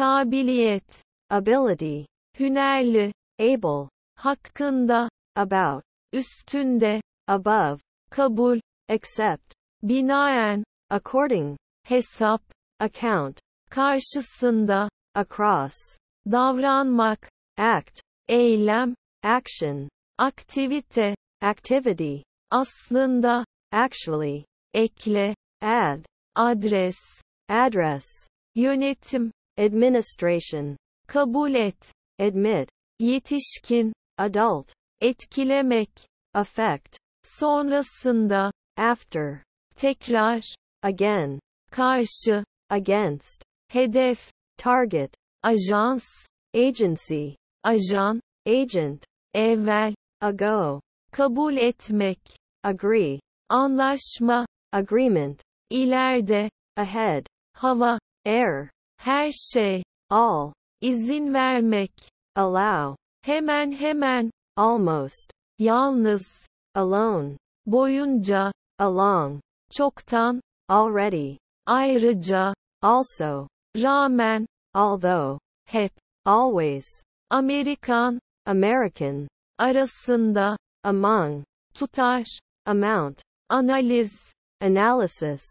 kabiliyet, ability, hünerli, able, hakkında, about, üstünde, above, kabul, accept, binaen, according, hesap, account, karşısında, across, davranmak, act, eylem, action, aktivite, activity, aslında, actually, ekle, add, adres, address, yönetim, administration, kabul et, admit, yetişkin, adult, etkilemek, affect, sonrasında, after, tekrar, again, karşı, against, hedef, target, ajans, agency, ajan, agent, evvel, ago, kabul etmek, agree, anlaşma, agreement, ileride, ahead, hava, air, her şey. All. İzin vermek. Allow. Hemen hemen. Almost. Yalnız. Alone. Boyunca. Along. Çoktan. Already. Ayrıca. Also. Rağmen. Although. Hep. Always. Amerikan. American. Arasında. Among. Tutar. Amount. Analiz. Analysis.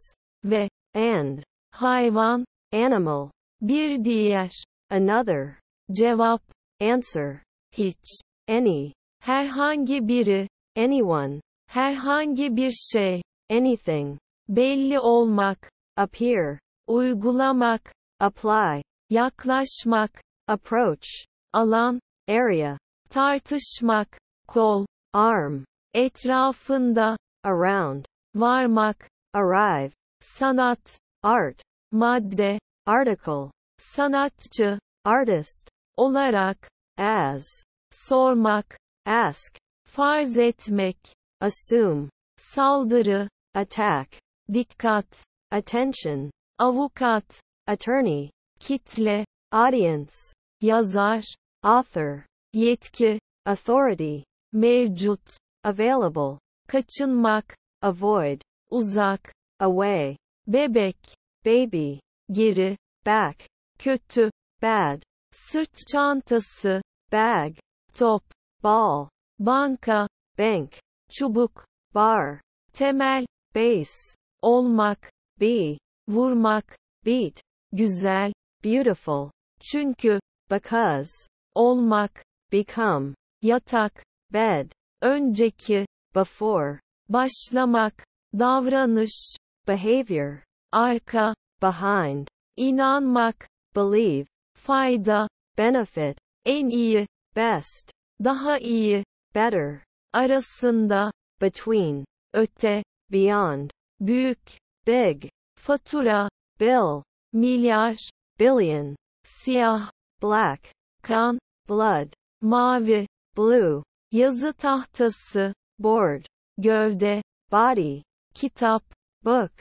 Ve. And. Hayvan. Animal. Bir diğer. Another. Cevap. Answer. Hiç. Any. Herhangi biri. Anyone. Herhangi bir şey. Anything. Belli olmak. Appear. Uygulamak. Apply. Yaklaşmak. Approach. Alan. Area. Tartışmak. Kol. Arm. Etrafında. Around. Varmak. Arrive. Sanat. Art. Madde article, sanatçı, artist, olarak, as, sormak, ask, farz etmek, assume, saldırı, attack, dikkat, attention, avukat, attorney, kitle, audience, yazar, author, yetki, authority, mevcut, available, kaçınmak, avoid, uzak, away, bebek, baby, geri, back, kötü, bad, sırt çantası, bag, top, ball, banka, bank, çubuk, bar, temel, base, olmak, be, vurmak, beat, güzel, beautiful, çünkü, because, olmak, become, yatak, bed, önceki, before, başlamak, davranış, behavior, arka, behind, inanmak, believe, fayda, benefit, en iyi, best, daha iyi, better, arasında, between, öte, beyond, büyük, big, fatura, bill, milyar, billion, siyah, black, kan, blood, mavi, blue, yazı tahtası, board, gövde, body, kitap, book,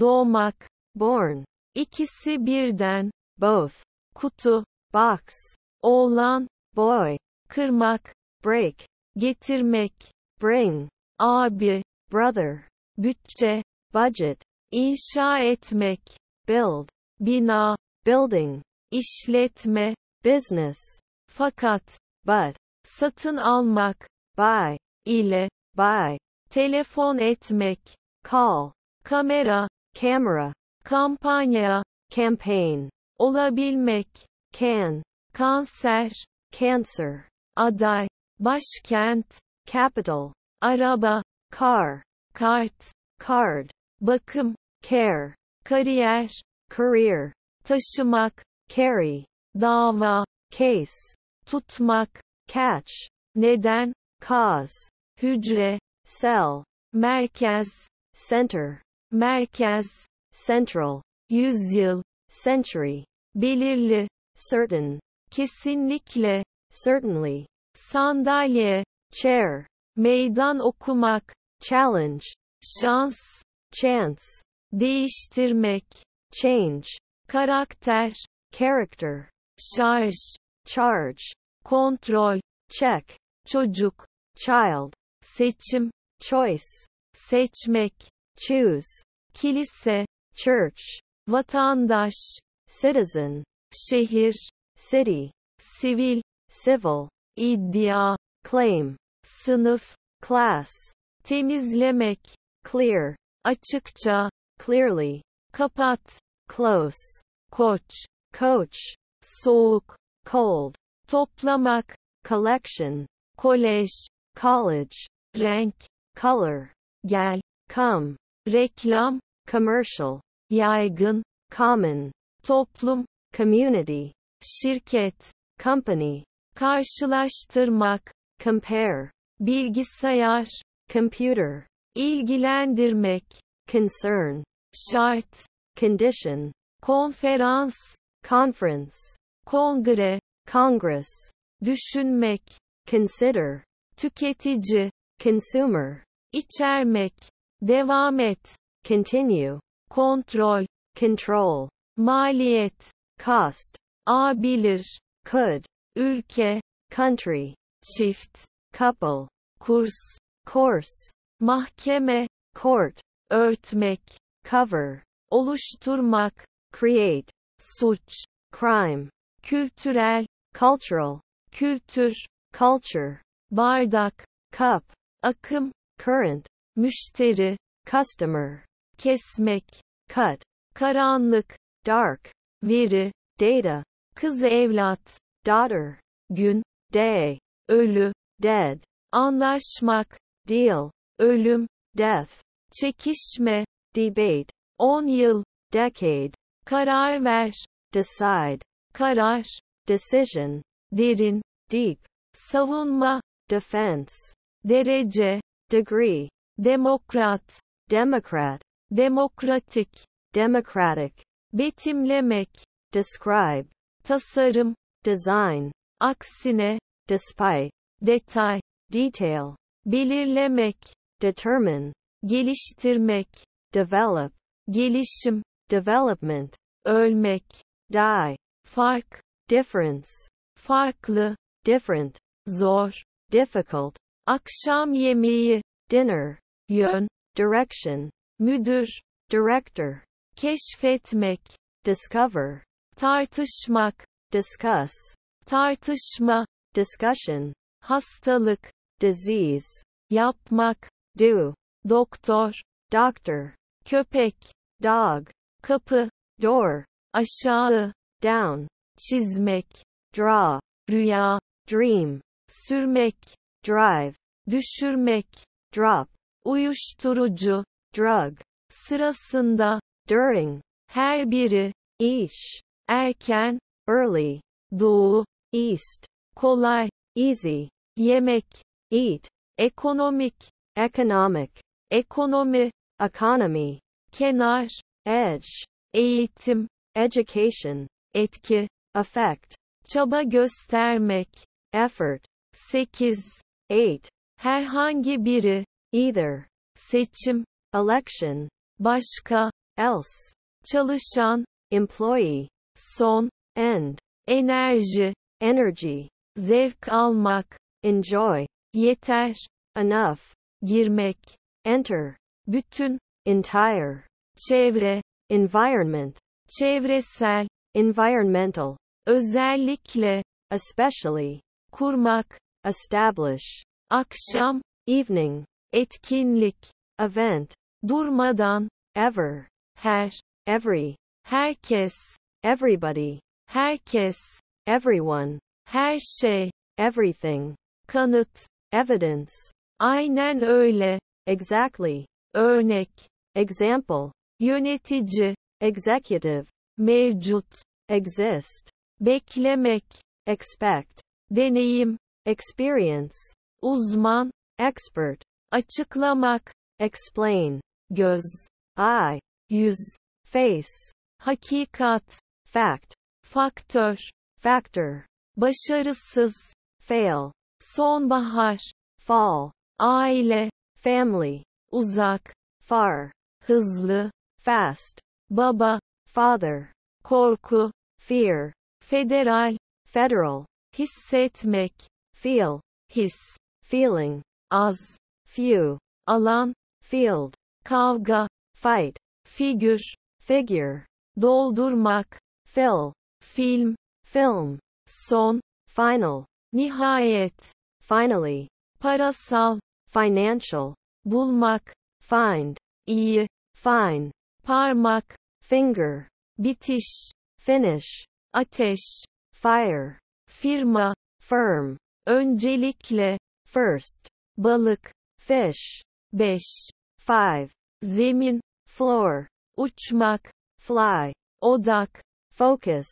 doğmak, born. İkisi birden, both. Kutu, box. Oğlan, boy. Kırmak, break. Getirmek, bring. Abi, brother. Bütçe, budget. İnşa etmek, build. Bina, building. İşletme, business. Fakat, but. Satın almak, buy. ile, buy. Telefon etmek, call. Kamera, camera kampanya, campaign, olabilmek, can, kanser, cancer, aday, başkent, capital, araba, car, kart, card, bakım, care, kariyer, career, taşımak, carry, dava, case, tutmak, catch, neden, cause, hücre, cell, merkez, center, merkez, central, yüzyıl, century, belirli, certain, kesinlikle, certainly, sandalye, chair, meydan okumak, challenge, şans, chance, değiştirmek, change, karakter, character, şarj, charge, kontrol, check, çocuk, child, seçim, choice, seçmek, choose, kilise, church, vatandaş, citizen, şehir, city, sivil, civil, iddia, claim, sınıf, class, temizlemek, clear, açıkça, clearly, kapat, close, koç, coach, soğuk, cold, toplamak, collection, kolej, college, renk, color, gel, come, reklam, commercial, yaygın, common, toplum, community, şirket, company, karşılaştırmak, compare, bilgisayar, computer, ilgilendirmek, concern, şart, condition, konferans, conference, kongre, congress, düşünmek, consider, tüketici, consumer, içermek, devam et, continue, kontrol, control, maliyet, cost, a could, ülke, country, shift, couple, kurs, course, mahkeme, court, örtmek, cover, oluşturmak, create, suç, crime, kültürel, cultural, kültür, culture, bardak, cup, akım, current, müşteri, customer, kesmek, cut, karanlık, dark, veri, data, kız evlat, daughter, gün, day, ölü, dead, anlaşmak, deal, ölüm, death, çekişme, debate, 10 yıl, decade, karar ver, decide, karar, decision, derin, deep, savunma, defense, derece, degree, demokrat, democrat, demokratik, democratic, betimlemek, describe, tasarım, design, aksine, despite, detay, detail, belirlemek, determine, geliştirmek, develop, gelişim, development, ölmek, die, fark, difference, farklı, different, zor, difficult, akşam yemeği, dinner, yön, direction, müdür, director, keşfetmek, discover, tartışmak, discuss, tartışma, discussion, hastalık, disease, yapmak, do, doktor, doctor, köpek, dog, kapı, door, aşağı, down, çizmek, draw, rüya, dream, sürmek, drive, düşürmek, drop, uyuşturucu, drug sırasında during her biri iş erken early doğu east kolay easy yemek eat ekonomik economic ekonomi economy kenar edge eğitim education etki Effect. çaba göstermek effort 8 8 herhangi biri either seçim election, başka, else, çalışan, employee, son, end, enerji, energy, zevk almak, enjoy, yeter, enough, girmek, enter, bütün, entire, çevre, environment, çevresel, environmental, özellikle, especially, kurmak, establish, akşam, evening, etkinlik, event, durmadan, ever, her, every, herkes, everybody, herkes, everyone, her şey, everything, kanıt, evidence, aynen öyle, exactly, örnek, example, yönetici, executive, mevcut, exist, beklemek, expect, deneyim, experience, uzman, expert, açıklamak, explain, göz, eye, yüz, face, hakikat, fact, faktör, factor, başarısız, fail, sonbahar, fall, aile, family, uzak, far, hızlı, fast, baba, father, korku, fear, federal, federal, hissetmek, feel, his, feeling, az, few, alan, field, kavga, fight, figür, figure, doldurmak, fill, film, film, son, final, nihayet, finally, parasal, financial, bulmak, find, iyi, fine, parmak, finger, bitiş, finish, ateş, fire, firma, firm, öncelikle, first, balık, fish, beş, 5. Zemin, floor, uçmak, fly, odak, focus,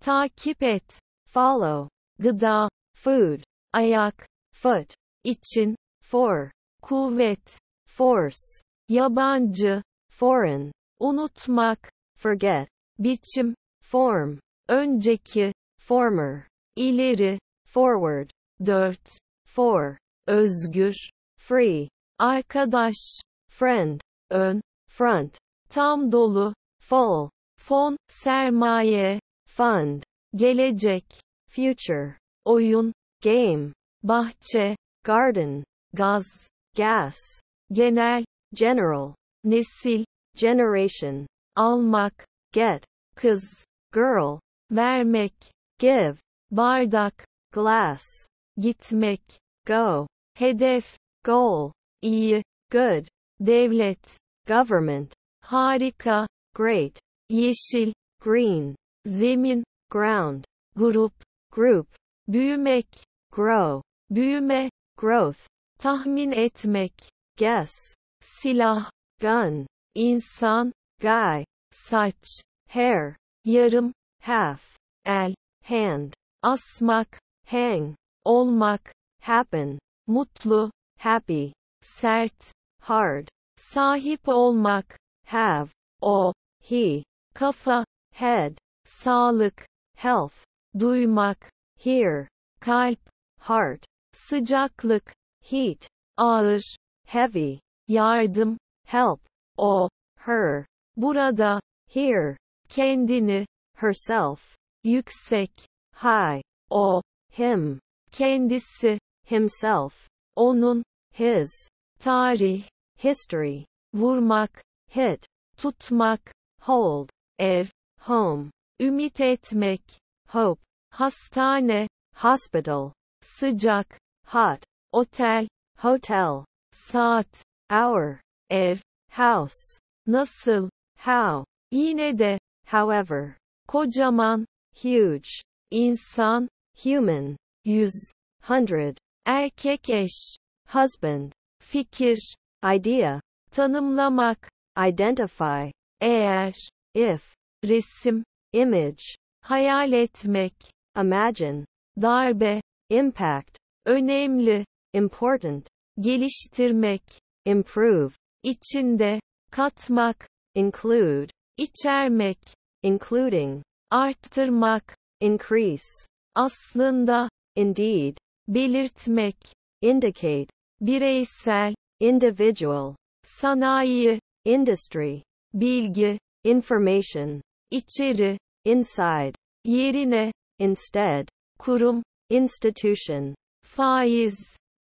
takip et, follow, gıda, food, ayak, foot, için, for, kuvvet, force, yabancı, foreign, unutmak, forget, biçim, form, önceki, former, ileri, forward, 4, for, özgür, free, arkadaş, friend, ön, front, tam dolu, fall, fon, sermaye, fund, gelecek, future, oyun, game, bahçe, garden, gaz, gas, genel, general, nesil, generation, almak, get, kız, girl, vermek, give, bardak, glass, gitmek, go, hedef, goal, iyi, good, devlet, government, harika, great, yeşil, green, zemin, ground, grup, group, büyümek, grow, büyüme, growth, tahmin etmek, guess, silah, gun, insan, guy, saç, hair, yarım, half, el, hand, asmak, hang, olmak, happen, mutlu, happy, sert, hard, sahip olmak, have, o, he, kafa, head, sağlık, health, duymak, hear, kalp, heart, sıcaklık, heat, ağır, heavy, yardım, help, o, her, burada, here, kendini, herself, yüksek, high, o, him, kendisi, himself, onun, his, tarih, history, vurmak, hit, tutmak, hold, ev, home, ümit etmek, hope, hastane, hospital, sıcak, hot, otel, hotel, saat, hour, ev, house, nasıl, how, yine de, however, kocaman, huge, insan, human, yüz, hundred, erkek eş, husband, fikir, idea, tanımlamak, identify, eğer, if, resim, image, hayal etmek, imagine, darbe, impact, önemli, important, geliştirmek, improve, içinde, katmak, include, içermek, including, arttırmak, increase, aslında, indeed, belirtmek, indicate, bireysel, individual, sanayi, industry, bilgi, information, içeri, inside, yerine, instead, kurum, institution, faiz,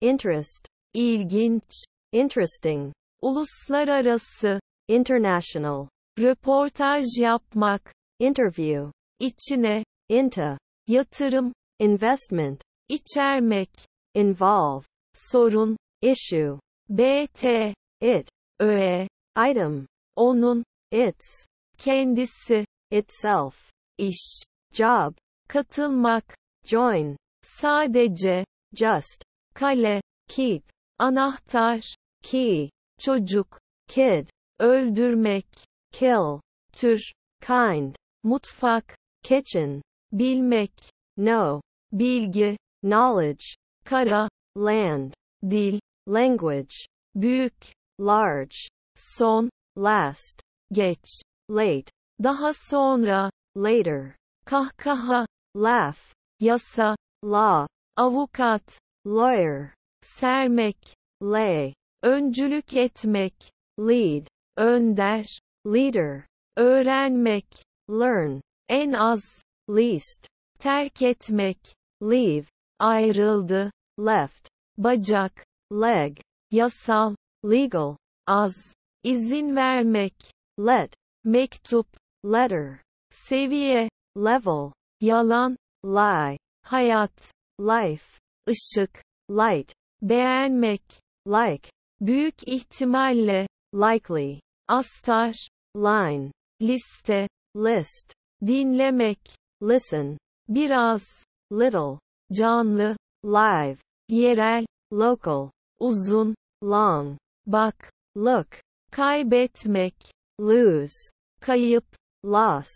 interest, ilginç, interesting, uluslararası, international, röportaj yapmak, interview, içine, into, yatırım, investment, içermek, involve, sorun, issue bt it öe, item onun its kendisi itself iş job katılmak join sadece just kale keep anahtar key çocuk kid öldürmek kill tür kind mutfak kitchen bilmek know bilgi knowledge kara land dil language, büyük, large, son, last, geç, late, daha sonra, later, kahkaha, laugh, yasa, law, avukat, lawyer, sermek, lay, öncülük etmek, lead, önder, leader, öğrenmek, learn, en az, least, terk etmek, leave, ayrıldı, left, bacak, leg, yasal, legal, az, izin vermek, let, mektup, letter, seviye, level, yalan, lie, hayat, life, ışık, light, beğenmek, like, büyük ihtimalle, likely, astar, line, liste, list, dinlemek, listen, biraz, little, canlı, live, yerel, local, uzun, long, bak, look, kaybetmek, lose, kayıp, loss,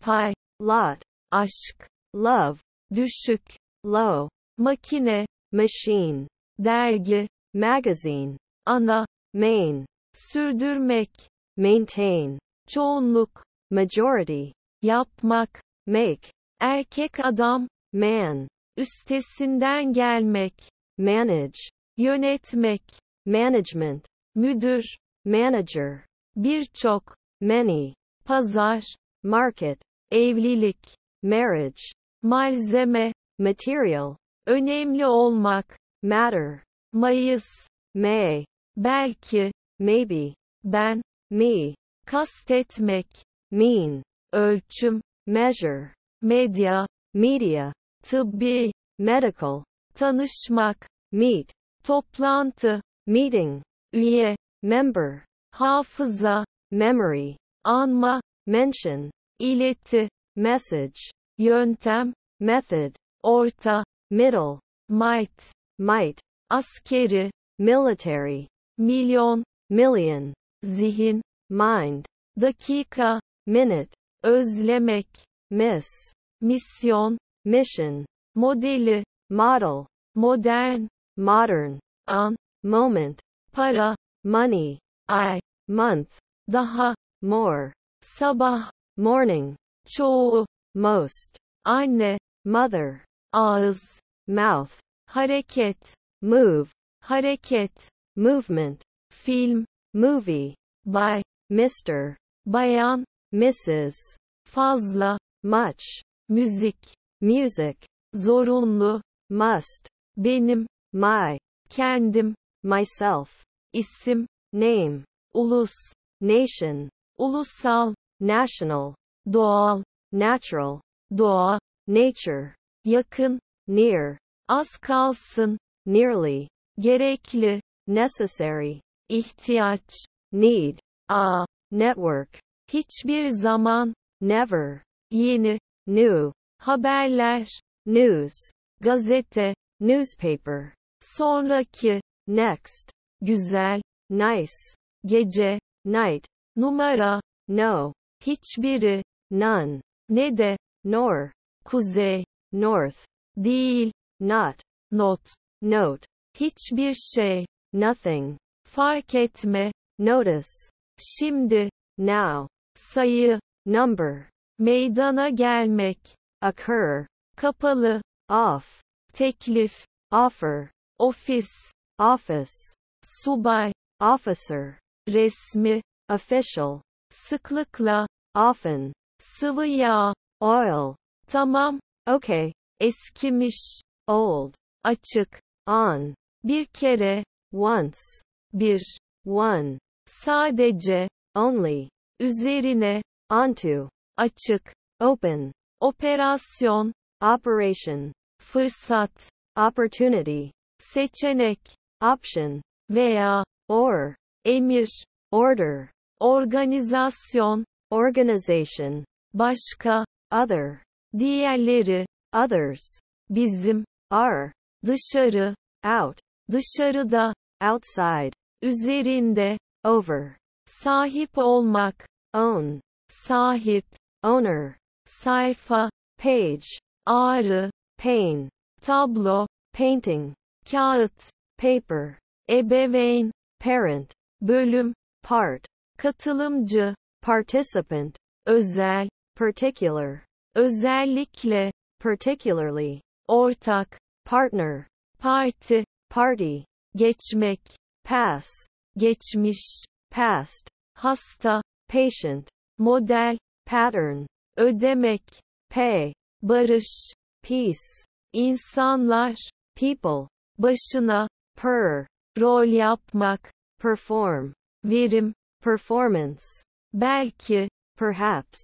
pay, lot, aşk, love, düşük, low, makine, machine, dergi, magazine, ana, main, sürdürmek, maintain, çoğunluk, majority, yapmak, make, erkek adam, man, üstesinden gelmek, manage, yönetmek, management, müdür, manager, birçok, many, pazar, market, evlilik, marriage, malzeme, material, önemli olmak, matter, Mayıs, May, belki, maybe, ben, me, kastetmek, mean, ölçüm, measure, medya, media, tıbbi, medical, tanışmak, meet, toplantı, meeting, üye, member, hafıza, memory, anma, mention, ileti, message, yöntem, method, orta, middle, might, might, askeri, military, milyon, million, zihin, mind, dakika, minute, özlemek, miss, misyon, mission, modeli, model, modern, modern, um, moment, para, money, I, month, daha, more, sabah, morning, çoğu, most, anne, mother, az mouth, hareket, move, hareket, movement, film, movie, by, Mr. Bayan, Mrs. Fazla, much, müzik, music, zorunlu, must, benim, my, kendim, myself, isim, name, ulus, nation, ulusal, national, doğal, natural, doğa, nature, yakın, near, az kalsın, nearly, gerekli, necessary, ihtiyaç, need, a, network, hiçbir zaman, never, yeni, new, haberler, news, gazete, newspaper Sonraki. Next. Güzel. Nice. Gece. Night. Numara. No. Hiçbiri. None. Ne de. Nor. Kuzey. North. Değil. Not. Not. Note. Hiçbir şey. Nothing. Fark etme. Notice. Şimdi. Now. Sayı. Number. Meydana gelmek. Occur. Kapalı. Off. Teklif. Offer ofis, office, subay, officer, resmi, official, sıklıkla, often, sıvı yağ, oil, tamam, okay, eskimiş, old, açık, on, bir kere, once, bir, one, sadece, only, üzerine, onto, açık, open, operasyon, operation, fırsat, opportunity, seçenek, option veya or, emir, order, organizasyon, organization, başka, other, diğerleri, others, bizim, our, dışarı, out, dışarıda, outside, üzerinde, over, sahip olmak, own, sahip, owner, sayfa, page, ağrı, pain, tablo, painting, kağıt, paper, ebeveyn, parent, bölüm, part, katılımcı, participant, özel, particular, özellikle, particularly, ortak, partner, parti, party, geçmek, pass, geçmiş, past, hasta, patient, model, pattern, ödemek, pay, barış, peace, insanlar, people, başına, per, rol yapmak, perform, verim, performance, belki, perhaps,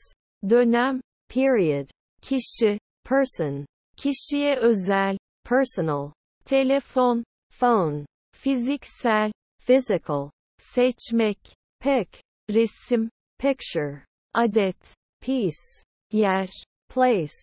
dönem, period, kişi, person, kişiye özel, personal, telefon, phone, fiziksel, physical, seçmek, pick, resim, picture, adet, piece, yer, place,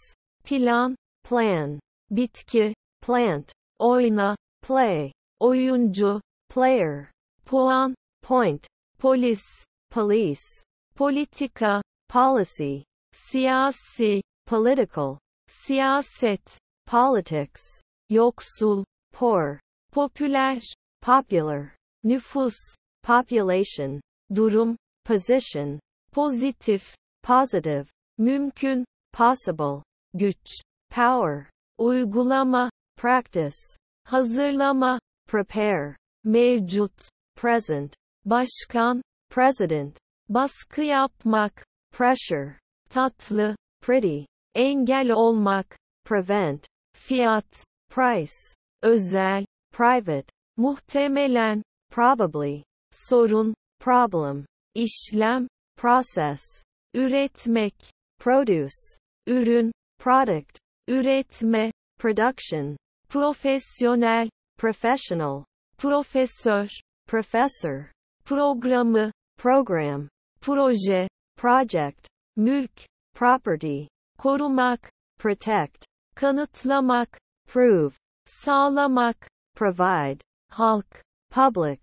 plan, plan, bitki, plant, oyna, play, oyuncu, player, puan, point, polis, police, politika, policy, siyasi, political, siyaset, politics, yoksul, poor, popüler, popular, nüfus, population, durum, position, pozitif, positive, mümkün, possible, güç, power, uygulama, practice, hazırlama, prepare, mevcut, present, başkan, president, baskı yapmak, pressure, tatlı, pretty, engel olmak, prevent, fiyat, price, özel, private, muhtemelen, probably, sorun, problem, işlem, process, üretmek, produce, ürün, product, üretme, production, profesyonel, professional, profesör, professor, programı, program, proje, project, mülk, property, korumak, protect, kanıtlamak, prove, sağlamak, provide, halk, public,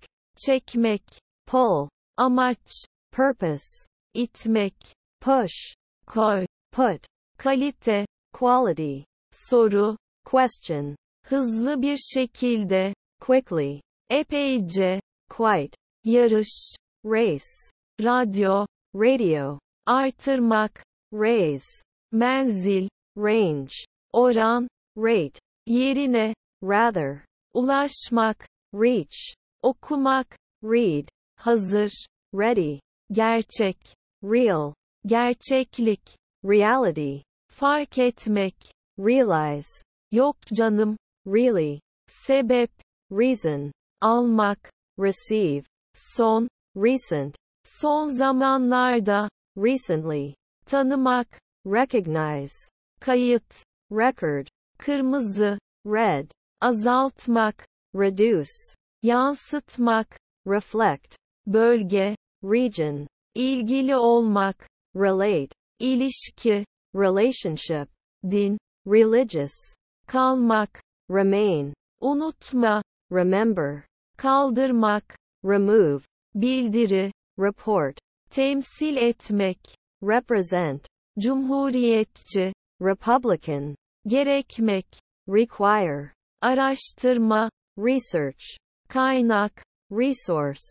çekmek, pull, amaç, purpose, itmek, push, koy, put, kalite, quality, soru, question, hızlı bir şekilde, quickly, epeyce, quite, yarış, race, radyo, radio, artırmak, raise, menzil, range, oran, rate, yerine, rather, ulaşmak, reach, okumak, read, hazır, ready, gerçek, real, gerçeklik, reality, fark etmek, realize, yok canım, really, sebep, reason, almak, receive, son, recent, son zamanlarda, recently, tanımak, recognize, kayıt, record, kırmızı, red, azaltmak, reduce, yansıtmak, reflect, bölge, region, ilgili olmak, relate, ilişki, relationship, din, religious, kalmak, remain, unutma, remember, kaldırmak, remove, bildiri, report, temsil etmek, represent, cumhuriyetçi, republican, gerekmek, require, araştırma, research, kaynak, resource,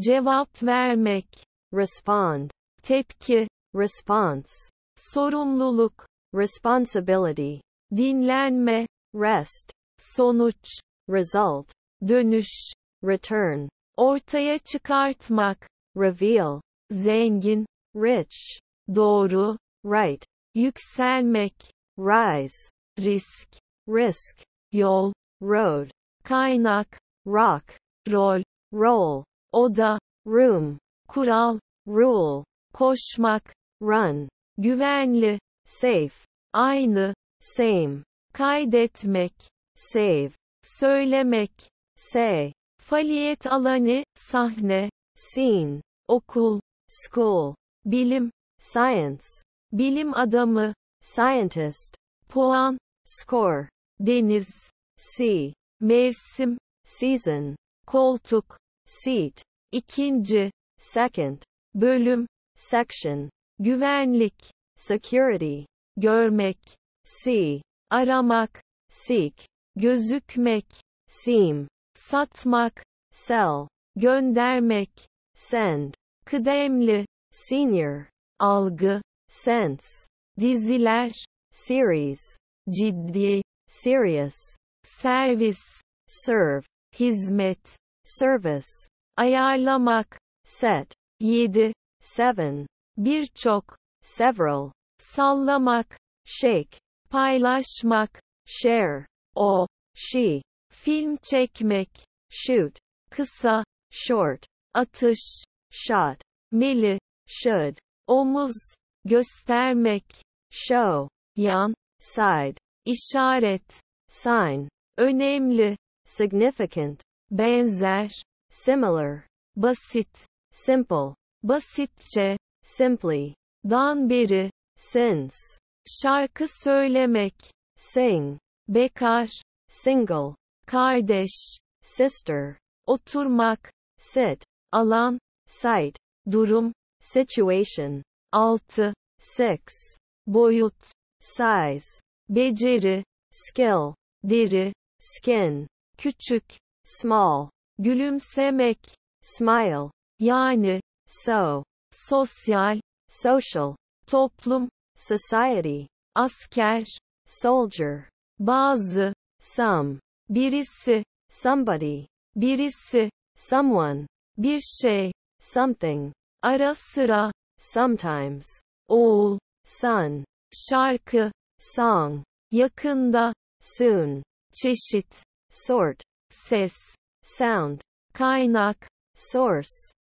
cevap vermek, respond, tepki, response, sorumluluk, responsibility, dinlenme, rest, sonuç, result, dönüş, return, ortaya çıkartmak, reveal, zengin, rich, doğru, right, yükselmek, rise, risk, risk, yol, road, kaynak, rock, rol, roll, oda, room, kural, rule, koşmak, run, güvenli, safe, aynı, same, kaydetmek, save, söylemek, say, faaliyet alanı, sahne, scene, okul, school, bilim, science, bilim adamı, scientist, puan, score, deniz, sea, mevsim, season, koltuk, seat, ikinci, second, bölüm, section, güvenlik, security, görmek, see, aramak, seek, gözükmek, seem, satmak, sell, göndermek, send, kıdemli, senior, algı, sense, diziler, series, ciddi, serious, servis, serve, hizmet, service, ayarlamak, set, 7, seven, birçok, several, sallamak, shake, paylaşmak, share, o, she, film çekmek, shoot, kısa, short, atış, shot, mili, should, omuz, göstermek, show, yan, side, işaret, sign, önemli, significant, benzer, similar, basit, simple, basitçe, simply, dan beri, since, şarkı söylemek, sing, bekar, single, kardeş, sister, oturmak, sit, alan, site, durum, situation, 6, 6, boyut, size, beceri, skill, deri, skin, küçük, small, gülümsemek, smile, yani, so, sosyal, social, toplum, society, asker, soldier, bazı, some, birisi, somebody, birisi, someone, bir şey, something, ara sıra, sometimes, oğul, son, şarkı, song, yakında, soon, çeşit, sort, ses, sound, kaynak, source,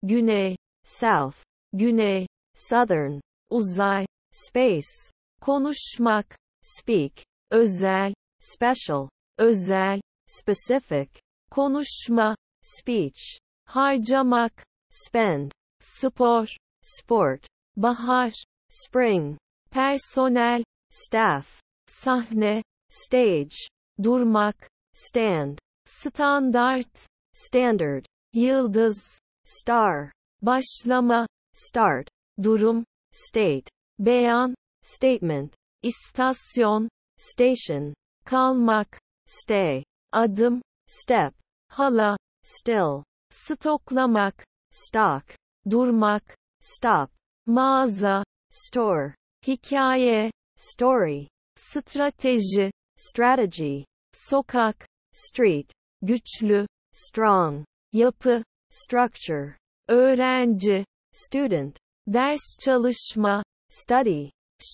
güney, south, güney, southern, uzay, space, konuşmak, speak, özel, special, özel, specific, konuşma, speech, harcamak, spend, spor, sport, bahar, spring, personel, staff, sahne, stage, durmak, stand, standart, standard, yıldız, star, başlama, start, durum, state, beyan, statement, istasyon, station, kalmak, stay, adım, step, hala, still, stoklamak, stock, durmak, stop, mağaza, store, hikaye, story, strateji, strategy, sokak, street, güçlü, strong, yapı, structure, öğrenci, student, ders çalışma, study,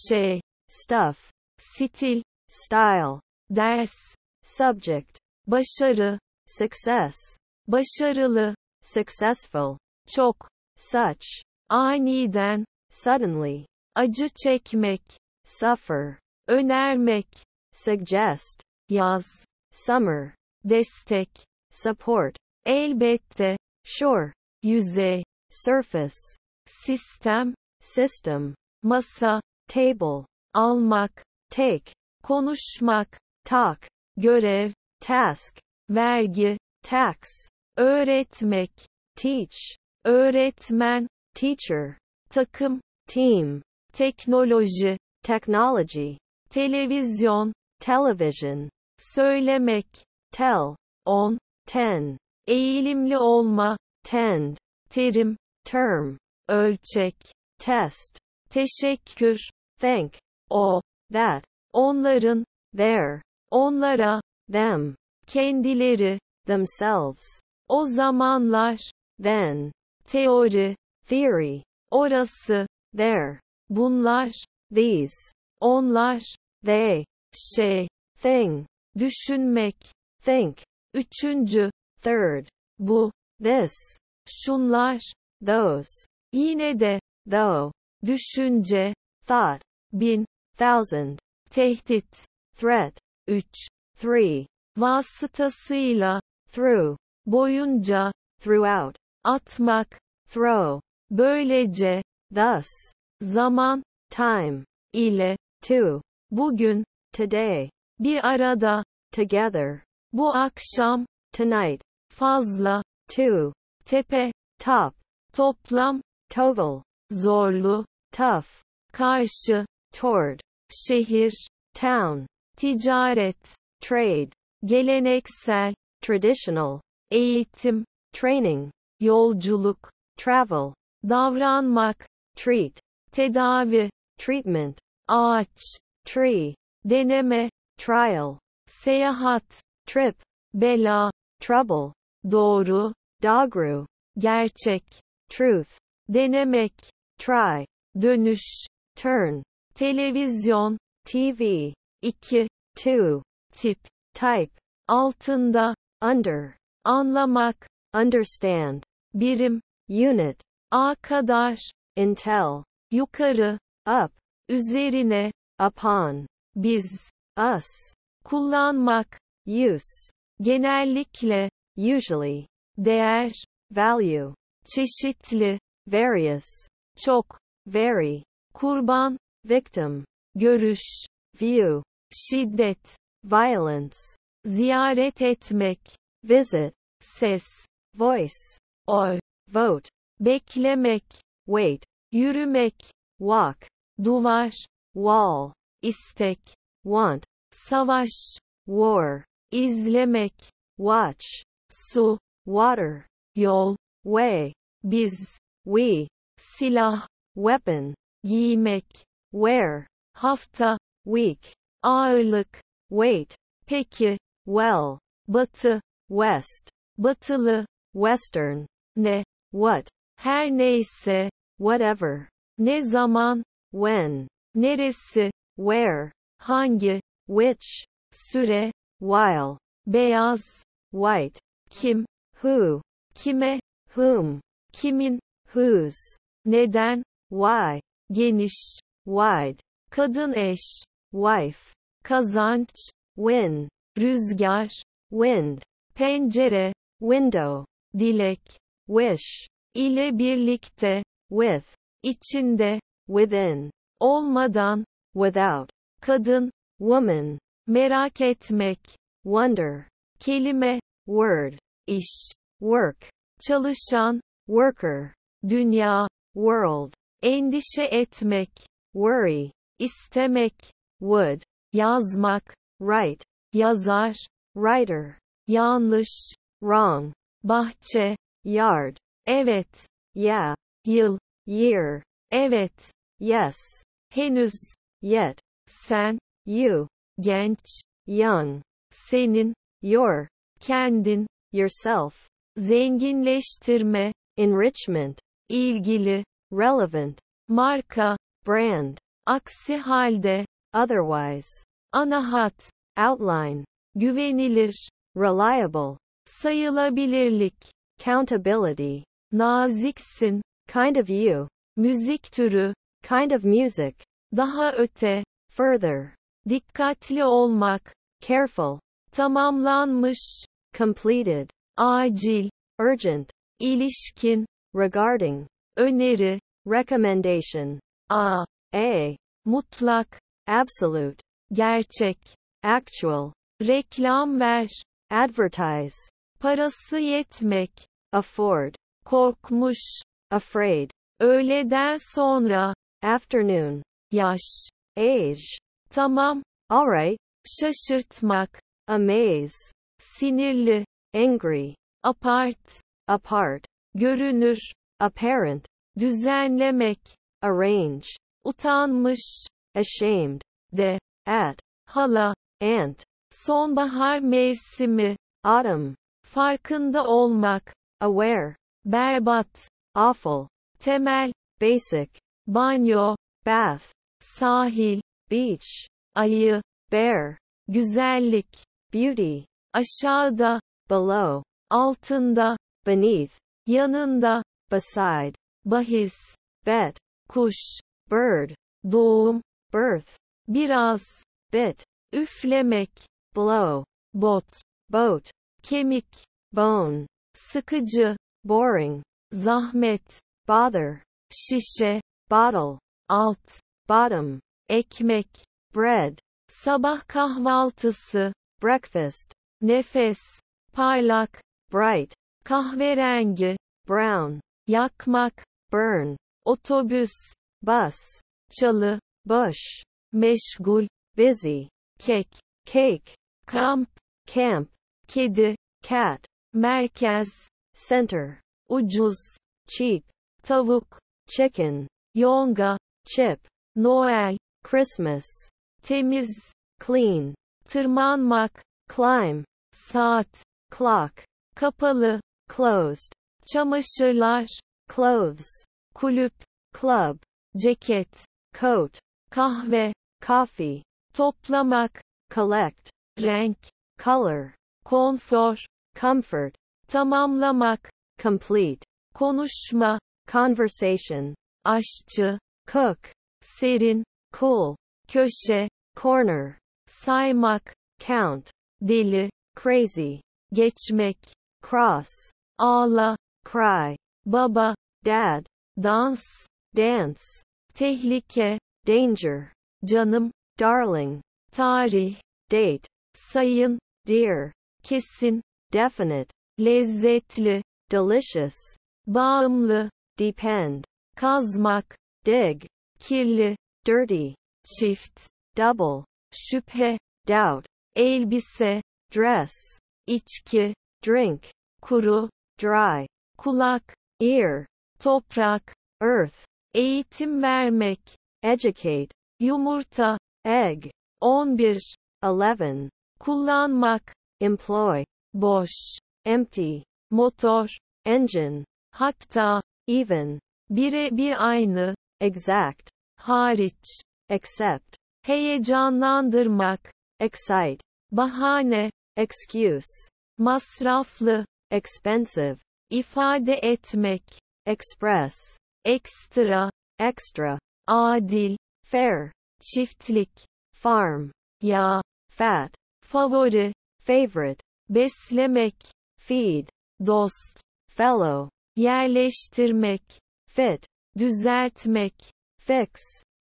şey, stuff, stil, style, ders, subject, başarı, success, başarılı, successful, çok, such, aniden, suddenly, acı çekmek, suffer, önermek, suggest, yaz, summer, destek, support, elbette, sure, yüzey, surface, sistem, system, masa, table, almak, take, konuşmak, talk. görev, task, vergi, tax, öğretmek, teach, öğretmen, teacher, takım, team, teknoloji, technology, televizyon, television, söylemek, tell, on, ten, eğilimli olma, tend, terim, term, ölçek, test, teşekkür, thank, o, that, onların, their, onlara, them, kendileri, themselves, o zamanlar, then, teori, theory, orası, there, bunlar, these, onlar, they, şey, thing, düşünmek, think, üçüncü, third, bu, this, şunlar, those, yine de, though, düşünce, thought, bin, thousand, tehdit, threat, 3, 3, vasıtasıyla, through, boyunca, throughout, atmak, throw, böylece, thus, zaman, time, ile, to, bugün, today, bir arada, together, bu akşam, tonight, fazla, to, tepe, top, toplam, total, zorlu, tough, karşı, toward, şehir, town, ticaret, trade, geleneksel, traditional, eğitim, training, yolculuk, travel, davranmak, treat, tedavi, treatment, ağaç, tree, deneme, trial, seyahat, trip, bela, trouble, doğru, dogru, gerçek, truth, denemek, try, dönüş, turn, televizyon, TV, 2, to, tip, type, altında, under, anlamak, understand, birim, unit, a kadar, until, yukarı, up, üzerine, upon, biz, us, kullanmak, use, genellikle, usually, değer, value, çeşitli, various, çok, very, kurban, victim, görüş, view, şiddet, violence, ziyaret etmek, visit, ses, voice, oy, vote, beklemek, wait, yürümek, walk, duvar, wall, istek, want, savaş, war, izlemek, watch, su, water, yol, way, biz, we, silah, weapon, giymek, where, hafta, week, Aylık? weight, peki, well, batı, west, batılı, western, ne, what, her neyse, whatever, ne zaman, when, neresi, where, hangi, which, süre, while, beyaz, white, kim, who, kime, whom, kimin, whose, neden, why, geniş, wide, kadın eş, wife, kazanç, win, rüzgar, wind, pencere, window, dilek, wish, ile birlikte, with, içinde, within, olmadan, without, kadın, woman, merak etmek, wonder, kelime, word, iş, work, çalışan, worker, dünya, world, endişe etmek, worry, istemek, would, yazmak, write, yazar, writer, yanlış, wrong, bahçe, yard, evet, yeah, yıl, year, evet, yes, henüz, yet, sen, you, genç, young, senin, your, kendin, yourself, zenginleştirme, enrichment, ilgili, relevant, marka, brand. Aksi halde, otherwise, ana hat, outline, güvenilir, reliable, sayılabilirlik, countability, naziksin, kind of you, müzik türü, kind of music, daha öte, further, dikkatli olmak, careful, tamamlanmış, completed, acil, urgent, ilişkin, regarding, öneri, recommendation, a e mutlak absolute gerçek actual reklam ver advertise parası yetmek afford korkmuş afraid öğleden sonra afternoon yaş age tamam alright şaşırtmak amaze sinirli angry apart apart görünür apparent düzenlemek arrange, utanmış, ashamed, de, at, hala, aunt, sonbahar mevsimi, autumn, farkında olmak, aware, berbat, awful, temel, basic, banyo, bath, sahil, beach, ayı, bear, güzellik, beauty, aşağıda, below, altında, beneath, yanında, beside, bahis, bet, kuş, bird, doğum, birth, biraz, bit, üflemek, blow, bot, boat, kemik, bone, sıkıcı, boring, zahmet, bother, şişe, bottle, alt, bottom, ekmek, bread, sabah kahvaltısı, breakfast, nefes, parlak, bright, kahverengi, brown, yakmak, burn, otobüs, bas, çalı, boş, meşgul, busy, kek, cake, kamp, camp, kedi, cat, merkez, center, ucuz, cheap, tavuk, chicken, yonga, chip, Noel, Christmas, temiz, clean, tırmanmak, climb, saat, clock, kapalı, closed, çamaşırlar, clothes, kulüp, club, ceket, coat, kahve, coffee, toplamak, collect, renk, color, konfor, comfort, tamamlamak, complete, konuşma, conversation, aşçı, cook, serin, cool, köşe, corner, saymak, count, deli, crazy, geçmek, cross, ağla, cry, baba, dad, dans, dance, tehlike, danger, canım, darling, tarih, date, sayın, dear, kesin, definite, lezzetli, delicious, bağımlı, depend, kazmak, dig, kirli, dirty, çift, double, şüphe, doubt, elbise, dress, İçki, drink, kuru, dry, kulak, ear, toprak, earth, eğitim vermek, educate, yumurta, egg, 11, 11, kullanmak, employ, boş, empty, motor, engine, hatta, even, bire bir aynı, exact, hariç, except, heyecanlandırmak, excite, bahane, excuse, masraflı, expensive, ifade etmek, express, extra, extra, adil, fair, çiftlik, farm, ya, fat, favori, favorite, beslemek, feed, dost, fellow, yerleştirmek, fit, düzeltmek, fix,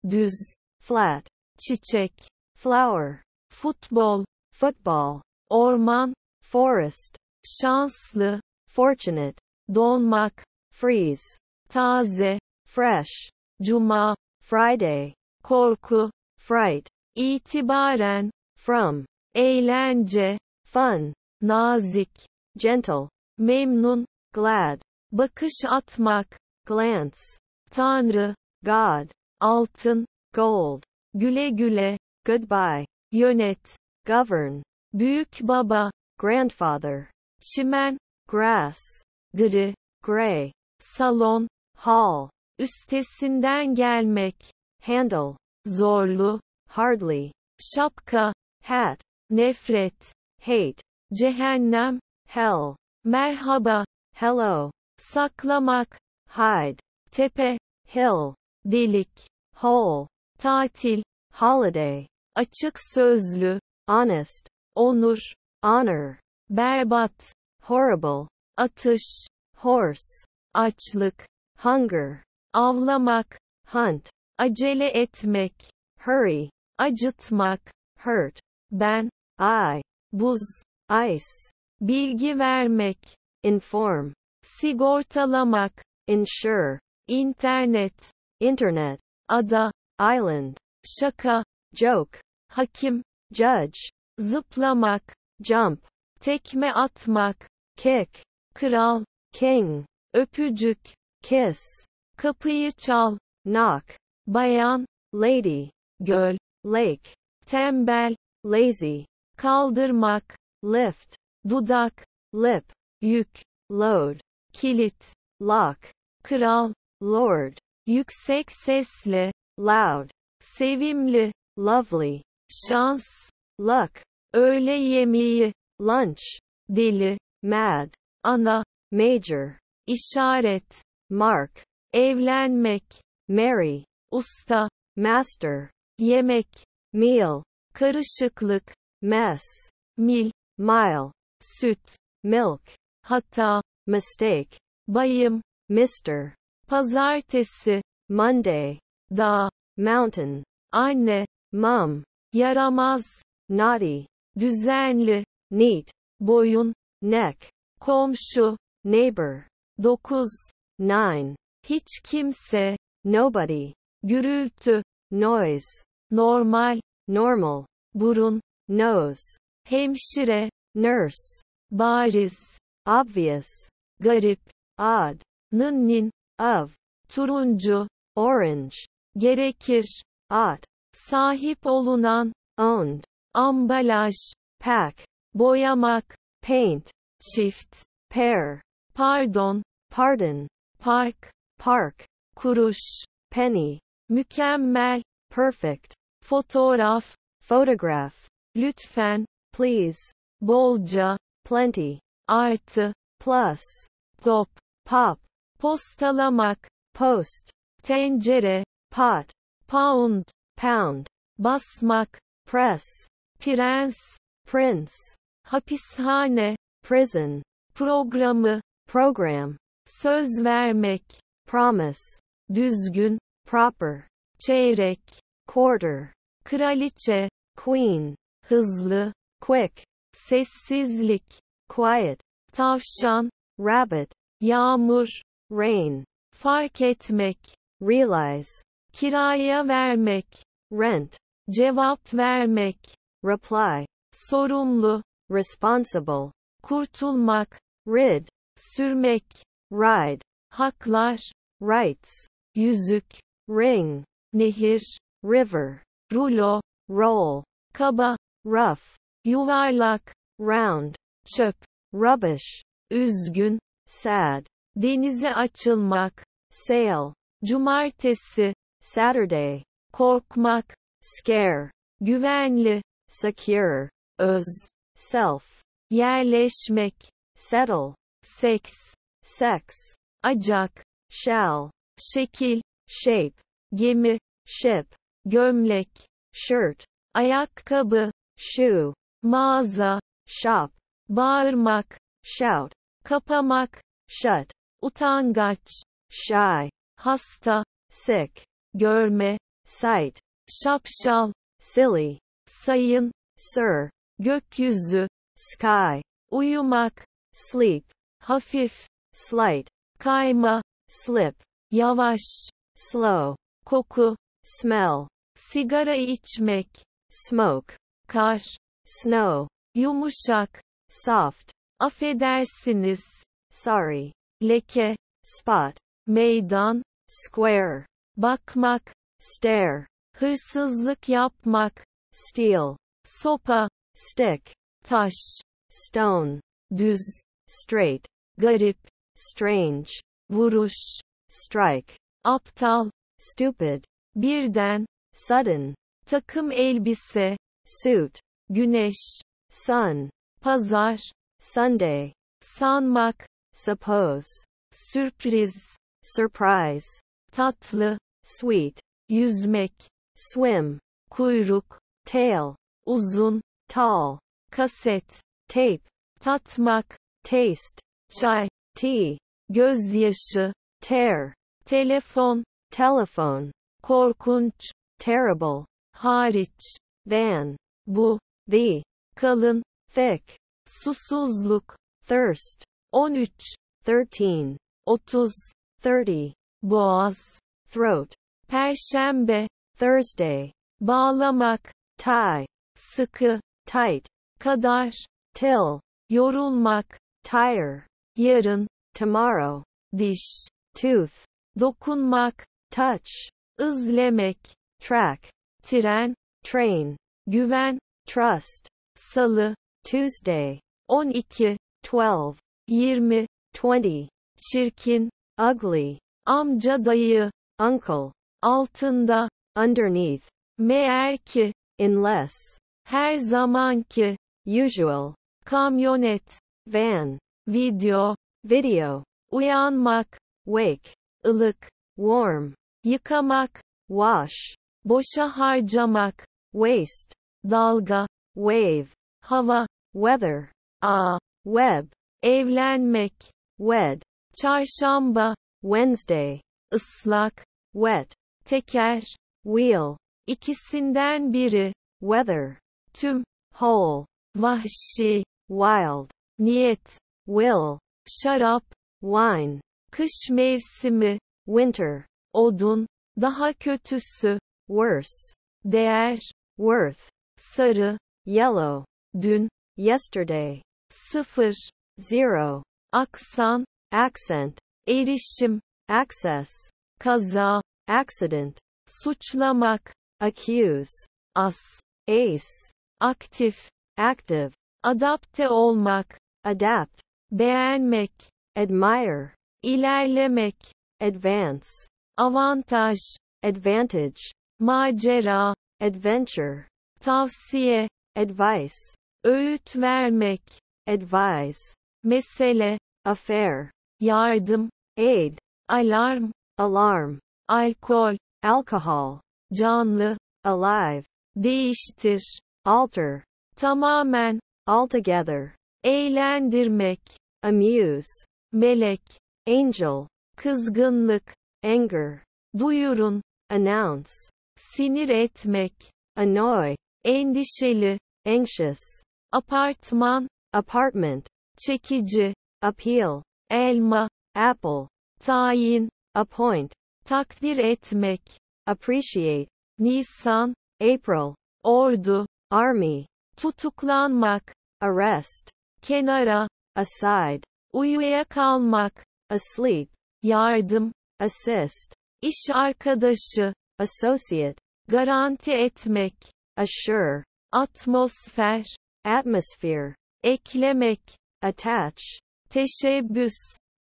düz, flat, çiçek, flower, futbol, football, orman, forest, şanslı, fortunate, donmak, freeze, taze, fresh, cuma, Friday, korku, fright, İtibaren, from, eğlence, fun, nazik, gentle, memnun, glad, bakış atmak, glance, tanrı, god, altın, gold, güle güle, goodbye, yönet, govern, büyük baba, grandfather, çimen, grass, gri, gray, salon, hall, üstesinden gelmek, handle, zorlu, hardly, şapka, hat, nefret, hate, cehennem, hell, merhaba, hello, saklamak, hide, tepe, hill, delik, hole, tatil, holiday, açık sözlü, honest, onur, honor, berbat, horrible, atış, horse, açlık, hunger, avlamak, hunt, acele etmek, hurry, acıtmak, hurt, ben, I, buz, ice, bilgi vermek, inform, sigortalamak, insure, internet, internet, ada, island, şaka, joke, hakim, judge, zıplamak, jump, tekme atmak, kick, kral, king, öpücük, kiss, kapıyı çal, knock, bayan, lady, göl, lake, tembel, lazy, kaldırmak, lift, dudak, lip, yük, load, kilit, lock, kral, lord, yüksek sesli, loud, sevimli, lovely, şans, luck, öğle yemeği, lunch, deli, mad, ana, major işaret, mark, evlenmek, marry, usta, master, yemek, meal, karışıklık, mess, mil, mile, süt, milk, hata, mistake, bayım, mister, pazartesi, Monday, da, mountain, anne, mom, yaramaz, naughty, düzenli, neat, boyun, neck, komşu, neighbor, 9. 9. Hiç kimse, nobody. Gürültü, noise. Normal, normal. Burun, nose. Hemşire, nurse. Bariz, obvious. Garip, odd. Nınnin, of. Turuncu, orange. Gerekir, odd. Sahip olunan, owned. Ambalaj, pack. Boyamak, paint. Çift, pair. Pardon, pardon. Park, park. Kuruş, penny. Mükemmel, perfect. Fotoğraf, photograph. Lütfen, please. Bolca, plenty. Artı, plus. Pop, pop. Postalamak, post. Tencere, pot. Pound, pound. Basmak, press. Prens, prince. Hapishane, prison. Programı, program, söz vermek, promise, düzgün, proper, çeyrek, quarter, kraliçe, queen, hızlı, quick, sessizlik, quiet, tavşan, rabbit, yağmur, rain, fark etmek, realize, kiraya vermek, rent, cevap vermek, reply, sorumlu, responsible, kurtulmak, rid, sürmek, ride, haklar, rights, yüzük, ring, nehir, river, rulo, roll, kaba, rough, yuvarlak, round, çöp, rubbish, üzgün, sad, denize açılmak, sail, cumartesi, Saturday, korkmak, scare, güvenli, secure, öz, self, yerleşmek, settle, seks, sex, acak, shell, şekil, shape, gemi, ship, gömlek, shirt, ayakkabı, shoe, mağaza, shop, bağırmak, shout, kapamak, shut, utangaç, shy, hasta, sick, görme, sight, şapşal, silly, sayın, sir, gökyüzü, sky, uyumak, sleep, hafif, slight, kayma, slip, yavaş, slow, koku, smell, sigara içmek, smoke, kar, snow, yumuşak, soft, affedersiniz, sorry, leke, spot, meydan, square, bakmak, stare, hırsızlık yapmak, steal, sopa, stick, taş, stone, düz, straight, garip, strange, vuruş, strike, aptal, stupid, birden, sudden, takım elbise, suit, güneş, sun, pazar, Sunday, sanmak, suppose, sürpriz, surprise, tatlı, sweet, yüzmek, swim, kuyruk, tail, uzun, tall, kaset, tape, tatmak, taste, çay, tea, gözyaşı, tear, telefon, telephone, korkunç, terrible, hariç, then, bu, the, kalın, thick, susuzluk, thirst, 13, 13, 30, 30, boğaz, throat, perşembe, Thursday, bağlamak, tie, sıkı, tight, kadar, till, yorulmak, tire, yarın, tomorrow, diş, tooth, dokunmak, touch, izlemek, track, tren, train, güven, trust, salı, Tuesday, 12, 12, 20, 20, çirkin, ugly, amca dayı, uncle, altında, underneath, meğer ki, unless, her zamanki, usual, kamyonet, van, video, video, uyanmak, wake, ılık, warm, yıkamak, wash, boşa harcamak, waste, dalga, wave, hava, weather, a, web, evlenmek, wed, çarşamba, Wednesday, ıslak, wet, teker, wheel, ikisinden biri, weather, tüm, whole, vahşi, wild, niyet, will, şarap, wine, kış mevsimi, winter, odun, daha kötüsü, worse, değer, worth, sarı, yellow, dün, yesterday, sıfır, zero, aksan, accent, erişim, access, kaza, accident, suçlamak, accuse, as, ace, aktif, active, adapte olmak, adapt, beğenmek, admire, ilerlemek, advance, avantaj, advantage, macera, adventure, tavsiye, advice, öğüt vermek, advise. mesele, affair, yardım, aid, alarm, alarm, alkol, alcohol, canlı, alive, değiştir, alter, tamamen, altogether, eğlendirmek, amuse, melek, angel, kızgınlık, anger, duyurun, announce, sinir etmek, annoy, endişeli, anxious, apartman, apartment, çekici, appeal, elma, apple, tayin, appoint, takdir etmek, appreciate, Nisan, April, ordu, army, tutuklanmak, arrest, kenara, aside, uyuya kalmak, asleep, yardım, assist, iş arkadaşı, associate, garanti etmek, assure, atmosfer, atmosphere, eklemek, attach, teşebbüs,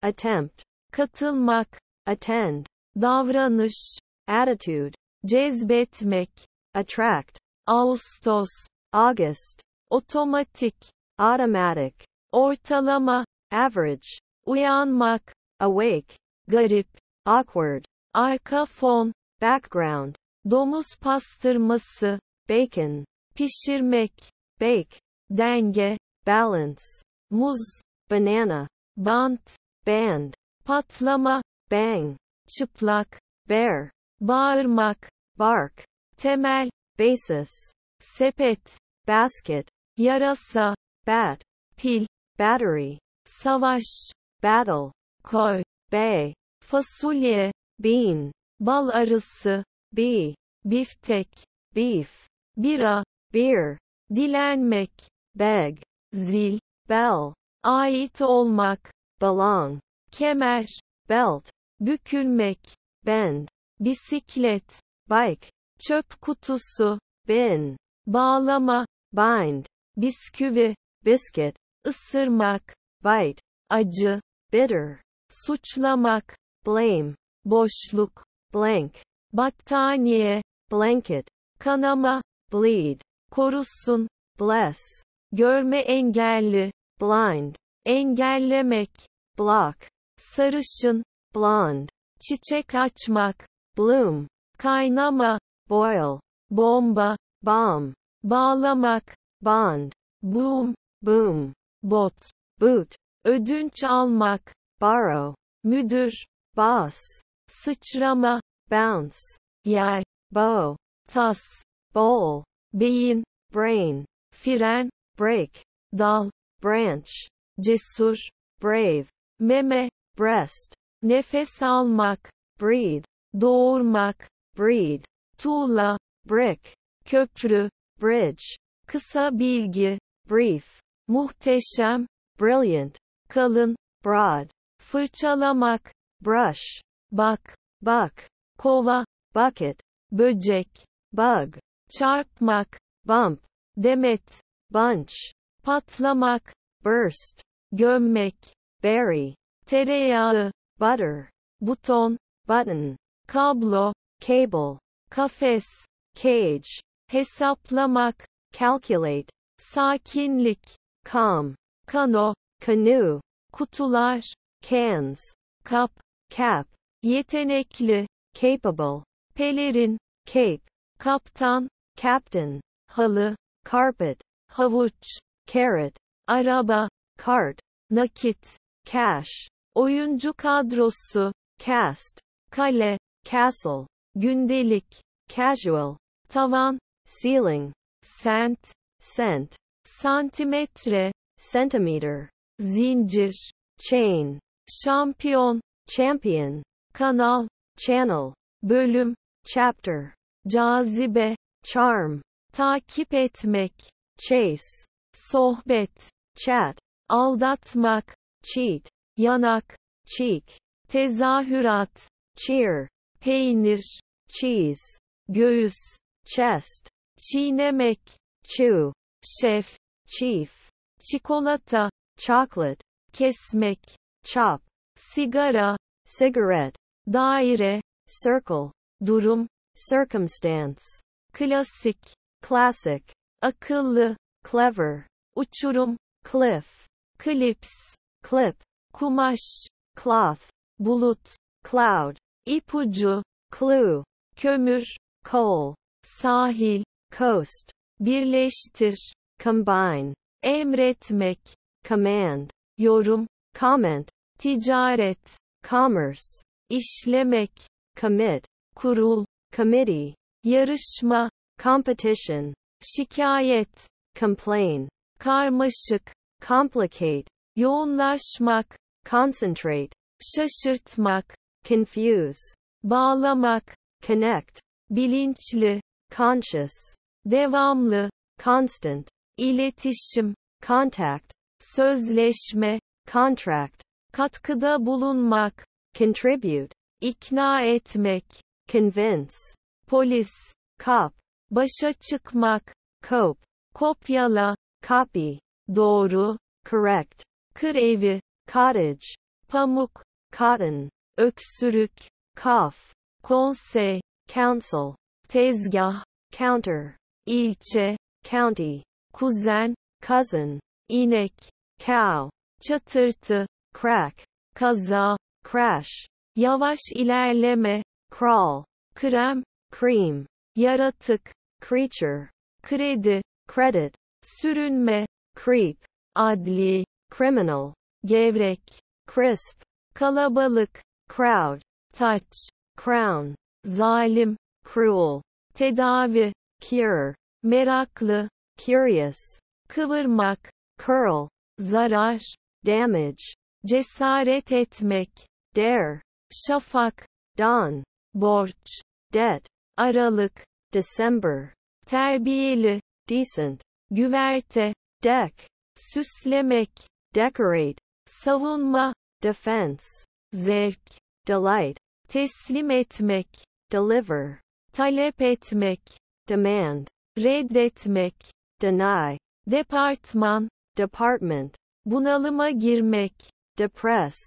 attempt, katılmak, attend, davranış, attitude, cezbetmek, attract, Ağustos, August, otomatik, automatic, ortalama, average, uyanmak, awake, garip, awkward, arka fon, background, domuz pastırması, bacon, pişirmek, bake, denge, balance, muz, banana, bant, band, patlama, bang, çıplak, bear, bağırmak, bark, temel, basis, sepet, basket, yarasa, bat, pil, battery, savaş, battle, koy, b, fasulye, bean, bal arısı, b, biftek, beef, bira, beer, dilenmek, beg, zil, bell, ait olmak, belong, kemer, belt, bükülmek, bend, bisiklet, bike, çöp kutusu, bin, bağlama, bind, bisküvi, biscuit, ısırmak, bite, acı, bitter, suçlamak, blame, boşluk, blank, battaniye, blanket, kanama, bleed, korusun, bless, görme engelli, blind, engellemek, block, sarışın, blonde, çiçek açmak, bloom, kaynama, boil, bomba, bomb, bağlamak, bond, boom, boom bot, boot, ödünç almak, borrow, müdür, boss, sıçrama, bounce, yay, bow, tas, ball, beyin, brain, fren, break, dal, branch, cesur, brave, meme, breast, nefes almak, breathe, doğurmak, breed, tuğla, brick, köprü, bridge, kısa bilgi, brief, muhteşem, brilliant, kalın, broad, fırçalamak, brush, bak, bak, kova, bucket, böcek, bug, çarpmak, bump, demet, bunch, patlamak, burst, gömmek, berry, tereyağı, butter, buton, button, kablo, cable, kafes, cage, hesaplamak, calculate, sakinlik, Kam, kano, canoe, kutular, cans, cup, cap, yetenekli, capable, pelerin, cape, kaptan, captain, halı, carpet, havuç, carrot, araba, cart, nakit, cash, oyuncu kadrosu, cast, kale, castle, gündelik, casual, tavan, ceiling, cent, cent, santimetre, centimeter, zincir, chain, şampiyon, champion, kanal, channel, bölüm, chapter, cazibe, charm, takip etmek, chase, sohbet, chat, aldatmak, cheat, yanak, cheek, tezahürat, cheer, peynir, cheese, göğüs, chest, çiğnemek, chew, şef, chief, çikolata, chocolate, kesmek, chop, sigara, cigarette, daire, circle, durum, circumstance, klasik, classic, akıllı, clever, uçurum, cliff, clips, clip, kumaş, cloth, bulut, cloud, ipucu, clue, kömür, coal, sahil, coast, birleştir, combine, emretmek, command, yorum, comment, ticaret, commerce, işlemek, commit, kurul, committee, yarışma, competition, şikayet, complain, karmaşık, complicate, yoğunlaşmak, concentrate, şaşırtmak, confuse, bağlamak, connect, bilinçli, conscious, devamlı, constant, iletişim, contact, sözleşme, contract, katkıda bulunmak, contribute, ikna etmek, convince, polis, cop, başa çıkmak, cope, kopyala, copy, doğru, correct, kır evi, cottage, pamuk, cotton, öksürük, cough, konsey, council, tezgah, counter, ilçe, county, kuzen, cousin, inek, cow, çatırtı, crack, kaza, crash, yavaş ilerleme, crawl, krem, cream, yaratık, creature, kredi, credit, sürünme, creep, adli, criminal, gevrek, crisp, kalabalık, crowd, touch, crown, zalim, cruel, tedavi, cure, meraklı, curious, kıvırmak, curl, zarar, damage, cesaret etmek, dare, şafak, dawn, borç, debt, aralık, December, terbiyeli, decent, güverte, deck, süslemek, decorate, savunma, defense, zevk, delight, teslim etmek, deliver, talep etmek, demand, reddetmek, deny, departman, department, bunalıma girmek, depress,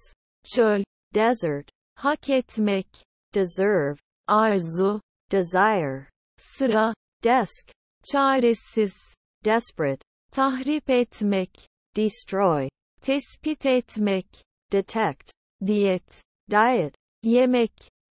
çöl, desert, hak etmek, deserve, arzu, desire, sıra, desk, çaresiz, desperate, tahrip etmek, destroy, tespit etmek, detect, diyet, diet, yemek,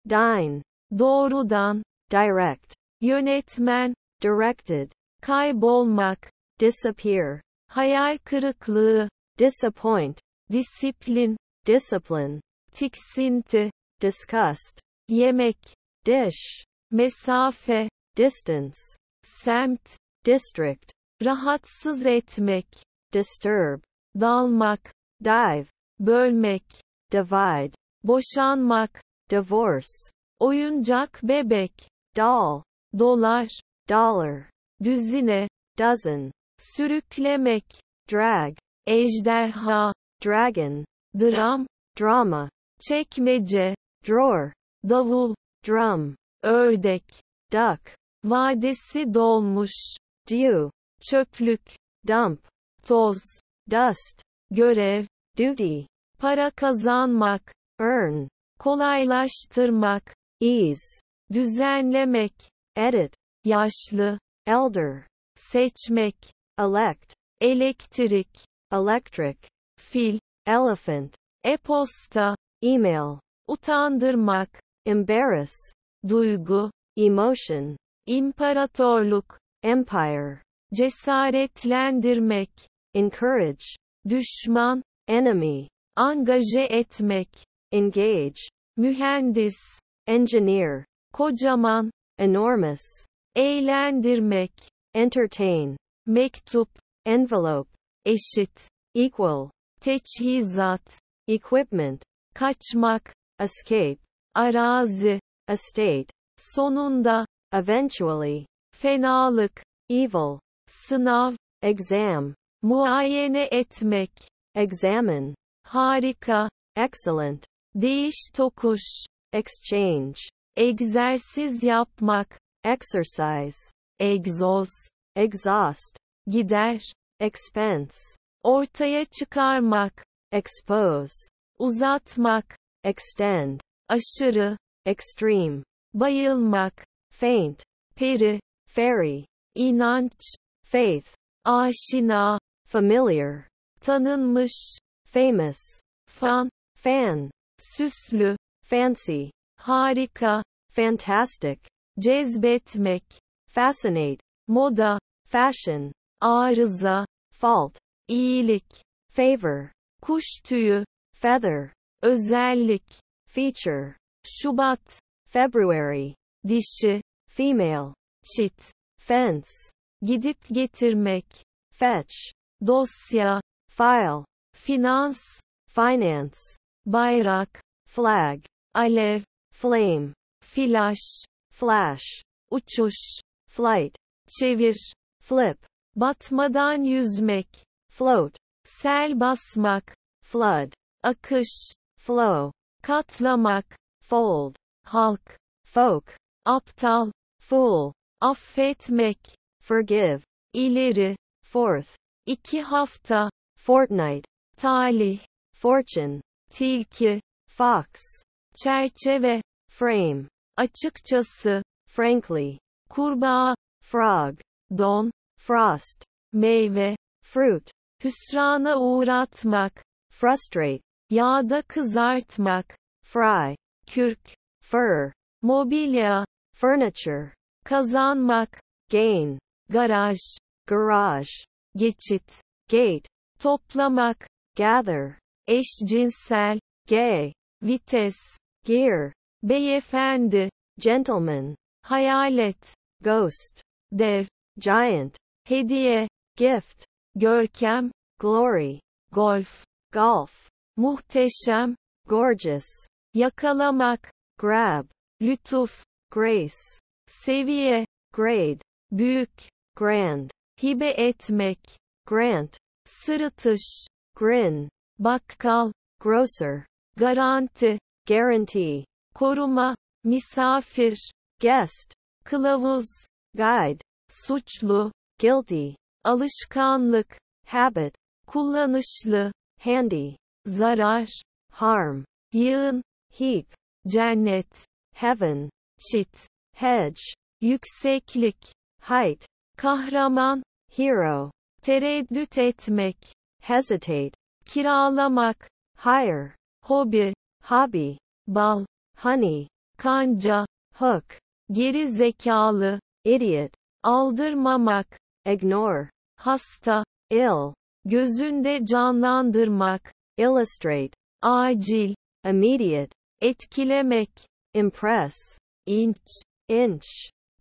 dine, doğrudan, direct, yönetmen, directed, kaybolmak, disappear, hayal kırıklığı, disappoint, disiplin, discipline, tiksinti, disgust, yemek, dish, mesafe, distance, semt, district, rahatsız etmek, disturb, dalmak, dive, bölmek, divide, boşanmak, divorce, oyuncak bebek, doll, dolar, dollar, düzine, dozen, sürüklemek, drag, ejderha, dragon, dram, drama, çekmece, drawer, davul, drum, ördek, duck, vadesi dolmuş, dew, çöplük, dump, toz, dust, görev, duty, para kazanmak, earn, kolaylaştırmak, ease, düzenlemek, edit, yaşlı, elder, seçmek, elect, elektrik, electric, fil, elephant, e-posta, email, utandırmak, embarrass, duygu, emotion, imparatorluk, empire, cesaretlendirmek, encourage, düşman, enemy, angaje etmek, engage, mühendis, engineer, kocaman, enormous, eğlendirmek, entertain, mektup, envelope, eşit, equal, teçhizat, equipment, kaçmak, escape, arazi, estate, sonunda, eventually, fenalık, evil, sınav, exam, muayene etmek, examine, harika, excellent, değiş tokuş, exchange, egzersiz yapmak, exercise, egzoz, exhaust, gider, expense, ortaya çıkarmak, expose, uzatmak, extend, aşırı, extreme, bayılmak, faint, peri, fairy, inanç, faith, aşina, familiar, tanınmış, famous, fan, fan, süslü, fancy, harika, fantastic, cezbetmek, fascinate, moda, fashion, arıza, fault, iyilik, favor, kuş tüyü, feather, özellik, feature, Şubat, February, dişi, female, çit, fence, gidip getirmek, fetch, dosya, file, finans, finance, bayrak, flag, alev, flame, flash, flash, uçuş, flight, çevir, flip, batmadan yüzmek, float, sel basmak, flood, akış, flow, katlamak, fold, halk, folk, aptal, fool, affetmek, forgive, ileri, forth, iki hafta, fortnight, talih, fortune, tilki, fox, çerçeve, frame, Açıkçası, frankly, kurbağa, frog, don, frost, meyve, fruit, hüsrana uğratmak, frustrate, yağda kızartmak, fry, kürk, fur, mobilya, furniture, kazanmak, gain, garaj, garage. geçit, gate, toplamak, gather, eşcinsel, gay, vites, gear, Beyefendi, gentleman, hayalet, ghost, dev, giant, hediye, gift, görkem, glory, golf, golf, muhteşem, gorgeous, yakalamak, grab, lütuf, grace, seviye, grade, büyük, grand, hibe etmek, grant, sırıtış, grin, bakkal, grocer, garanti, guarantee, koruma, misafir, guest, kılavuz, guide, suçlu, guilty, alışkanlık, habit, kullanışlı, handy, zarar, harm, yığın, heap, cennet, heaven, çit, hedge, yükseklik, height, kahraman, hero, tereddüt etmek, hesitate, kiralamak, hire, hobi, hobby, bal, Honey, hani, kanca, hook, geri zekalı, idiot, aldırmamak, ignore, hasta, ill, gözünde canlandırmak, illustrate, acil, immediate, etkilemek, impress, inch, inch,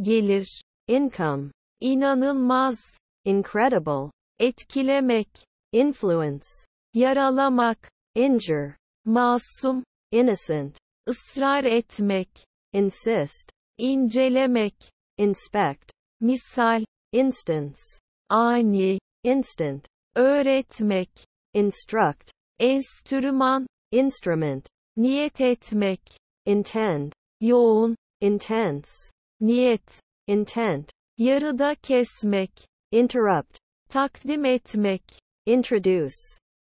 gelir, income, inanılmaz, incredible, etkilemek, influence, yaralamak, injure, masum, innocent, ısrar etmek, insist, incelemek, inspect, misal, instance, ani, instant, öğretmek, instruct, enstrüman, instrument, niyet etmek, intend, yoğun, intense, niyet, intent, yarıda kesmek, interrupt, takdim etmek, introduce,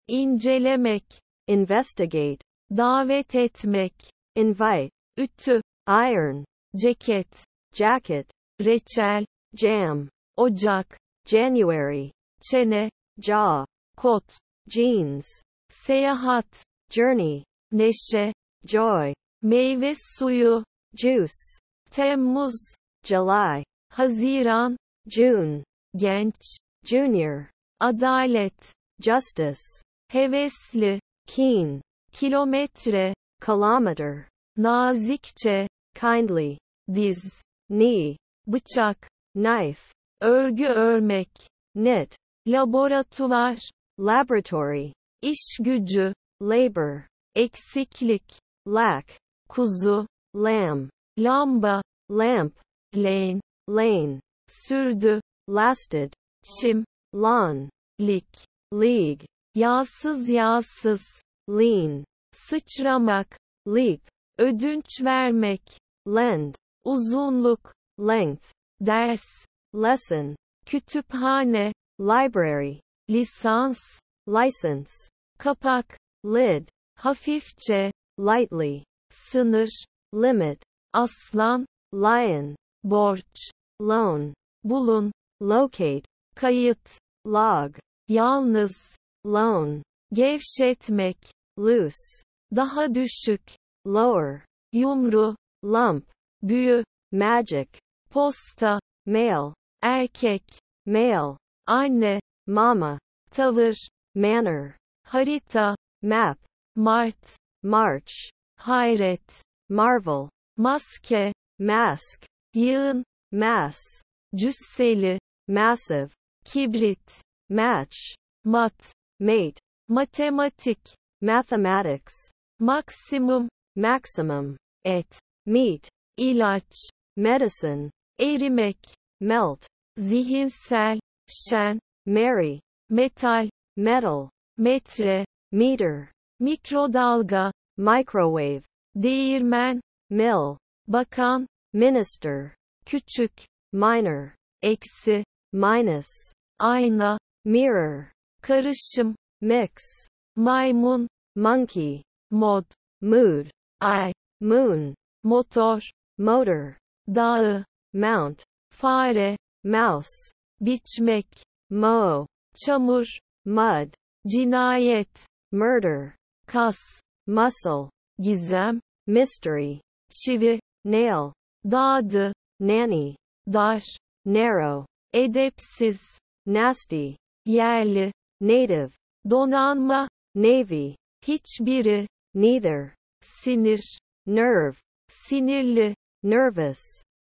incelemek, investigate, davet etmek, invite, üttü, iron, ceket, jacket, reçel, jam, ocak, January, çene, jaw, kot, jeans, seyahat, journey, neşe, joy, meyve suyu, juice, Temmuz, July, Haziran, June, genç, junior, adalet, justice, hevesli, keen, kilometre, kilometer, nazikçe, kindly, diz, knee, bıçak, knife, örgü örmek, net, laboratuvar, laboratory, iş gücü, labor, eksiklik, lack, kuzu, lamb, lamba, lamp, lane, lane, sürdü, lasted, çim, lawn, lik, league, yağsız yağsız, lean, sıçramak, leap, ödünç vermek, lend, uzunluk, length, ders, lesson, kütüphane, library, lisans, license, kapak, lid, hafifçe, lightly, sınır, limit, aslan, lion, borç, loan, bulun, locate, kayıt, log, yalnız, loan, gevşetmek, loose, daha düşük, lower, yumru, lump, büyü, magic, posta, mail, erkek, male, anne, mama, tavır, manner, harita, map, mart, march, hayret, marvel, maske, mask, yığın, mass, cüsseli, massive, kibrit, match, mat, made, matematik, mathematics, maksimum, maximum, et, meat, ilaç, medicine, erimek, melt, zihinsel, şen, Mary, metal, metal, metre, meter, mikrodalga, microwave, değirmen, mill, bakan, minister, küçük, minor, eksi, minus, ayna, mirror, karışım, mix, maymun, monkey, mod, mood, ay, moon, motor, motor, dağı, mount, fare, mouse, biçmek, mow, çamur, mud, cinayet, murder, kas, muscle, gizem, mystery, çivi, nail, dağdı, nanny, dar, narrow, edepsiz, nasty, yerli, native, donanma, Navy. Hiçbiri. Neither. Sinir. Nerve. Sinirli. Nervous.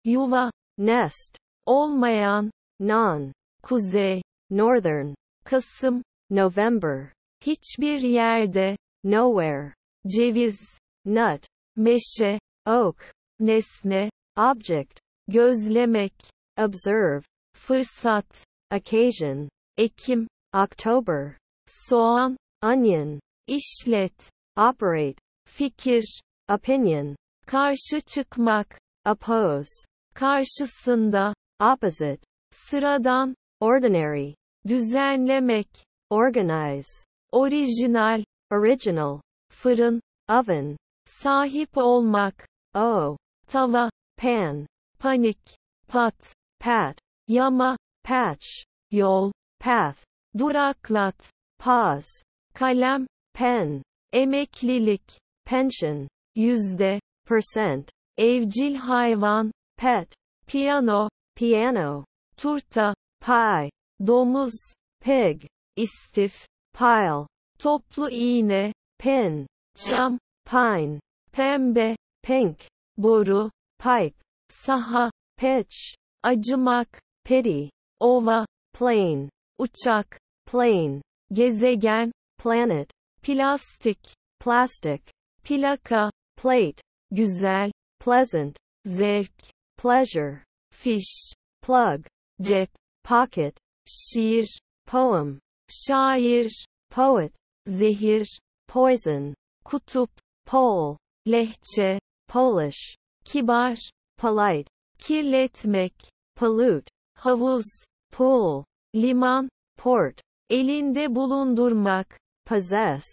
Yuva. Nest. Olmayan. Non. Kuzey. Northern. Kasım. November. Hiçbir yerde. Nowhere. Ceviz. Nut. Meşe. Oak. Nesne. Object. Gözlemek. Observe. Fırsat. Occasion. Ekim. October. Soğan onion, işlet, operate, fikir, opinion, karşı çıkmak, oppose, karşısında, opposite, sıradan, ordinary, düzenlemek, organize, orijinal, original, fırın, oven, sahip olmak, o, oh, tava, pan, panik, pat, pat, yama, patch, yol, path, duraklat, pause, kalem, pen, emeklilik, pension, yüzde, percent, evcil hayvan, pet, Piano, piano, turta, pie, domuz, pig. istif, pile, toplu iğne, pin. çam, pine, pembe, pink, boru, pipe, saha, pitch. acımak, pity. ova, plane, uçak, plane, gezegen, planet, plastik, plastic, plaka, plate, güzel, pleasant, zevk, pleasure, fish, plug, cep, pocket, şiir, poem, şair, poet, zehir, poison, kutup, pole, lehçe, polish, kibar, polite, kirletmek, pollute, havuz, pool, liman, port, elinde bulundurmak, possess,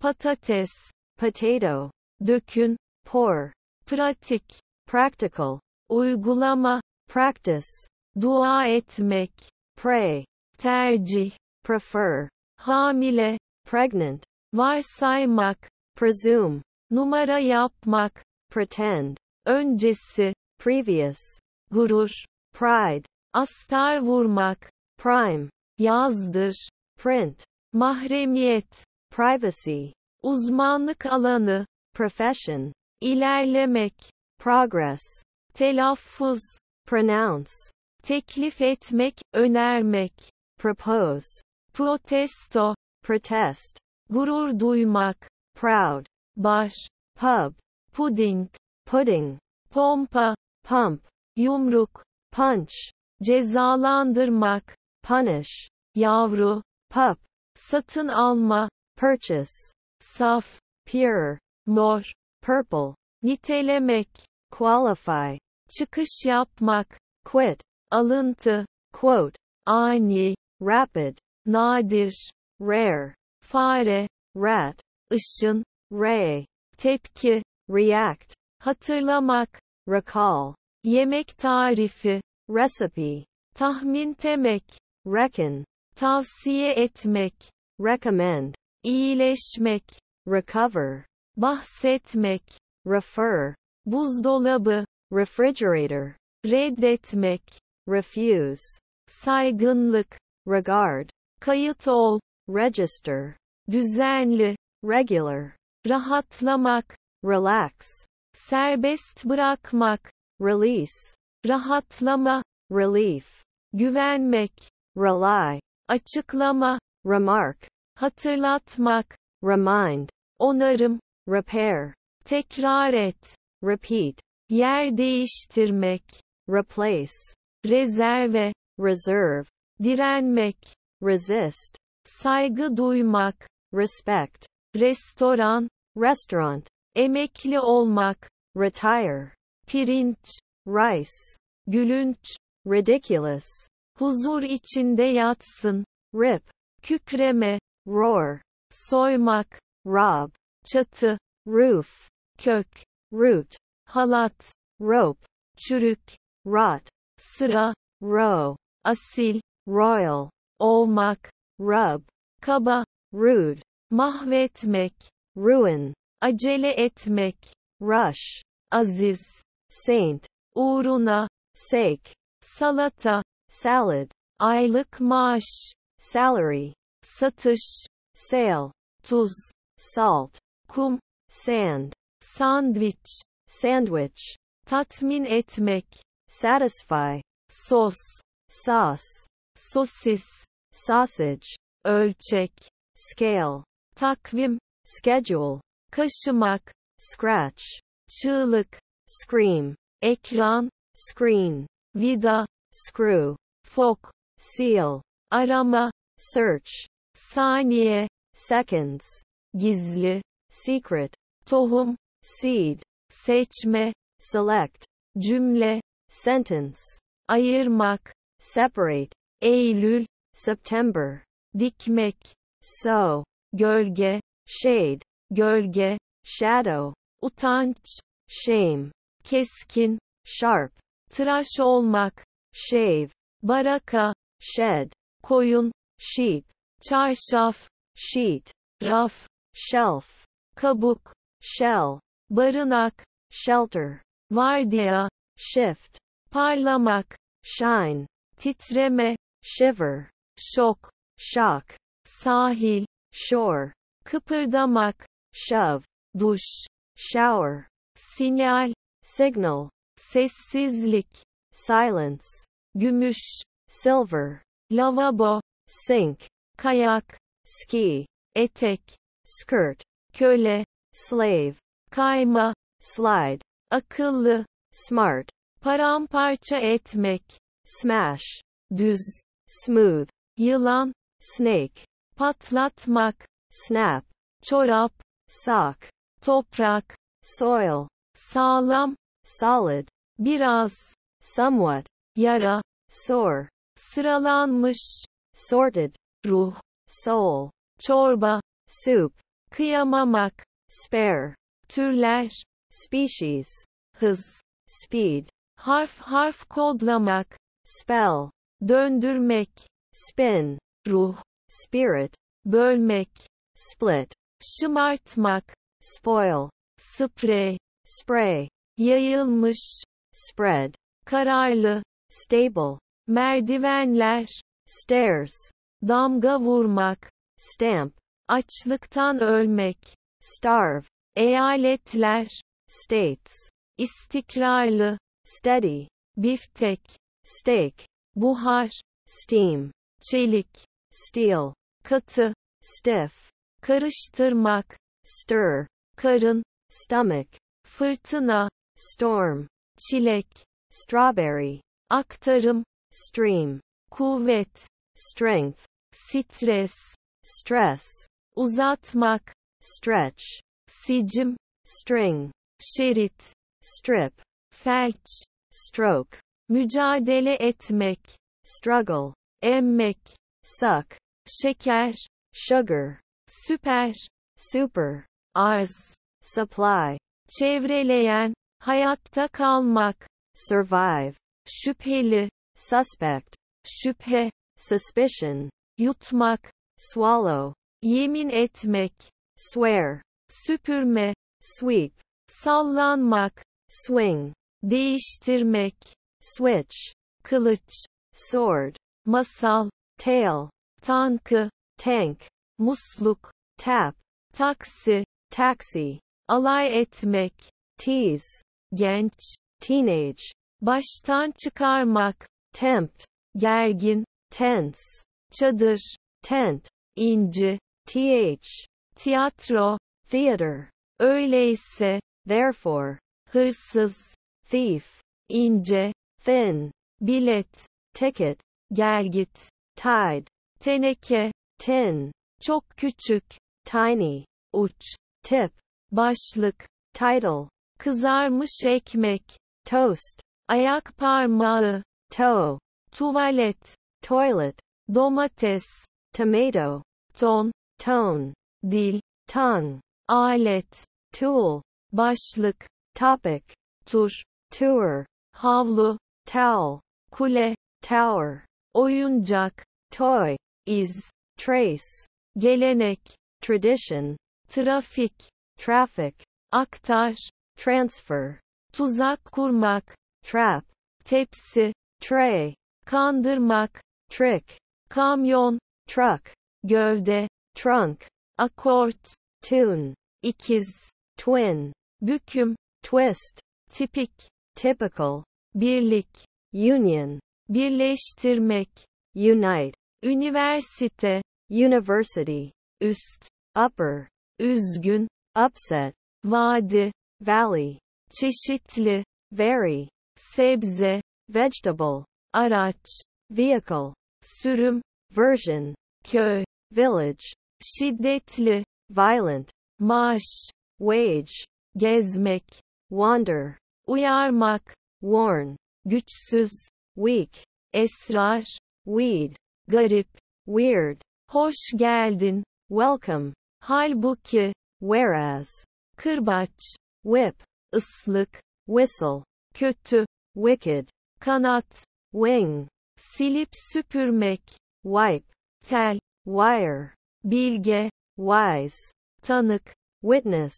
patates, potato, dökün, pour, pratik, practical, uygulama, practice, dua etmek, pray, tercih, prefer, hamile, pregnant, varsaymak, presume, numara yapmak, pretend, öncesi, previous, gurur, pride, astar vurmak, prime, yazdır, print, mahremiyet, privacy, uzmanlık alanı, profession, ilerlemek, progress, telaffuz, pronounce, teklif etmek, önermek, propose, protesto, protest, gurur duymak, proud, bar, pub, pudding, pudding, pompa, pump, yumruk, punch, cezalandırmak, punish, yavru, pup, satın alma, purchase, saf, pure, mor, purple, nitelemek, qualify, çıkış yapmak, quit, alıntı, quote, ani, rapid, nadir, rare, fare, rat, ışın, ray, tepki, react, hatırlamak, recall, yemek tarifi, recipe, tahmin temek, reckon, tavsiye etmek, recommend, iyileşmek, recover, bahsetmek, refer, buzdolabı, refrigerator, reddetmek, refuse, saygınlık, regard, kayıt ol, register, düzenli, regular, rahatlamak, relax, serbest bırakmak, release, rahatlama, relief, güvenmek, rely, açıklama, remark, hatırlatmak, remind, onarım, repair, tekrar et, repeat, yer değiştirmek, replace, rezerve, reserve, direnmek, resist, saygı duymak, respect, restoran, restaurant, emekli olmak, retire, pirinç, rice, gülünç, ridiculous, Huzur içinde yatsın. Rip. Kükreme. Roar. Soymak. Rob. Çatı. Roof. Kök. Root. Halat. Rope. Çürük. Rot. Sıra. Row. Asil. Royal. Olmak. Rub. Kaba. Rude. Mahvetmek. Ruin. Acele etmek. Rush. Aziz. Saint. Uğruna. Sake. Salata salad, aylık maaş, salary, satış, sale, tuz, salt, kum, sand, sandwich, sandwich, tatmin etmek, satisfy, sos, sauce, sosis, sausage, ölçek, scale, takvim, schedule, kaşımak, scratch, çığlık, scream, ekran, screen, vida, screw, fok, seal, arama, search, saniye, seconds, gizli, secret, tohum, seed, seçme, select, cümle, sentence, ayırmak, separate, Eylül, September, dikmek, sow, gölge, shade, gölge, shadow, utanç, shame, keskin, sharp, tıraş olmak, shave, baraka, shed, koyun, sheep, çarşaf, sheet, raf, shelf, kabuk, shell, barınak, shelter, vardiya, shift, parlamak, shine, titreme, shiver, şok, shock sahil, shore, kıpırdamak, shove, duş, shower, sinyal, signal, sessizlik, silence, gümüş, silver, lavabo, sink, kayak, ski, etek, skirt, köle, slave, kayma, slide, akıllı, smart, paramparça etmek, smash, düz, smooth, yılan, snake, patlatmak, snap, çorap, sock, toprak, soil, sağlam, solid, biraz, somewhat, yara, sore. sıralanmış, sorted, ruh, soul, çorba, soup, kıyamamak, spare, türler, species, hız, speed, harf harf kodlamak, spell, döndürmek, spin, ruh, spirit, bölmek, split, şımartmak, spoil, spray, spray, yayılmış, spread, kararlı, stable, merdivenler, stairs, damga vurmak, stamp, açlıktan ölmek, starve, eyaletler, states, istikrarlı, steady, biftek, steak, buhar, steam, çelik, steel, katı, stiff, karıştırmak, stir, karın, stomach, fırtına, storm, çilek, strawberry, aktarım, stream, kuvvet, strength, stres, stress, uzatmak, stretch, sicim, string, şerit, strip, felç, stroke, mücadele etmek, struggle, emmek, suck. şeker, sugar, süper, super, arz, supply, çevreleyen, hayatta kalmak, survive, şüpheli, suspect, şüphe, suspicion, yutmak, swallow, yemin etmek, swear, süpürme, sweep, sallanmak, swing, değiştirmek, switch, kılıç, sword, masal, tail, tankı, tank, musluk, tap, taksi, taxi, alay etmek, tease, genç, teenage, baştan çıkarmak, tempt, gergin, tense, çadır, tent, inci, th, tiyatro, theater. Öyleyse, therefore, hırsız, thief, ince, thin, bilet, ticket, gergit, tide, teneke, tin, çok küçük, tiny, uç, tip, başlık, title, kızarmış ekmek, toast, ayak parmağı, toe, tuvalet, toilet, domates, tomato, ton, tone, dil, tongue, alet, tool, başlık, topic, tur, tour, havlu, towel, kule, tower, oyuncak, toy, iz, trace, gelenek, tradition, trafik, traffic, aktar, transfer, tuzak kurmak, trap, tepsi, tray, kandırmak, trick, kamyon, truck, gövde, trunk, akort, tune, ikiz, twin, büküm, twist, tipik, typical, birlik, union, birleştirmek, unite, üniversite, university, üst, upper, üzgün, upset, vadi, valley, çeşitli, vary, sebze, vegetable, araç, vehicle, sürüm, version, köy, village, şiddetli, violent, maaş, wage, gezmek, wander, uyarmak, warn, güçsüz, weak, esrar, weed, garip, weird, hoş geldin, welcome, halbuki, whereas, kırbaç, whip, ıslık, whistle, kötü, wicked, kanat, wing, silip süpürmek, wipe, tel, wire, bilge, wise, tanık, witness,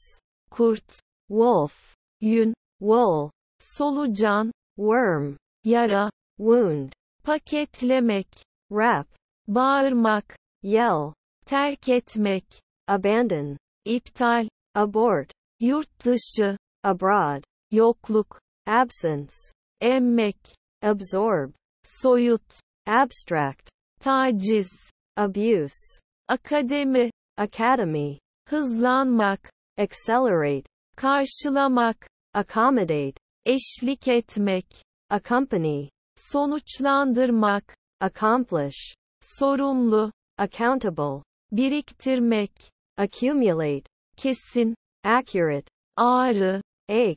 kurt, wolf, yün, wool. solucan, worm, yara, wound, paketlemek, wrap, bağırmak, yell, terk etmek, abandon, iptal, abort, yurt dışı, abroad, yokluk, absence, emmek, absorb, soyut, abstract, taciz, abuse, akademi, academy, hızlanmak, accelerate, karşılamak, accommodate, eşlik etmek, accompany, sonuçlandırmak, accomplish, sorumlu, accountable, biriktirmek, accumulate, kesin, accurate, ağrı, ache,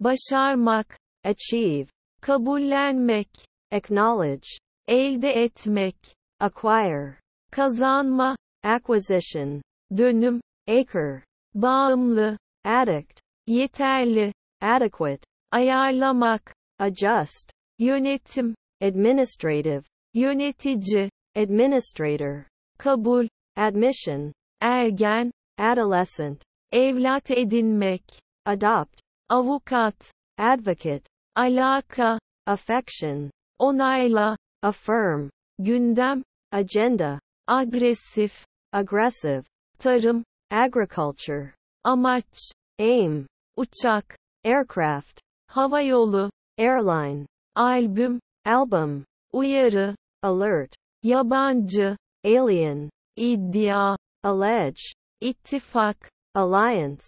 başarmak, achieve, kabullenmek, acknowledge, elde etmek, acquire, kazanma, acquisition, dönüm, acre, bağımlı, addict, yeterli, adequate, ayarlamak, adjust, yönetim, administrative, yönetici, administrator, kabul, admission, ergen, adolescent, evlat edinmek, adopt, avukat, advocate, alaka, affection, onayla, affirm, gündem, agenda, agresif, aggressive, tarım, agriculture, amaç, aim, uçak, aircraft, hava yolu, airline, albüm, album, uyarı, alert, yabancı, alien, iddia, allege, ittifak, alliance,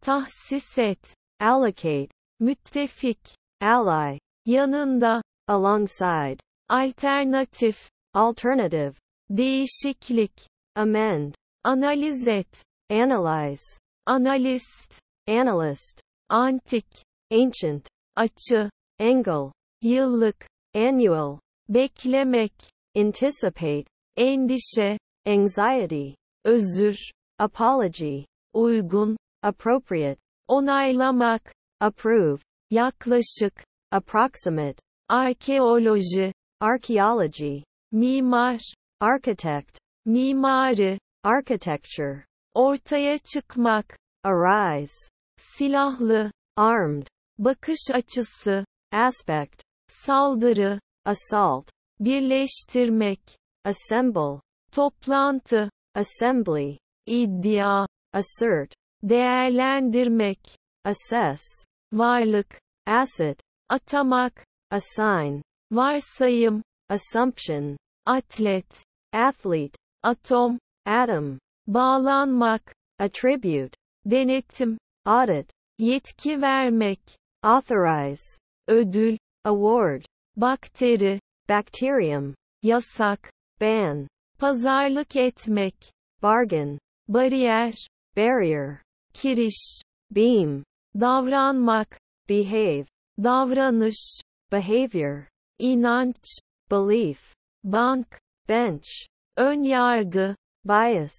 tahsis et, allocate, müttefik, ally, yanında, alongside, alternatif, alternative, değişiklik, amend, analiz et, analyze, analist, analyst, antik, ancient, açı, angle, yıllık, annual, beklemek, anticipate, endişe, anxiety, özür, apology, uygun, appropriate, onaylamak, approve, yaklaşık, approximate, arkeoloji, archaeology, mimar, architect, mimari, architecture, ortaya çıkmak, arise, silahlı, armed, bakış açısı, aspect, saldırı, assault, birleştirmek, assemble, toplantı, assembly, iddia, assert, değerlendirmek, assess, varlık, asset, atamak, assign, varsayım, assumption, atlet, athlete, atom, atom, bağlanmak, attribute, denetim, audit, yetki vermek, authorize, ödül, award, bakteri, bacterium, yasak, ban, pazarlık etmek, bargain, bariyer, barrier, kiriş, beam, davranmak, behave, davranış, behavior, inanç, belief, bank, bench, ön yargı, bias,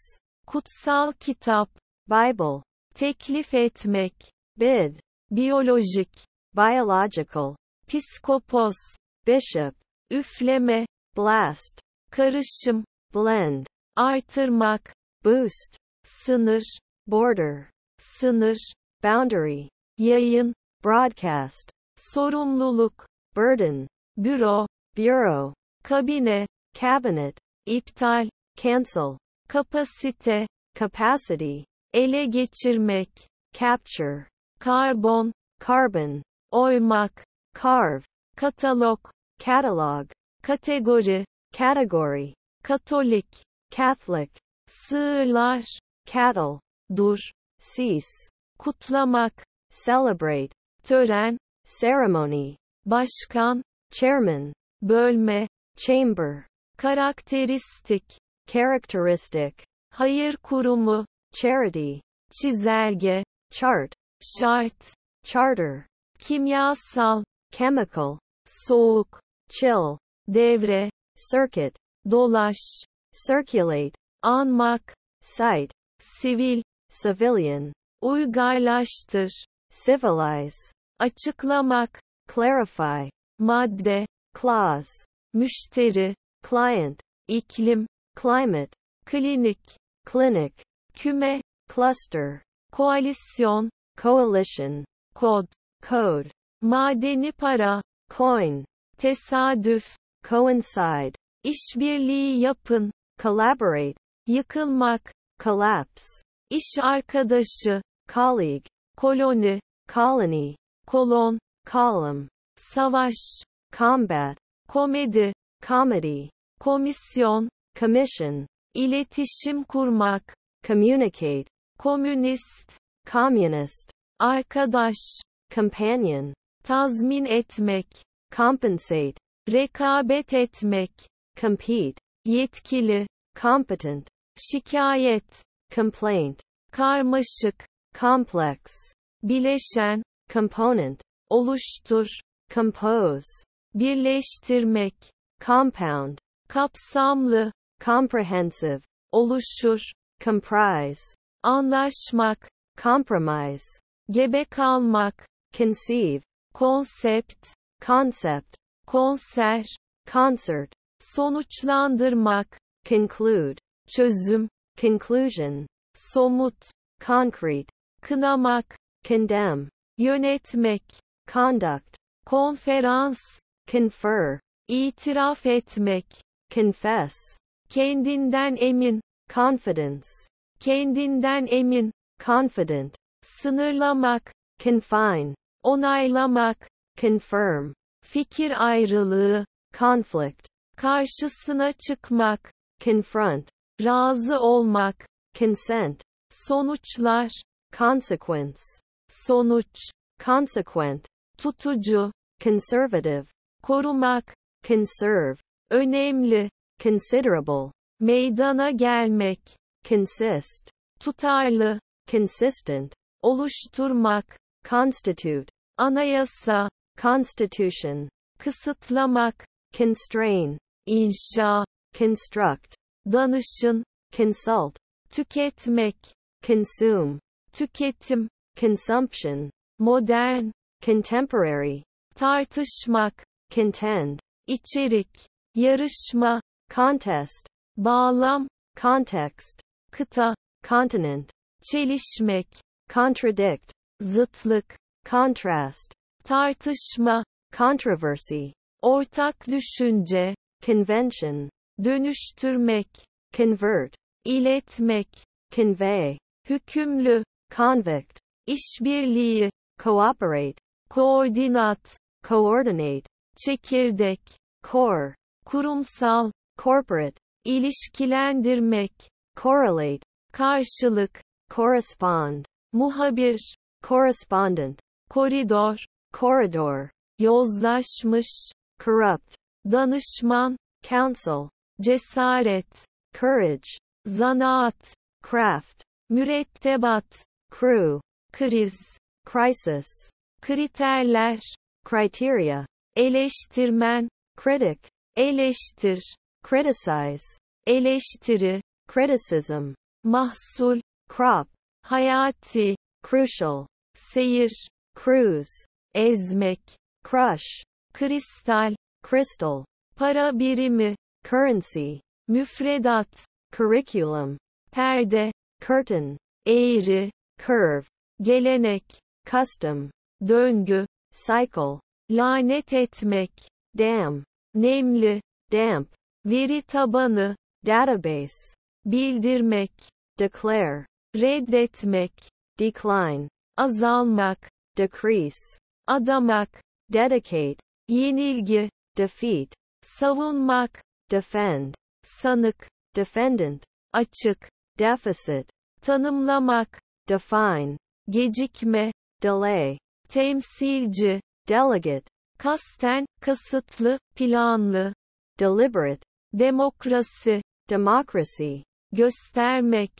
kutsal kitap, Bible, teklif etmek, bid, biyolojik, biological, psikopos, bishop, üfleme, blast, karışım, blend, artırmak, boost, sınır, border, sınır, boundary, yayın, broadcast, sorumluluk, burden, büro, bureau, kabine, cabinet, iptal, cancel, kapasite, capacity, ele geçirmek, capture, karbon, carbon, oymak, carve, katalog, catalog, kategori, category, katolik, catholic, sığırlar, cattle, dur, sis, kutlamak, celebrate, tören, ceremony, başkan, chairman, bölme, chamber, karakteristik, characteristic, hayır kurumu, charity, çizelge, chart, şart, charter, kimyasal, chemical, soğuk, chill, devre, circuit, dolaş, circulate, anmak, sight, sivil, civilian, uygarlaştır, civilize, açıklamak, clarify, madde, clause, müşteri, client, iklim, climate, klinik, clinic, küme, cluster, koalisyon, coalition, kod, code, madeni para, coin, tesadüf, coincide, işbirliği yapın, collaborate, yıkılmak, collapse, iş arkadaşı, colleague, koloni, colony, kolon, column, savaş, combat, komedi, comedy, komisyon, commission, iletişim kurmak, communicate, komünist, communist, arkadaş, companion, tazmin etmek, compensate, rekabet etmek, compete, yetkili, competent, şikayet, complaint, karmaşık, complex, bileşen, component, oluştur, compose, birleştirmek, compound, kapsamlı, comprehensive, oluşur, comprise, anlaşmak, compromise, gebe kalmak, conceive, konsept, concept, konser, concert, sonuçlandırmak, conclude, çözüm, conclusion, somut, concrete, kınamak, condemn, yönetmek, conduct, konferans, confer, itiraf etmek, confess, kendinden emin, confidence, kendinden emin, confident, sınırlamak, confine, onaylamak, confirm, fikir ayrılığı, conflict, karşısına çıkmak, confront, razı olmak, consent, sonuçlar, consequence, sonuç, consequent, tutucu, conservative, korumak, conserve, önemli, considerable, meydana gelmek, consist, tutarlı, consistent, oluşturmak, constitute, anayasa, constitution, kısıtlamak, constrain, inşa, construct, danışın, consult, tüketmek, consume, tüketim, consumption, modern, contemporary, tartışmak, contend, içerik, yarışma, contest, bağlam, context, kıta, continent, çelişmek, contradict, zıtlık, contrast, tartışma, controversy, ortak düşünce, convention, dönüştürmek, convert, iletmek, convey, hükümlü, convict, işbirliği, cooperate, koordinat, coordinate, çekirdek, core, kurumsal, corporate, ilişkilendirmek, correlate, karşılık, correspond, muhabir, correspondent, koridor, corridor, yozlaşmış, corrupt, danışman, counsel, cesaret, courage, zanaat, craft, mürettebat, crew, kriz, crisis, kriterler, criteria, eleştirmen, critic, eleştir, criticize, eleştiri, criticism, mahsul, crop, hayati, crucial, seyir, cruise, ezmek, crush, kristal, crystal, para birimi, currency, müfredat, curriculum, perde, curtain, eğri, curve, gelenek, custom, döngü, cycle, lanet etmek, dam, nemli, damp, veri tabanı, database, bildirmek, declare, reddetmek, decline, azalmak, decrease, adamak, dedicate, yenilgi, defeat, savunmak, defend, sanık, defendant, açık, deficit, tanımlamak, define, gecikme, delay, temsilci, delegate, kasten, kasıtlı, planlı, deliberate, demokrasi, democracy, göstermek,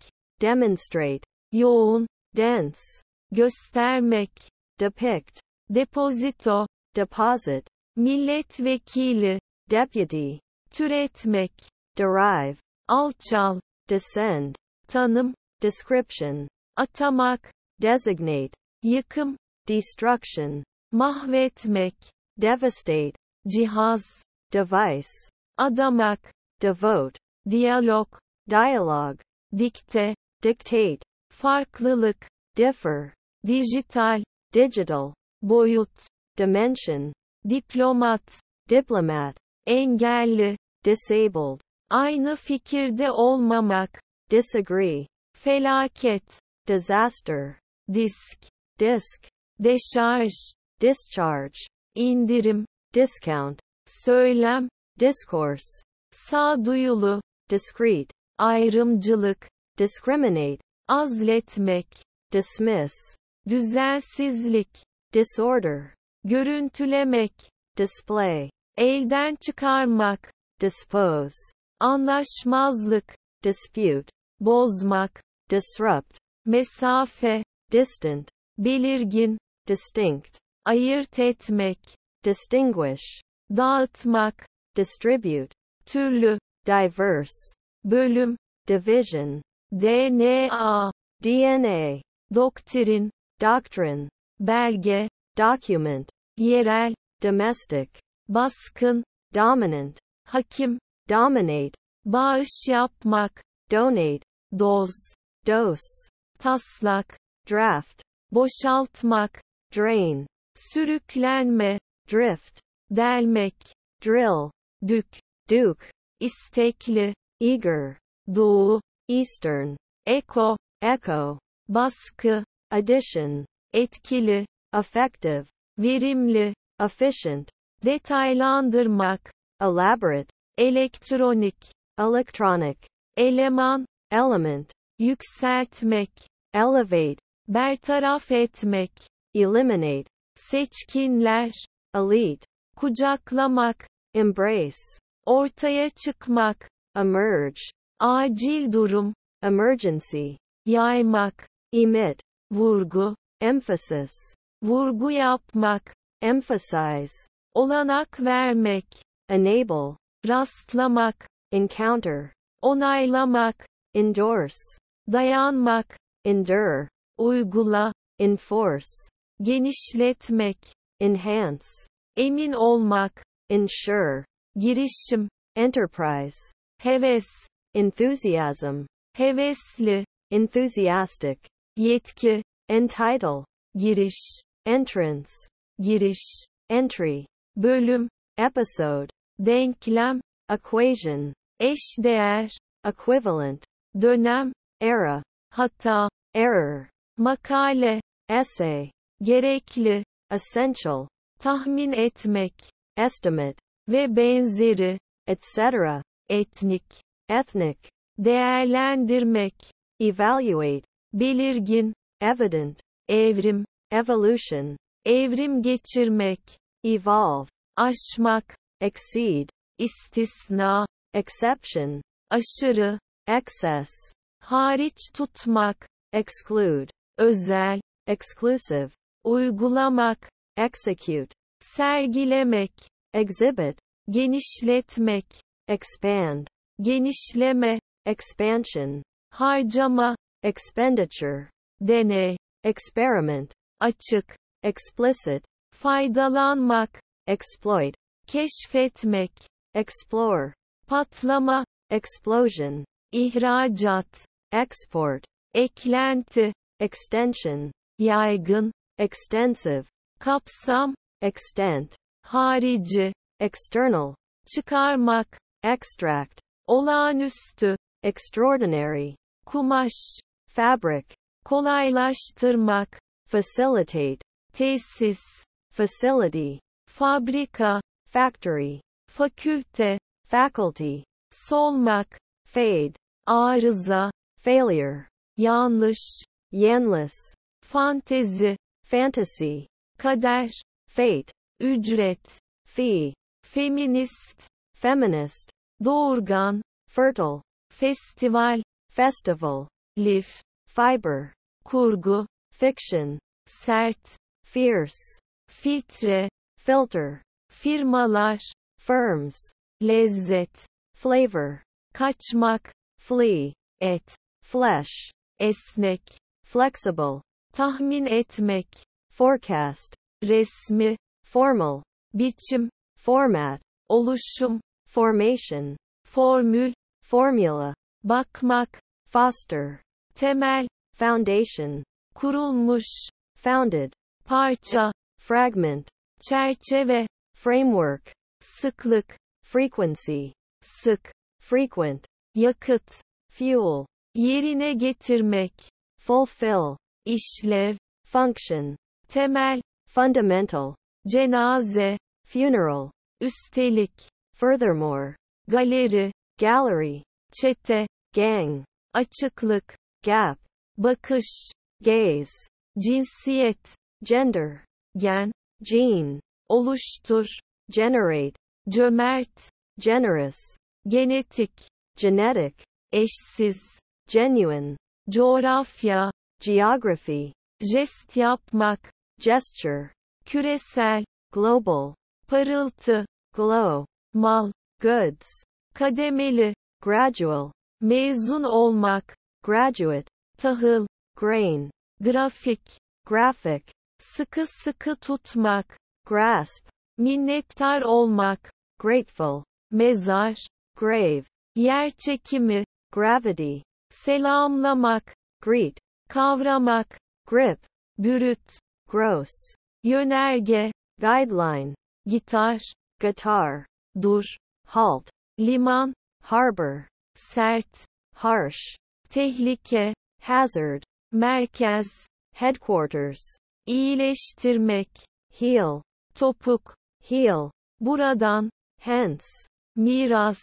demonstrate, yoğun, dense, göstermek, depict, depozito, deposit, milletvekili, deputy, türetmek, derive, alçal, descend, tanım, description, atamak, designate, yıkım, destruction, mahvetmek, devastate, cihaz, device, adamak, devote, diyalog, dialogue, dikte, dictate, farklılık, differ, dijital, digital, boyut, dimension, diplomat, diplomat, engelli, disabled, aynı fikirde olmamak, disagree, felaket, disaster, disk, disk, deşarj, discharge, indirim, discount, söylem, discourse, sağduyulu, discrete, ayrımcılık, discriminate, azletmek, dismiss, düzensizlik, disorder, görüntülemek, display, elden çıkarmak, dispose, anlaşmazlık, dispute, bozmak, disrupt, mesafe, distant, belirgin, distinct, ayırt etmek, distinguish, dağıtmak, distribute, türlü, diverse, bölüm, division, DNA, DNA, doktrin, doctrine, belge, document, yerel, domestic, baskın, dominant, hakim, dominate, bağış yapmak, donate, doz, dose, taslak, draft, boşaltmak, drain, sürüklenme, drift, delmek, drill, dük, duke, istekli, eager, doğu, eastern, echo, echo, baskı, addition, etkili, effective, verimli, efficient, detaylandırmak, elaborate, elektronik, electronic, eleman, element, yükseltmek, elevate, bertaraf etmek, eliminate, seçkinler, elite, kucaklamak, embrace, ortaya çıkmak, emerge, acil durum, emergency, yaymak, emit, vurgu, emphasis, vurgu yapmak, emphasize, olanak vermek, enable, rastlamak, encounter, onaylamak, endorse, dayanmak, endure, uygula, enforce, genişletmek, enhance, emin olmak, ensure, girişim, enterprise, heves, enthusiasm, hevesli, enthusiastic, yetki, entitle, giriş, entrance, giriş, entry, bölüm, episode, denklem, equation, eş değer, equivalent, dönem, era, hata, error, makale, essay, gerekli, essential, tahmin etmek, estimate ve benzeri, etc., etnik, ethnic, değerlendirmek, evaluate, belirgin, evident, evrim, evolution, evrim geçirmek, evolve, aşmak, exceed, istisna, exception, aşırı, excess, hariç tutmak, exclude, özel, exclusive, uygulamak, execute, sergilemek, exhibit, genişletmek, expand, genişleme, expansion, harcama, expenditure, deney, experiment, açık, explicit, faydalanmak, exploit, keşfetmek, explore, patlama, explosion, ihracat, export, eklenti, extension, yaygın, extensive, kapsam, extent, harici, external, çıkarmak, extract, olağanüstü, extraordinary, kumaş, fabric, kolaylaştırmak, facilitate, tesis, facility, fabrika, factory, fakülte, faculty, solmak, fade, arıza, failure, yanlış, yanlış, fantezi, fantasy, kader, fate, ücret, fee, feminist, feminist, doğurgan, fertile, festival, festival, lif, fiber, kurgu, fiction, sert, fierce, filtre, filter, firmalar, firms, lezzet, flavor, kaçmak, flee, et, flesh, esnek, flexible, tahmin etmek, forecast, resmi, formal, biçim, format, oluşum, formation, formül, formula, bakmak, foster, temel, foundation, kurulmuş, founded, parça, fragment, çerçeve, framework, sıklık, frequency, sık, frequent, yakıt, fuel, yerine getirmek, fulfill, işlev, function, temel, fundamental, cenaze, funeral, üstelik, furthermore, galeri, gallery, çete, gang, açıklık, gap, bakış, gaze, cinsiyet, gender, gen, gene, oluştur, generate, cömert, generous, genetik, genetic, eşsiz, genuine, coğrafya, geography, jest yapmak, gesture, küresel, global, parıltı, glow, mal, goods, kademeli, gradual, mezun olmak, graduate, tahıl, grain, grafik, graphic, sıkı sıkı tutmak, grasp, minnettar olmak, grateful, mezar, grave, yer çekimi, gravity, selamlamak, greet, kavramak, grip, bürüt, gross, yönerge, guideline, gitar, guitar, dur, halt, liman, harbor, sert, harsh, tehlike, hazard, merkez, headquarters iyileştirmek, heal, topuk, heal, buradan, hence, miras,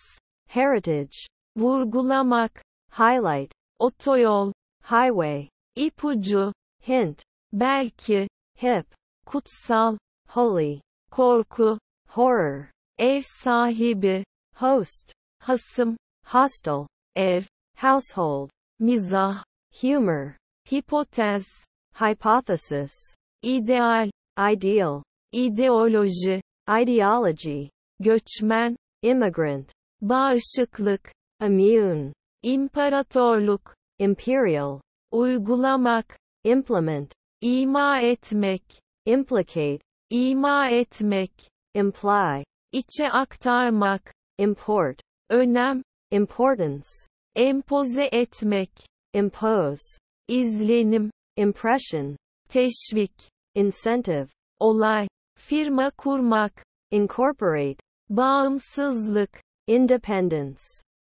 heritage, vurgulamak, highlight, otoyol, highway, ipucu, hint, belki, hep, kutsal, holy, korku, horror, ev sahibi, host, hasım, hostel, ev, household, mizah, humor, hipotez, hypothesis, ideal, ideal, ideoloji, ideology, göçmen, immigrant, bağışıklık, immune, imparatorluk, imperial, uygulamak, implement, ima etmek, implicate, ima etmek, imply, içe aktarmak, import, önem, importance, empoze etmek, impose, izlenim, impression, teşvik, incentive, olay, firma kurmak, incorporate, bağımsızlık, independence,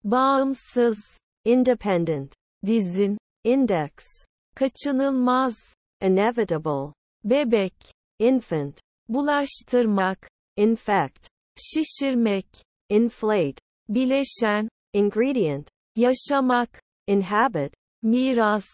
bağımsız, independent, dizin, index, kaçınılmaz, inevitable, bebek, infant, bulaştırmak, infect, şişirmek, inflate, bileşen, ingredient, yaşamak, inhabit, miras,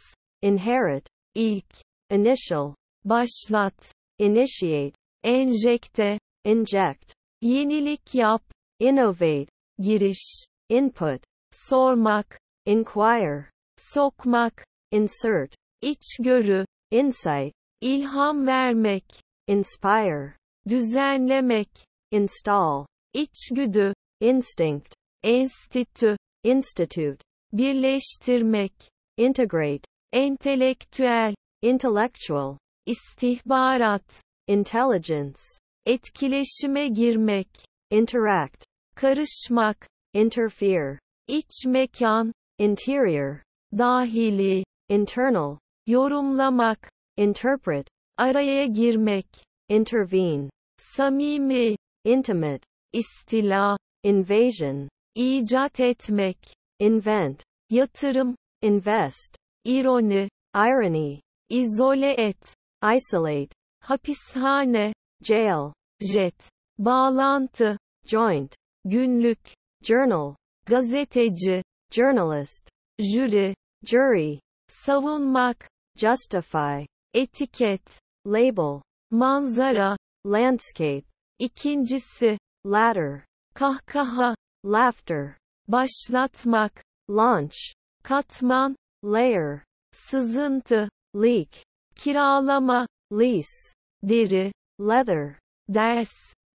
inherit, ilk, initial, başlat, initiate, enjekte, inject, yenilik yap, innovate, giriş, input, sormak, inquire, sokmak, insert, içgörü, insight, ilham vermek, inspire, düzenlemek, install, içgüdü, instinct, enstitü, institute, birleştirmek, integrate, entelektüel, intellectual, istihbarat, intelligence, etkileşime girmek, interact, karışmak, interfere, iç mekan, interior, dahili, internal, yorumlamak, interpret, araya girmek, intervene, samimi, intimate, istila, invasion, icat etmek, invent, yatırım, invest, ironi, irony, izole et, isolate, hapishane, jail, jet, bağlantı, joint, günlük, journal, gazeteci, journalist, jüri, jury, savunmak, justify, etiket, label, manzara, landscape, ikincisi, ladder, kahkaha, laughter, başlatmak, launch, katman, layer, sızıntı, leak, kiralama, lease, diri, leather, ders,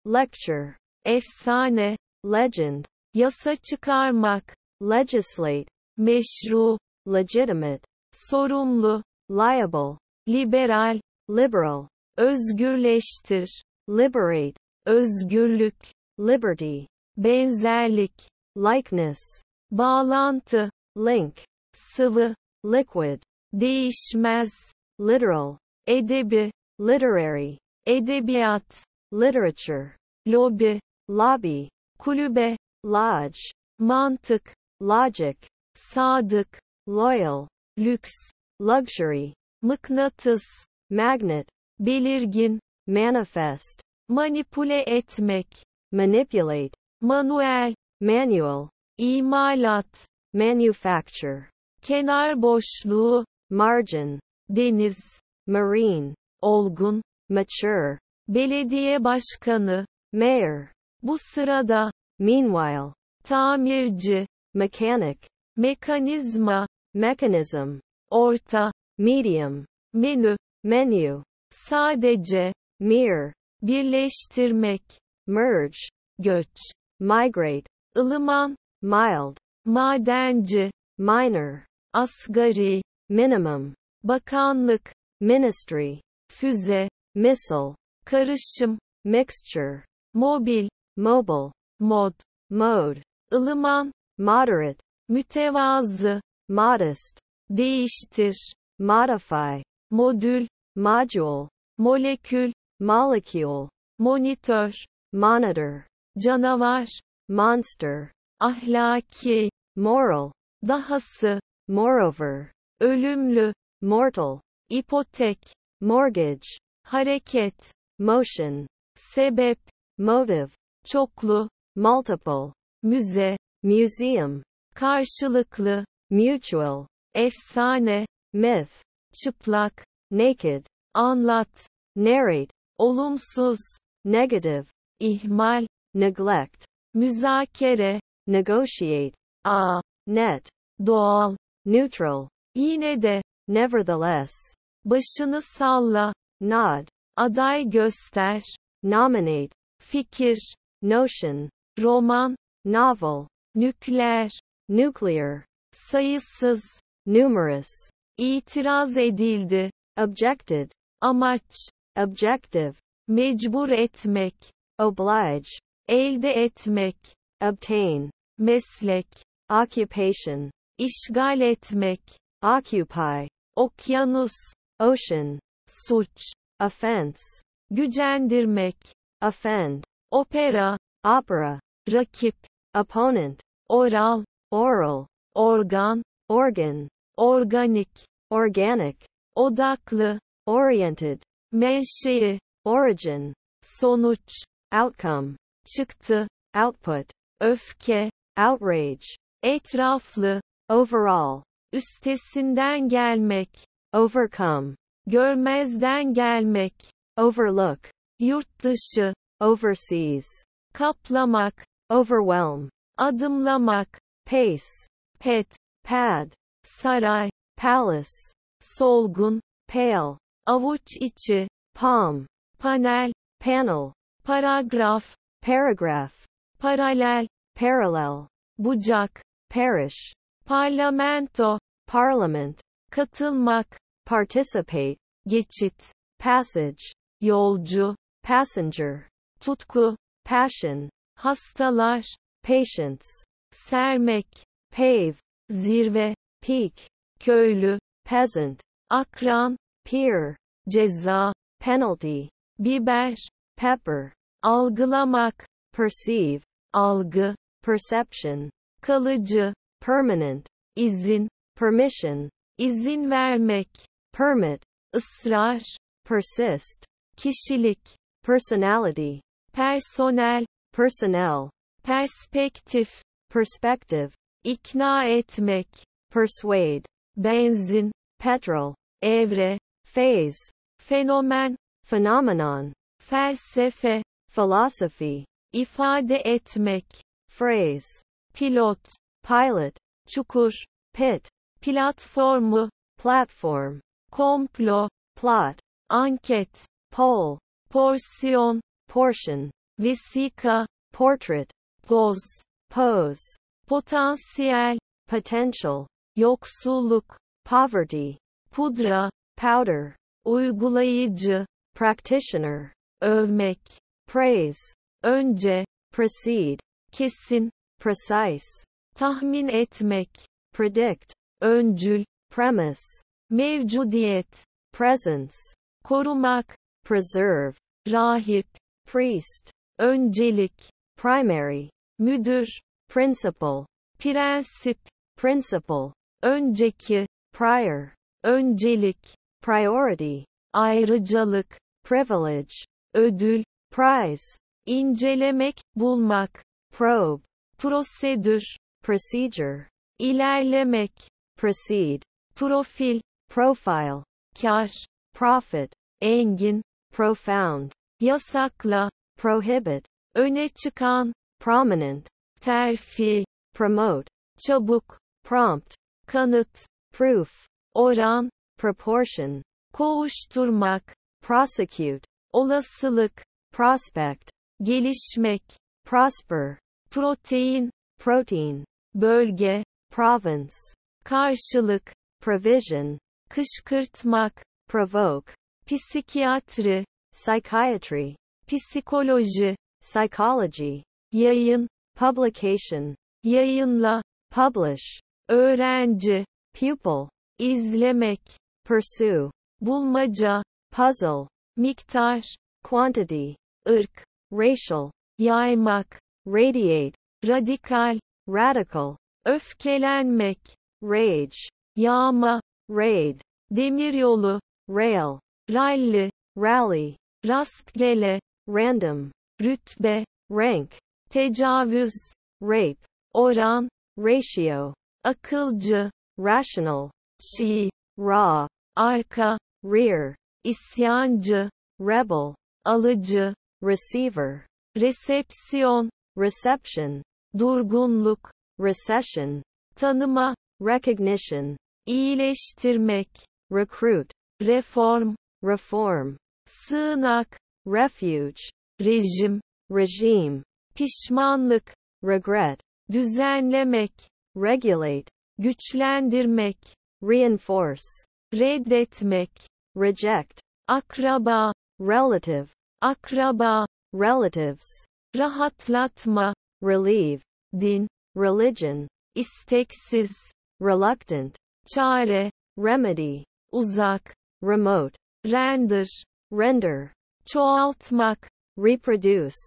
lecture, efsane, legend, yasa çıkarmak, legislate, meşru, legitimate, sorumlu, liable, liberal, liberal, özgürleştir, liberate, özgürlük, liberty, benzerlik, likeness, bağlantı, link, sıvı, liquid, değişmez, literal, edebi, literary, edebiyat, literature, lobby, lobby, kulübe, lodge, mantık, logic, sadık, loyal, lüks, luxury, mıknatıs, magnet, belirgin, manifest, manipüle etmek, manipulate, manuel, manual, imalat, manufacture, kenar boşluğu, margin, deniz, marine, olgun, mature, belediye başkanı, mayor, bu sırada, meanwhile, tamirci, mechanic, mekanizma, mechanism, orta, medium, menü, menu, sadece, mere birleştirmek, merge, göç, migrate, ılıman, mild, madenci, minor, asgari, minimum, bakanlık, ministry, füze, missile, karışım, mixture, mobil, mobile, mod, mode, ılıman, moderate, mütevazı, modest, değiştir, modify, modül, module, molekül, molecule, monitör, monitor, canavar, monster, ahlaki, moral, dahası, Moreover, ölümlü, mortal, ipotek, mortgage, hareket, motion, sebep, motive, çoklu, multiple, müze, museum, karşılıklı, mutual, efsane, myth, çıplak, naked, anlat, narrate, olumsuz, negative, ihmal, neglect, müzakere, negotiate, a, net, doğal, neutral. Yine de, nevertheless. Başını salla, nod. Aday göster, nominate. Fikir, notion. Roman, novel. Nükleer, nuclear. Sayısız, numerous. İtiraz edildi, objected. Amaç, objective. Mecbur etmek, oblige. Elde etmek, obtain. Meslek, occupation işgal etmek, occupy, okyanus, ocean, suç, offense, gücendirmek, offend, opera, opera, rakip, opponent, oral, oral, organ, organ, Organic, organic, odaklı, oriented, menşei, origin, sonuç, outcome, çıktı, output, öfke, outrage, etraflı, overall, üstesinden gelmek, overcome, görmezden gelmek, overlook, yurt dışı, overseas, kaplamak, overwhelm, adımlamak, pace, pet, pad, saray, palace, solgun, pale, avuç içi, palm, panel, panel, paragraf, paragraph, paralel, parallel, bucak, parish, Parlamento, parliament, katılmak, participate, geçit, passage, yolcu, passenger, tutku, passion, hastalar, patients, sermek, pave, zirve, peak, köylü, peasant, akran, peer, ceza, penalty, biber, pepper, algılamak, perceive, algı, perception, kalıcı, permanent, izin, permission, izin vermek, permit, ısrar, persist, kişilik, personality, personel, personnel, perspektif, perspective, ikna etmek, persuade, benzin, petrol, evre, phase, fenomen, phenomenon, felsefe, philosophy, ifade etmek, phrase, pilot, pilot, çukur, pit, platformu, platform, komplo, plot, anket, poll, porsiyon, portion, vesika, portrait, poz, pose, potansiyel, potential, yoksulluk, poverty, pudra, powder, uygulayıcı, practitioner, övmek, praise, önce, proceed, kesin, precise, tahmin etmek, predict, öncül, premise, mevcudiyet, presence, korumak, preserve, rahip, priest, öncelik, primary, müdür, principal, prensip, principal, önceki, prior, öncelik, priority, ayrıcalık, privilege, ödül, prize, incelemek, bulmak, probe, prosedür, procedure, ilerlemek, proceed, profil, profile, kar, profit, engin, profound, yasakla, prohibit, öne çıkan, prominent, terfi, promote, çabuk, prompt, kanıt, proof, oran, proportion, kovuşturmak, prosecute, olasılık, prospect, gelişmek, prosper, protein, protein, bölge, province, karşılık, provision, kışkırtmak, provoke, psikiyatri, psychiatry, psikoloji, psychology, yayın, publication, yayınla, publish, öğrenci, pupil, izlemek, pursue, bulmaca, puzzle, miktar, quantity, ırk, racial, yaymak, radiate, radikal, radical, öfkelenmek, rage, yağma, raid, demiryolu, rail, rally, rally, rastgele, random, rütbe, rank, tecavüz, rape, oran, ratio, akılcı, rational, she, raw, arka, rear, isyancı, rebel, alıcı, receiver, resepsiyon, reception, durgunluk, recession, tanıma, recognition, iyileştirmek, recruit, reform, reform, sığınak, refuge, rejim, regime, pişmanlık, regret, düzenlemek, regulate, güçlendirmek, reinforce, reddetmek, reject, akraba, relative, akraba, relatives, rahatlatma, relieve, din, religion, isteksiz, reluctant, çare, remedy, uzak, remote, render, render, çoğaltmak, reproduce,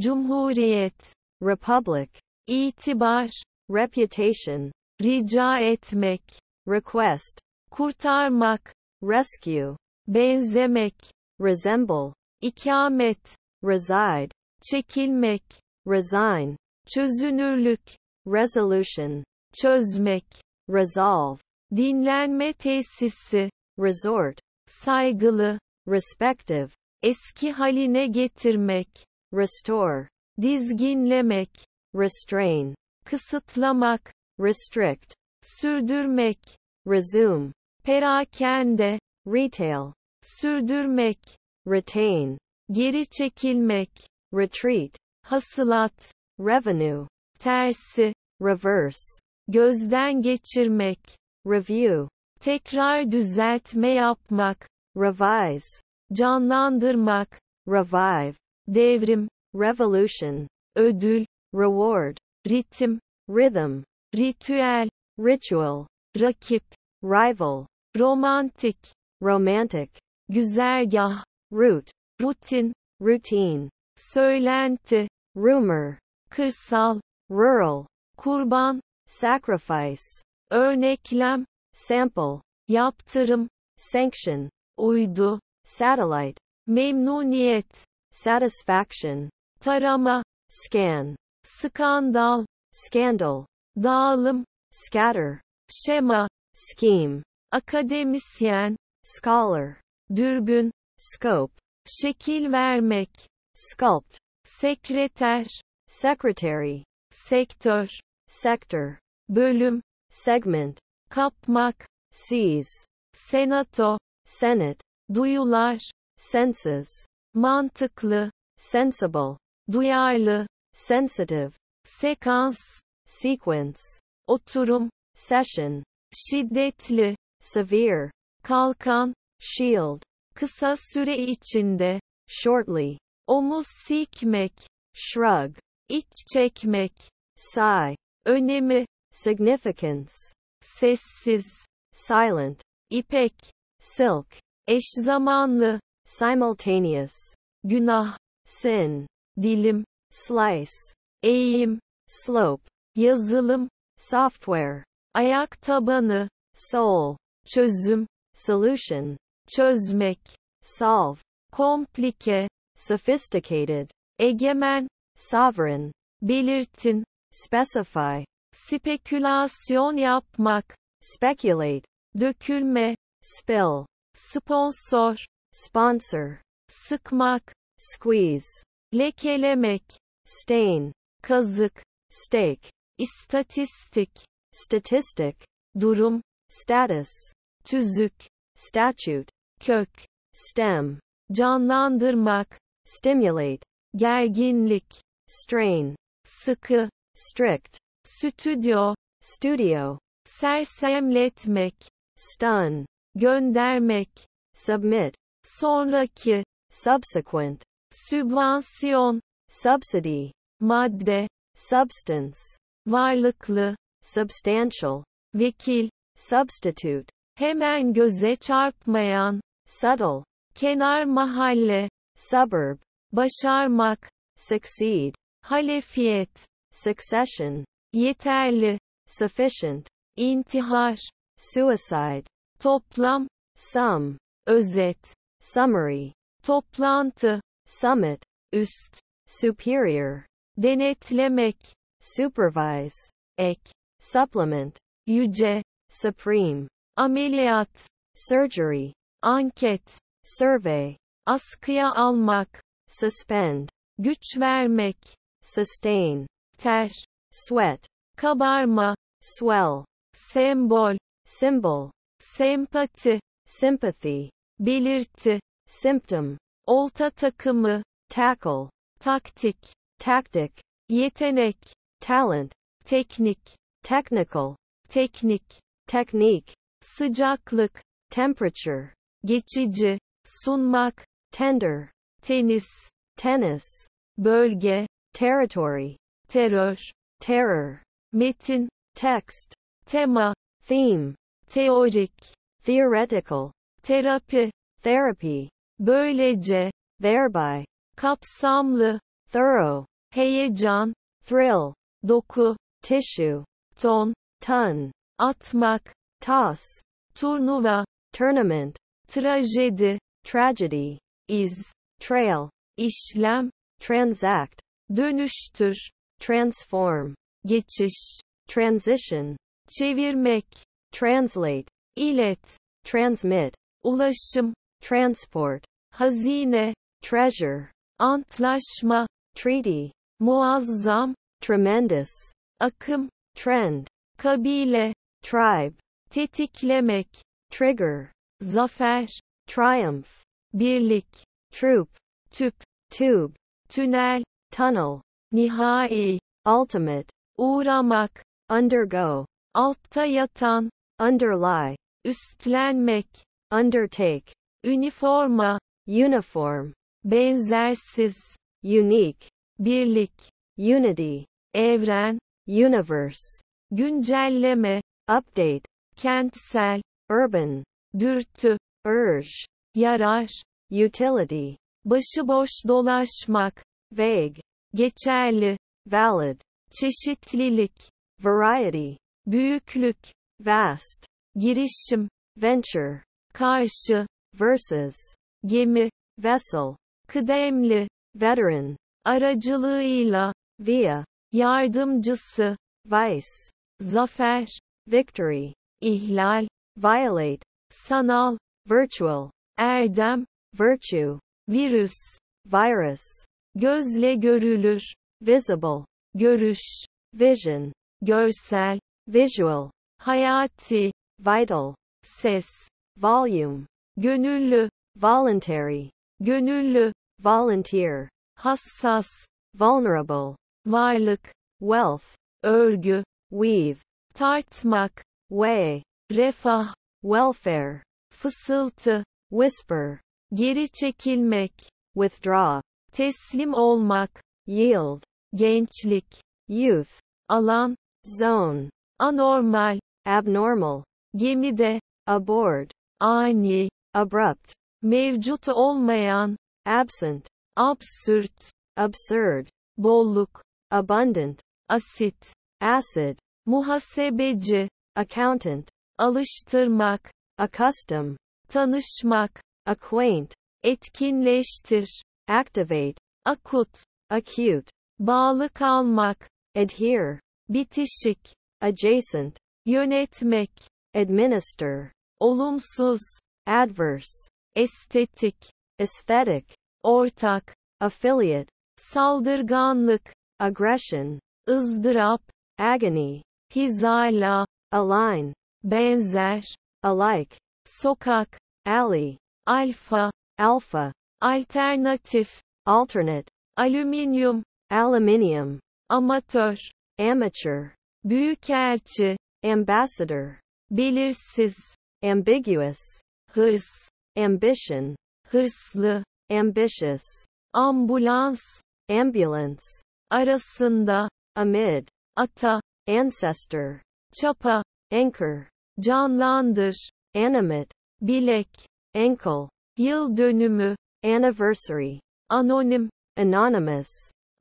cumhuriyet, republic, itibar, reputation, rica etmek, request, kurtarmak, rescue, benzemek, resemble, ikamet, reside, çekilmek, resign, çözünürlük, resolution, çözmek, resolve, dinlenme tesisi, resort, saygılı, respective, eski haline getirmek, restore, dizginlemek, restrain, kısıtlamak, restrict, sürdürmek, resume, perakende, retail, sürdürmek, retain, geri çekilmek, retreat, hasılat, revenue, tersi, reverse, gözden geçirmek, review, tekrar düzeltme yapmak, revise, canlandırmak, revive, devrim, revolution, ödül, reward, ritim, rhythm, ritüel, ritual, rakip, rival, romantik, romantic, güzergah, route, rutin, routine, söylenti, rumor, kırsal, rural, kurban, sacrifice, örneklem, sample, yaptırım, sanction, uydu, satellite, memnuniyet, satisfaction, tarama, scan, skandal, scandal, dağılım, scatter, şema, scheme, akademisyen, scholar, dürbün, scope, şekil vermek, sculpt, sekreter, secretary, sektör, sector, bölüm, segment, kapmak, seize, senato, senate, duyular, senses, mantıklı, sensible, duyarlı, sensitive, sekans, sequence, oturum, session, şiddetli, severe, kalkan, shield, kısa süre içinde, shortly, omuz sikmek, shrug, iç çekmek, sigh, önemi, significance, sessiz, silent, ipek, silk, eş zamanlı, simultaneous, günah, sin, dilim, slice, eğim, slope, yazılım, software, ayak tabanı, sol, çözüm, solution, çözmek, solve, komplike, sophisticated, egemen, sovereign, belirtin, specify, spekülasyon yapmak, speculate, dökülme, spill, sponsor, sponsor, sıkmak, squeeze, lekelemek, stain, kazık, stake, istatistik, statistic, durum, status, tüzük, statute, kök, stem, canlandırmak, stimulate, gerginlik, strain, sıkı, strict, stüdyo, studio, sersemletmek, stun, göndermek, submit, sonraki, subsequent, sübvansiyon, subsidy, madde, substance, varlıklı, substantial, vekil, substitute, hemen göze çarpmayan, subtle, kenar mahalle, suburb, başarmak, succeed, halefiyet, succession, yeterli, sufficient, intihar, suicide, toplam, sum, özet, summary, toplantı, summit, üst, superior, denetlemek, supervise, ek, supplement, yüce, supreme, ameliyat, surgery, anket, survey, askıya almak, suspend, güç vermek, sustain, ter, sweat, kabarma, swell, sembol, symbol, sempati, sympathy, belirti, symptom, olta takımı, tackle, taktik, tactic, yetenek, talent, teknik, technical, teknik, technique, sıcaklık, temperature, geçici, sunmak, tender, tenis, tennis, bölge, territory, terör, terror, metin, text, tema, theme, teorik, theoretical, terapi, therapy, böylece, thereby, kapsamlı, thorough, heyecan, thrill, doku, tissue, ton, ton, atmak, toss, turnuva, tournament, trajedi, tragedy, iz, trail, işlem, transact, dönüştür, transform, geçiş, transition, çevirmek, translate, ilet, transmit, ulaşım, transport, hazine, treasure, antlaşma, treaty, muazzam, tremendous, akım, trend, kabile, tribe, tetiklemek, trigger, zafer, triumph, birlik, troop, tüp, tube, tünel, tunnel, nihai, ultimate, uğramak, undergo, altta yatan, underlie, üstlenmek, undertake, uniforma, uniform, benzersiz, unique, birlik, unity, evren, universe, güncelleme, update, kentsel, urban, dürtü, urge, yarar, utility, başıboş dolaşmak, vague, geçerli, valid, çeşitlilik, variety, büyüklük, vast, girişim, venture, karşı, versus, gemi, vessel, kıdemli, veteran, aracılığıyla, via, yardımcısı, vice, zafer, victory, ihlal, violate, sanal, virtual, erdem, virtue, virüs, virus, gözle görülür, visible, görüş, vision, görsel, visual, hayati, vital, ses, volume, gönüllü, voluntary, gönüllü, volunteer, hassas, vulnerable, varlık, wealth, örgü, weave, tartmak, way, refah, welfare, fısıltı, whisper, geri çekilmek, withdraw, teslim olmak, yield, gençlik, youth, alan, zone, anormal, abnormal, gemide, aboard, ani, abrupt, mevcut olmayan, absent, absürt, absurd, bolluk, abundant, asit, acid, muhasebeci, accountant, alıştırmak, accustom, tanışmak, acquaint, etkinleştir, activate, akut, acute, bağlı kalmak, adhere, bitişik, adjacent, yönetmek, administer, olumsuz, adverse, estetik, aesthetic, ortak, affiliate, saldırganlık, aggression, ızdırap, agony, hizala, align, benzer, alike, sokak, alley, alfa, alpha, Alternatif. Alternate. Alüminyum. Aluminium. Amatör. Amateur. Büyükelçi. Ambassador. Belirsiz. Ambiguous. Hırs. Ambition. Hırslı. Ambitious. Ambulans. Ambulance. Arasında. Amid. Ata. Ancestor. Çapa. Anchor. Canlandır. Animate. Bilek. Ankle. Yıl dönümü anniversary, anonim, anonymous,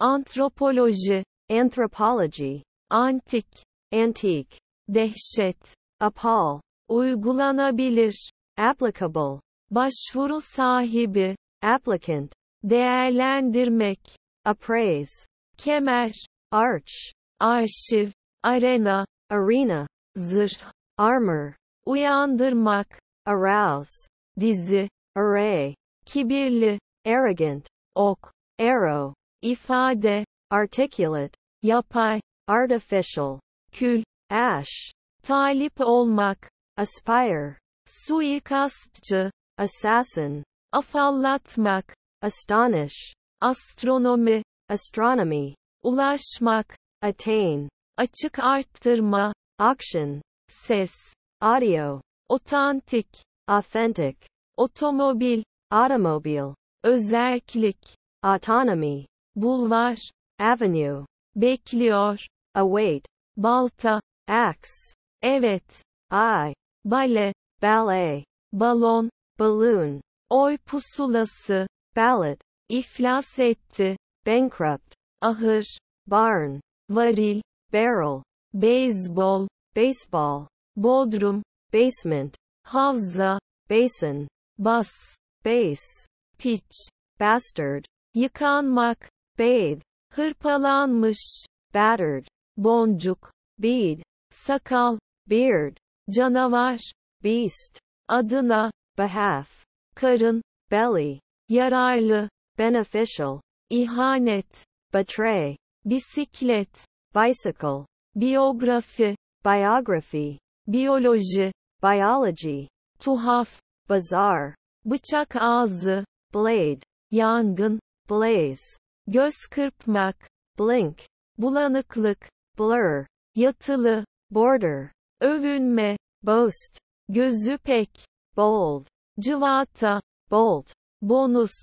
antropoloji, anthropology, antik, antique, dehşet, appall, uygulanabilir, applicable, başvuru sahibi, applicant, değerlendirmek, appraise, kemer, arch, arşiv, arena, arena, zırh, armor, uyandırmak, arouse, dizi, array, kibirli, arrogant, ok, arrow, ifade, articulate, yapay, artificial, kül, ash, talip olmak, aspire, suikastçı, assassin, afallatmak, astonish, astronomi, astronomy, ulaşmak, attain, açık arttırma, auction, ses, audio, otantik, authentic, otomobil, automobile, özellik, autonomy, bulvar, avenue, bekliyor, await, balta, axe, evet, I, bale, ballet, balon, balloon, oy pusulası, ballot, iflas etti, bankrupt, ahır, barn, varil, barrel, baseball, baseball, bodrum, basement, havza, basin, bus, base, pitch, bastard, yıkanmak, bathe, hırpalanmış, battered, boncuk, bead, sakal, beard, canavar, beast, adına, behalf, karın, belly, yararlı, beneficial, ihanet, betray, bisiklet, bicycle, biyografi, biography, biyoloji, biology, tuhaf, bizarre bıçak ağzı, blade, yangın, blaze, göz kırpmak, blink, bulanıklık, blur, yatılı, border, övünme, boast, gözüpek, bold, cıvata, bold, bonus,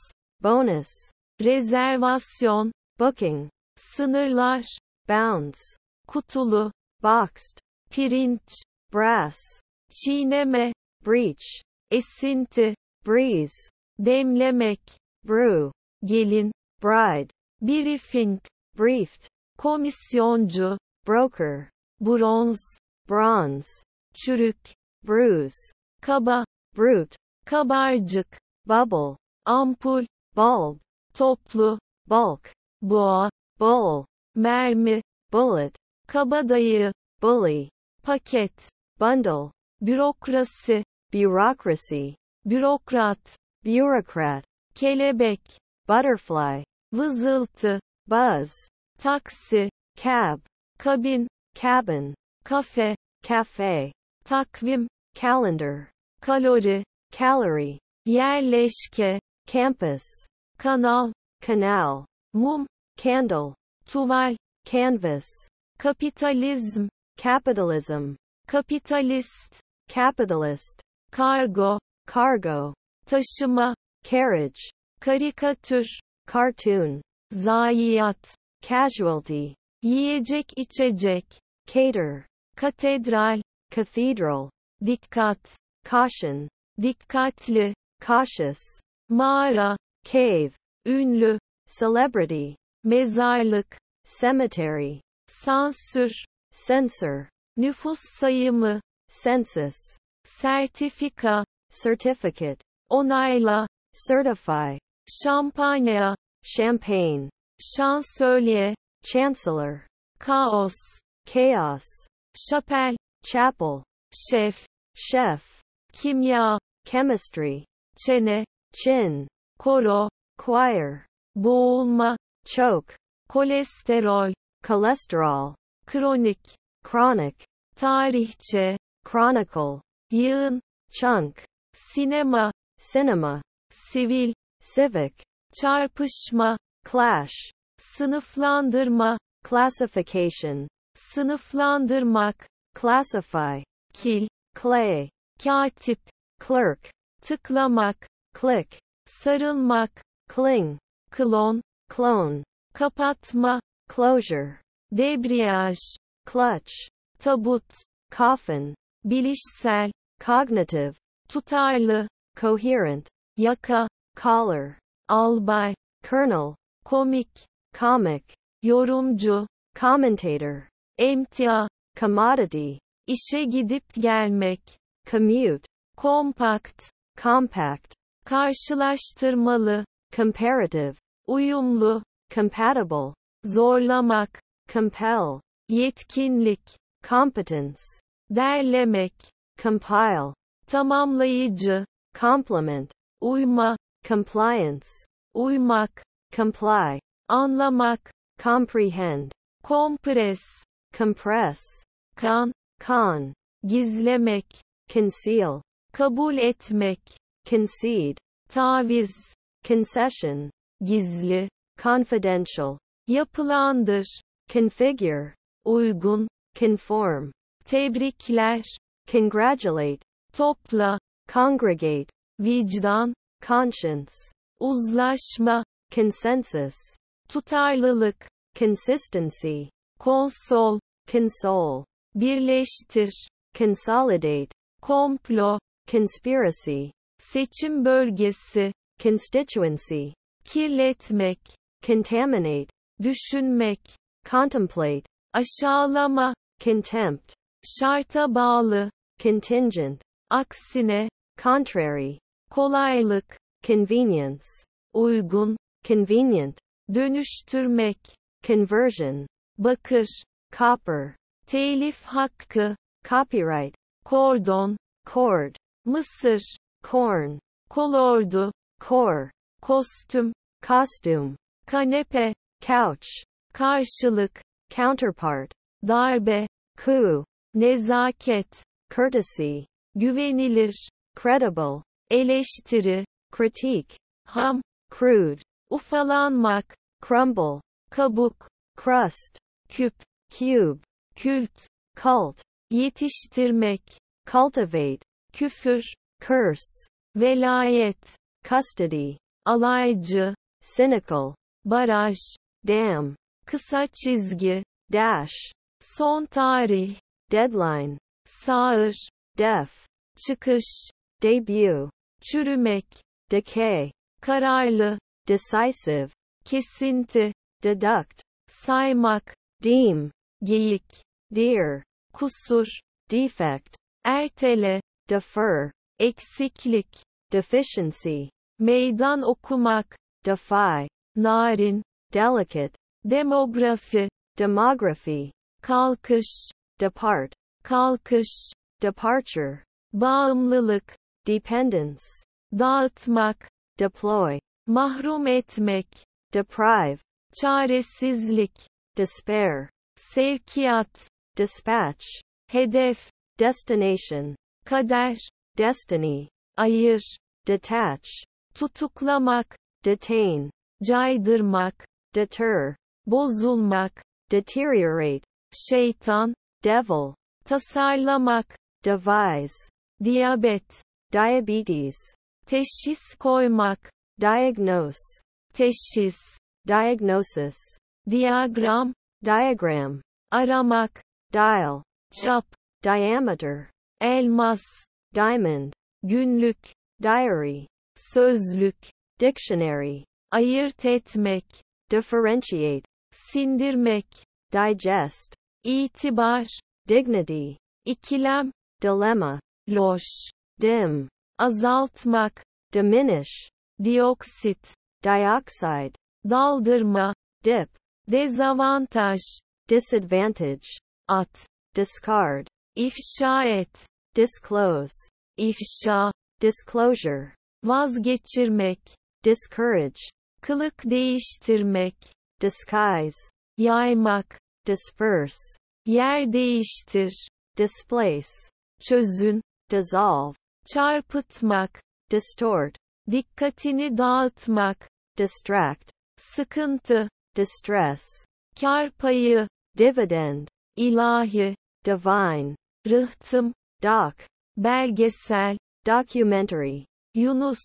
bonus, rezervasyon, booking, sınırlar, bounds, kutulu, boxed, pirinç, brass, çiğneme, breach, esinti, breeze, demlemek, brew, gelin, bride, briefing, briefed, komisyoncu, broker, bronze, bronze, çürük, bruise, kaba, brute, kabarcık, bubble, ampul, bulb, toplu, bulk, boğa, ball, mermi, bullet, kabadayı, bully, paket, bundle, bürokrasi, bureaucracy, bürokrat, bureaucrat, kelebek, butterfly, vızıltı, buzz, taksi, cab, kabin, cabin, kafe, cafe, takvim, calendar, kalori, calorie, yerleşke, campus, kanal, canal, mum, candle, tuval, canvas, kapitalizm, capitalism, kapitalist, capitalist, cargo, cargo, taşıma, carriage, karikatür, cartoon, zayiat, casualty, yiyecek içecek, cater, katedral, cathedral, dikkat, caution, dikkatli, cautious, mağara, cave, ünlü, celebrity, mezarlık, cemetery, sansür, Sensor, nüfus sayımı, census, sertifika, certificate, onayla, certify, şampanya, champagne, şansölye, chancellor, kaos, chaos, chapel, chapel, Chef. chef, kimya, chemistry, çene, chin, koro, choir, boğulma, choke, kolesterol, cholesterol, kronik, chronic, tarihçe, chronicle, yığın, chunk, sinema, cinema, sivil, civic, çarpışma, clash, sınıflandırma, classification, sınıflandırmak, classify, kil, clay, katip, clerk, tıklamak, click, sarılmak, cling, klon, clone, kapatma, closure, debriyaj, clutch, tabut, coffin, bilişsel, cognitive, tutarlı, coherent, yaka, collar, albay, colonel, komik, comic, yorumcu, commentator, emtia, commodity, işe gidip gelmek, commute, compact, compact, karşılaştırmalı, comparative, uyumlu, compatible, zorlamak, compel, yetkinlik, competence, derlemek, compile, tamamlayıcı, complement, uyma, compliance, uymak, comply, anlamak, comprehend, compress, compress, kan, kan, gizlemek, conceal, kabul etmek, concede, taviz, concession, gizli, confidential, yapılandır, configure, uygun, conform, tebrikler, congratulate, topla, congregate, vicdan, conscience, uzlaşma, consensus, tutarlılık, consistency, konsol, console, birleştir, consolidate, komplo, conspiracy, seçim bölgesi, constituency, kirletmek, contaminate, düşünmek, contemplate, aşağılama, contempt, şarta bağlı, contingent, Aksine, contrary, kolaylık, convenience, uygun, convenient, dönüştürmek, conversion, bakır, copper, telif hakkı, copyright, kordon, cord, mısır, corn, kolordu, core, kostüm, costume, kanepe, couch, karşılık, counterpart, darbe, coup, nezaket, courtesy, güvenilir, credible, eleştiri, critique, ham, crude, ufalanmak, crumble, kabuk, crust, küp, cube, kült, cult, yetiştirmek, cultivate, küfür, curse, velayet, custody, alaycı, cynical, baraj, dam, kısa çizgi, dash, son tarih, deadline, sağır, def, çıkış, debut, çürümek, decay, kararlı, decisive, kesinti, deduct, saymak, deem, geyik, dear, kusur, defect, ertele, defer, eksiklik, deficiency, meydan okumak, defy, narin, delicate, demografi, demography, kalkış, depart, kalkış, departure, bağımlılık, dependence, dağıtmak, deploy, mahrum etmek, deprive, çaresizlik, despair, sevkiyat, dispatch, hedef, destination, kader, destiny, ayır, detach, tutuklamak, detain, caydırmak, deter, bozulmak, deteriorate, şeytan, devil, tasarlamak, devise, diyabet, diabetes, teşhis koymak, diagnose, teşhis, diagnosis, diagram, diagram, aramak, dial, çap, diameter, elmas, diamond, günlük, diary, sözlük, dictionary, ayırt etmek, differentiate, sindirmek, digest, itibar, dignity, ikilem, dilemma, los, dim, azaltmak, diminish, dioksit, dioxide, daldırma, dip, dezavantaj, disadvantage, at, discard, ifşa et, disclose, ifşa, disclosure, vazgeçirmek, discourage, kılık değiştirmek, disguise, yaymak, disperse, yer değiştir, displace, çözün, dissolve, çarpıtmak, distort, dikkatini dağıtmak, distract, sıkıntı, distress, kar payı, dividend, ilahi, divine, rıhtım, doc, belgesel, documentary, Yunus,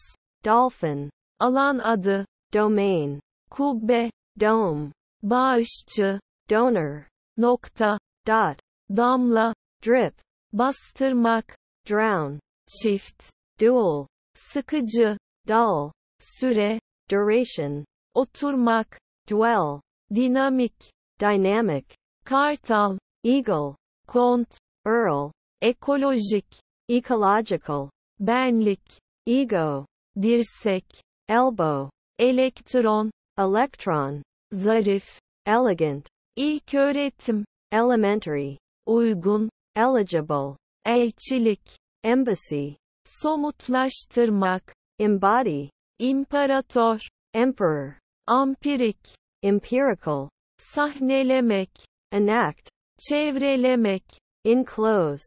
dolphin, alan adı, domain, kubbe, dome, bağışçı, donor, nokta, dot, damla, drip, bastırmak, drown, çift, dual, sıkıcı, dull, süre, duration, oturmak, dwell, dinamik, dynamic, kartal, eagle, kont, earl, ekolojik, ecological, benlik, ego, dirsek, elbow, elektron, electron, zarif, elegant, ilköğretim, elementary, uygun, eligible, elçilik, embassy, somutlaştırmak, embody, imparator, emperor, empirik, empirical, sahnelemek, enact, çevrelemek, enclose,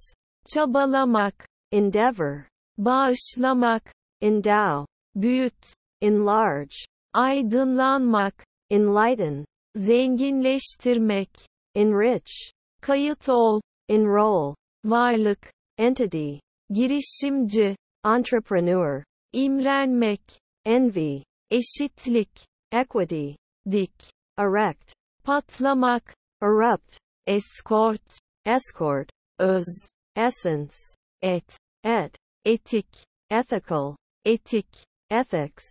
çabalamak, endeavor, bağışlamak, endow, büyüt, enlarge, aydınlanmak, enlighten, zenginleştirmek, enrich, kayıt ol, enroll, varlık, entity, girişimci, entrepreneur, imlenmek, envy, eşitlik, equity, dik, erect, patlamak, erupt, escort, escort, öz, essence, et, et, etik, ethical, etik, ethics,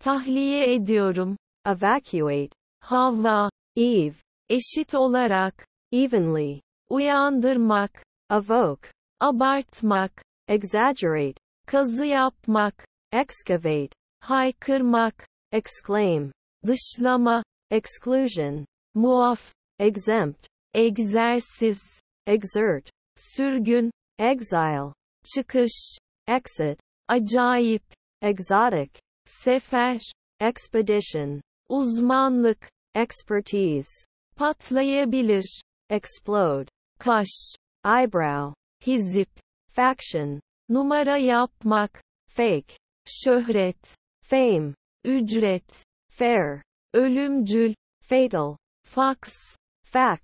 tahliye ediyorum, evacuate, hava, eve, eşit olarak, evenly, uyandırmak, evoke, abartmak, exaggerate, kazı yapmak, excavate, haykırmak, exclaim, dışlama, exclusion, muaf, exempt, egzersiz, exert, sürgün, exile, çıkış, exit, acayip, exotic, sefer, expedition, uzmanlık, expertise, patlayabilir, explode, Kaş. Eyebrow. Hizip. Faction. Numara yapmak. Fake. Şöhret. Fame. Ücret. Fair. Ölümcül. Fatal. Fax. Fax.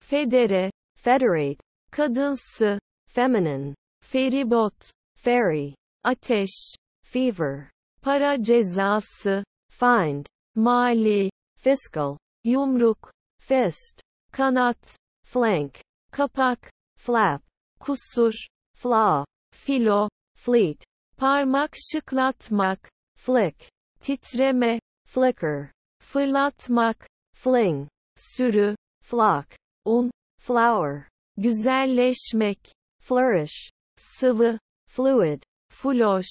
Federe. Federate. Kadınsı. Feminine. Feribot. Ferry. Ateş. Fever. Para cezası. Find. Mali. Fiscal. Yumruk. Fist. Kanat. Flank kapak, flap, kusur, flaw, filo, fleet, parmak şıklatmak, flick, titreme, flicker, fırlatmak, fling, sürü, flock, un, flower, güzelleşmek, flourish, sıvı, fluid, floş,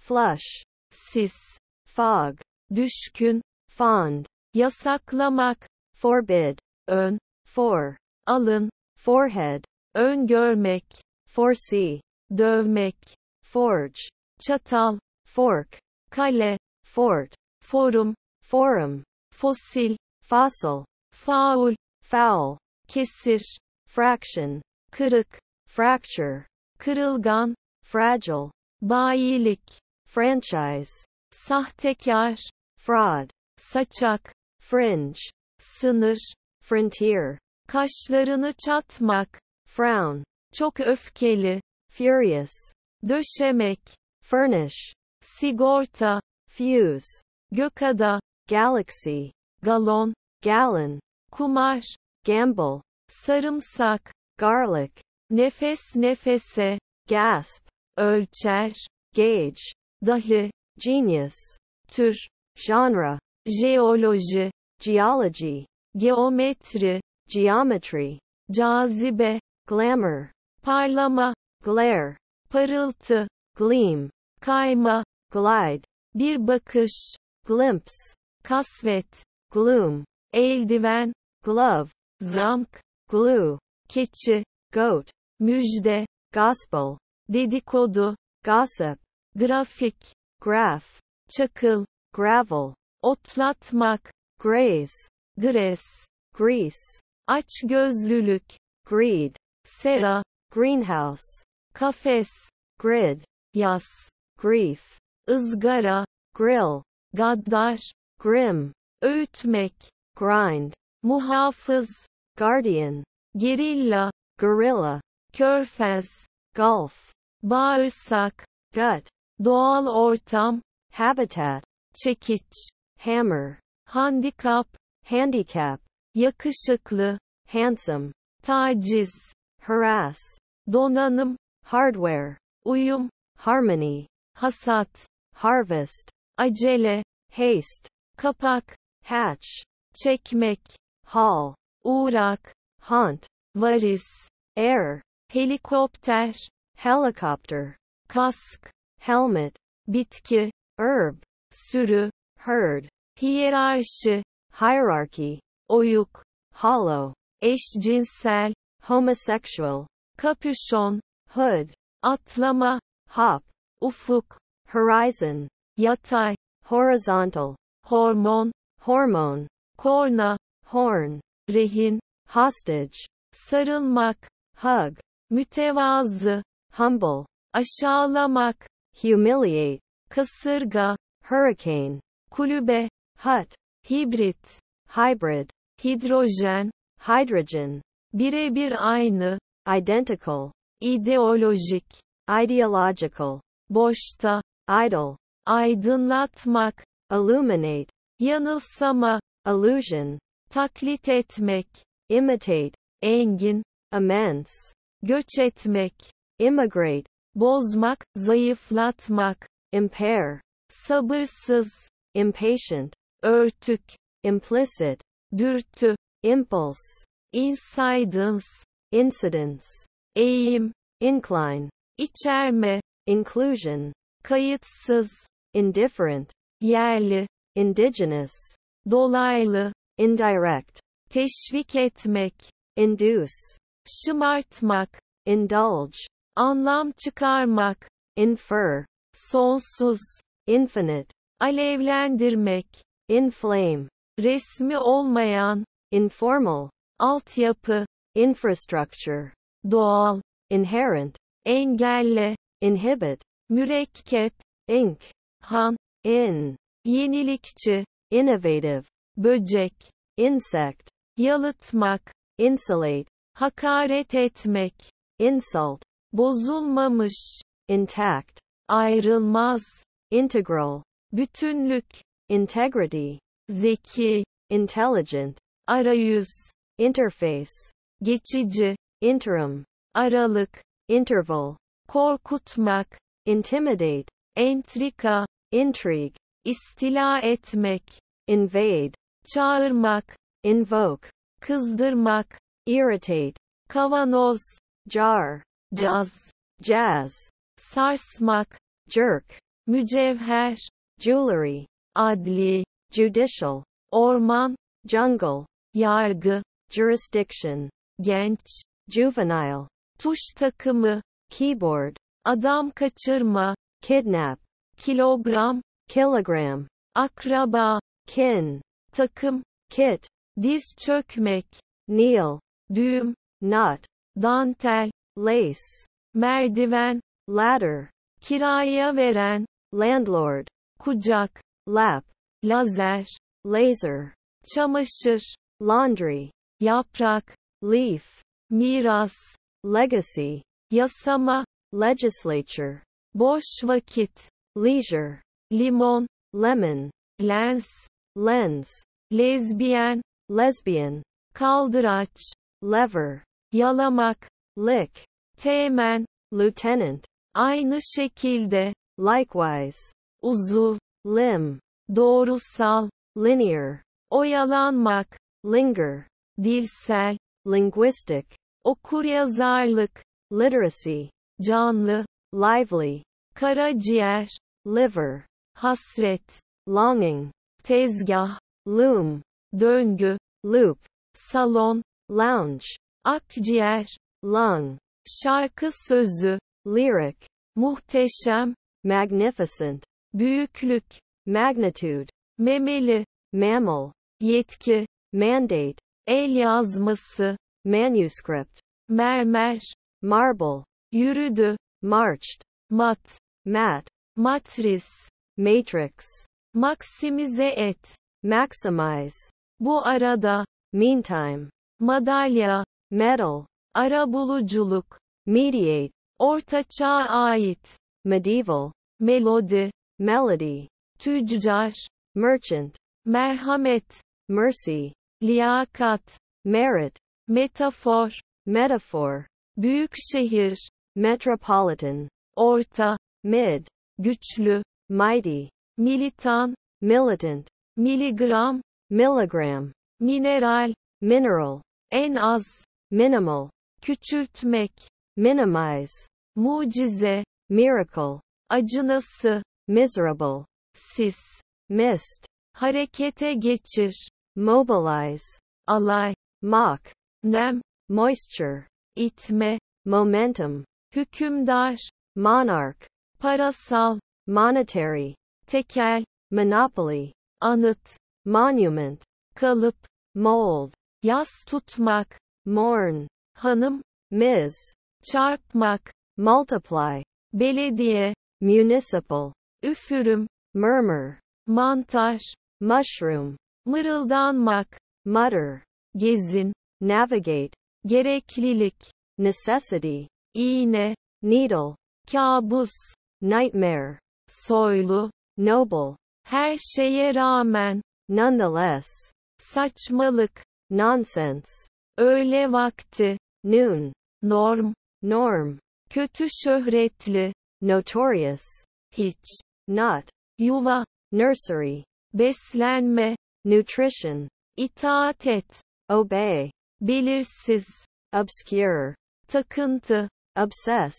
flush, sis, fog, düşkün, fond, yasaklamak, forbid, ön, for, alın, forehead, öngörmek, foresee, dövmek, forge, çatal, fork, kale, fort, forum, forum, fossil, fossil, faul, foul, kesir, fraction, kırık, fracture, kırılgan, fragile, bayilik, franchise, sahtekar, fraud, saçak, fringe, sınır, frontier, kaşlarını çatmak, frown, çok öfkeli, furious, döşemek, furnish, sigorta, fuse, gökada, galaxy, galon, gallon, kumar, gamble, sarımsak, garlic, nefes nefese, gasp, ölçer, gauge, dahi, genius, tür, genre, jeoloji, geology, geometri, geometry, cazibe, glamour, parlama, glare, parıltı, gleam, kayma, glide, bir bakış, glimpse, kasvet, gloom, eldiven, glove, zamk, glue, keçi, goat, müjde, gospel, dedikodu, gossip, grafik, graph, çakıl, gravel, otlatmak, graze, grease, grease, Aç gözlülük, greed, sera, greenhouse, kafes, grid, yas, grief, ızgara, grill, gaddar, grim, öğütmek, grind, muhafız, guardian, gerilla, gorilla, körfez, golf, bağırsak, gut, doğal ortam, habitat, çekiç, hammer, handicap, handicap, yakışıklı, handsome, taciz, harass, donanım, hardware, uyum, harmony, hasat, harvest, acele, haste, kapak, hatch, çekmek, hall, uğrak, hunt, varis, air, helikopter, helicopter, kask, helmet, bitki, herb, sürü, herd, hiyerarşi, hierarchy, oyuk, hollow, eşcinsel, homosexual, kapüşon, hood, atlama, hop, ufuk, horizon, yatay, horizontal, hormon, hormone, korna, horn, rehin, hostage, sarılmak, hug, mütevazı, humble, aşağılamak, humiliate, kasırga, hurricane, kulübe, hut, hibrit, hybrid, hidrojen, hydrogen, birebir aynı, identical, ideolojik, ideological, boşta, idol, aydınlatmak, illuminate, yanılsama, illusion, taklit etmek, imitate, engin, immense, göç etmek, immigrate, bozmak, zayıflatmak, impair, sabırsız, impatient, örtük, implicit, dürtü, impulse, incidence, incidence, eğim, incline, içerme, inclusion, kayıtsız, indifferent, yerli, indigenous, dolaylı, indirect, teşvik etmek, induce, şımartmak, indulge, anlam çıkarmak, infer, sonsuz, infinite, alevlendirmek, inflame, resmi olmayan, informal, altyapı, infrastructure, doğal, inherent, engelle, inhibit, mürekkep, ink, han, in, yenilikçi, innovative, böcek, insect, yalıtmak, insulate, hakaret etmek, insult, bozulmamış, intact, ayrılmaz, integral, bütünlük, integrity, zeki, intelligent, arayüz, interface, geçici, interim, aralık, interval, korkutmak, intimidate, entrika, intrigue, istila etmek, invade, çağırmak, invoke, kızdırmak, irritate, kavanoz, jar, Jazz, jazz, sarsmak, jerk, mücevher, jewelry, adli, judicial, orman, jungle, yargı, jurisdiction, genç, juvenile, tuş takımı, keyboard, adam kaçırma, kidnap, kilogram, kilogram, akraba, kin, takım, kit, diz çökmek, kneel, düğüm, nut, dantel, lace, merdiven, ladder, kiraya veren, landlord, kucak, lap, lazer, laser, çamaşır, laundry, yaprak, leaf, miras, legacy, yasama, legislature, boş vakit, leisure, limon, lemon, lens, lens, lezbiyen, lesbian, kaldıraç, lever, yalamak, lick, teğmen, lieutenant, aynı şekilde, likewise, uzuv, limb, doğrusal, linear, oyalanmak, linger, dilsel, linguistic, okuryazarlık, literacy, canlı, lively, karaciğer, liver, hasret, longing, tezgah, loom, döngü, loop, salon, lounge, akciğer, lung, şarkı sözü, lyric, muhteşem, magnificent, büyüklük, magnitude, memeli, mammal, yetki, mandate, el yazması, manuscript, mermer, marble, yürüdü, marched, mat, mat, matris, matrix, maksimize et, maximize. Bu arada, meantime, madalya, medal, arabuluculuk, mediate, ortaçağa ait, medieval, melodi, melody, tüccar, merchant, merhamet, mercy, liyakat, merit, metafor, metaphor, büyük şehir, metropolitan, orta, mid, güçlü, mighty, militan, militant, miligram, milligram, mineral, mineral, en az, minimal, küçültmek, minimize, mucize, miracle, acınası, miserable, sis, mist, harekete geçir, mobilize, alay, mock, nem, moisture, itme, momentum, hükümdar, monarch, parasal, monetary, tekel, monopoly, anıt, monument, kalıp, mold, yas tutmak, mourn, hanım, miz, çarpmak, multiply, belediye, municipal, üfürüm, murmur, mantar, mushroom, mırıldanmak, mutter, gezin, navigate, gereklilik, necessity, iğne, needle, kabus, nightmare, soylu, noble, her şeye rağmen, nonetheless, saçmalık, nonsense, öğle vakti, noon, norm, norm, kötü şöhretli, notorious, hiç, not, yuva, nursery, beslenme, nutrition, itaat et, obey, bilirsiz, obscure, takıntı, obsess,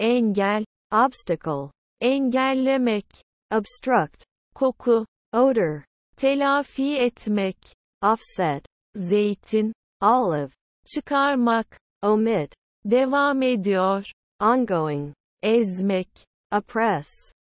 engel, obstacle, engellemek, obstruct, koku, odor, telafi etmek, offset, zeytin, olive, çıkarmak, omit, devam ediyor, ongoing, ezmek, oppress,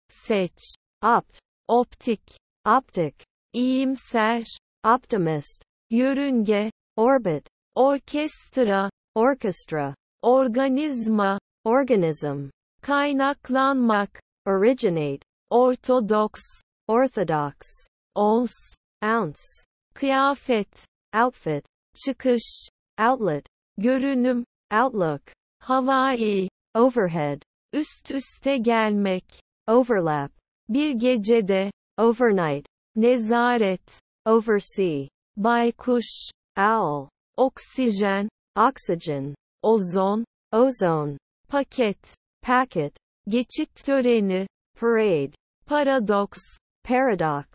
seç, apt, optik, optic, iyimser, optimist, yörünge, orbit, orkestra, orchestra, organizma, organism, kaynaklanmak, originate, ortodoks, orthodox, ons, ounce, kıyafet, outfit, çıkış, outlet, görünüm, outlook, havai, overhead, üst üste gelmek, overlap, bir gecede, overnight, nezaret, oversee, baykuş, owl, oksijen, oxygen, ozon, ozone, paket, packet, geçit töreni, parade, Paradox, paradox,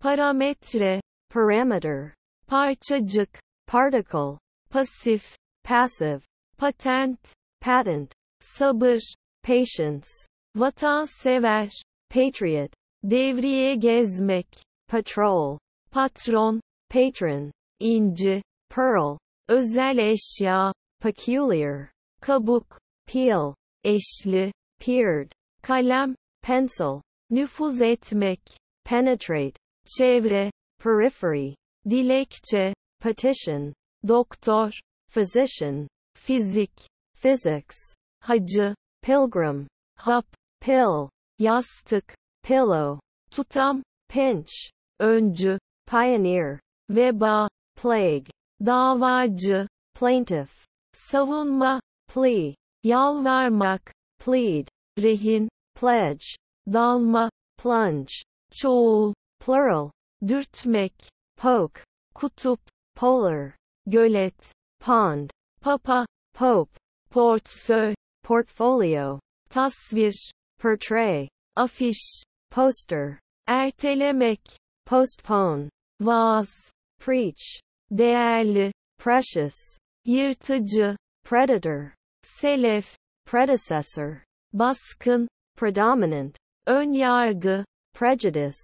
parametre, parameter, parçacık, particle, pasif, passive, patent, patent, sabır, patience, vatansever, Patriot. Devriye gezmek. Patrol. Patron. Patron. İnci. Pearl. Özel eşya. Peculiar. Kabuk. Peel. Eşli. Peered. Kalem. Pencil. Nüfuz etmek. Penetrate. Çevre. Periphery. Dilekçe. Petition. Doktor. Physician. Fizik. Physics. Hacı. Pilgrim. Hap. Pill yastık, pillow, tutam, pinch, öncü, pioneer, veba, plague, davacı, plaintiff, savunma, plea, yalvarmak, plead, rehin, pledge, dalma, plunge, çoğul, plural, dürtmek, poke, kutup, polar, gölet, pond, papa, pope, portföy, portfolio, tasvir, portray, afiş, poster, ertelemek, postpone, vaz, preach, değerli, precious, yırtıcı, predator, selef, predecessor, baskın, predominant, ön yargı, prejudice,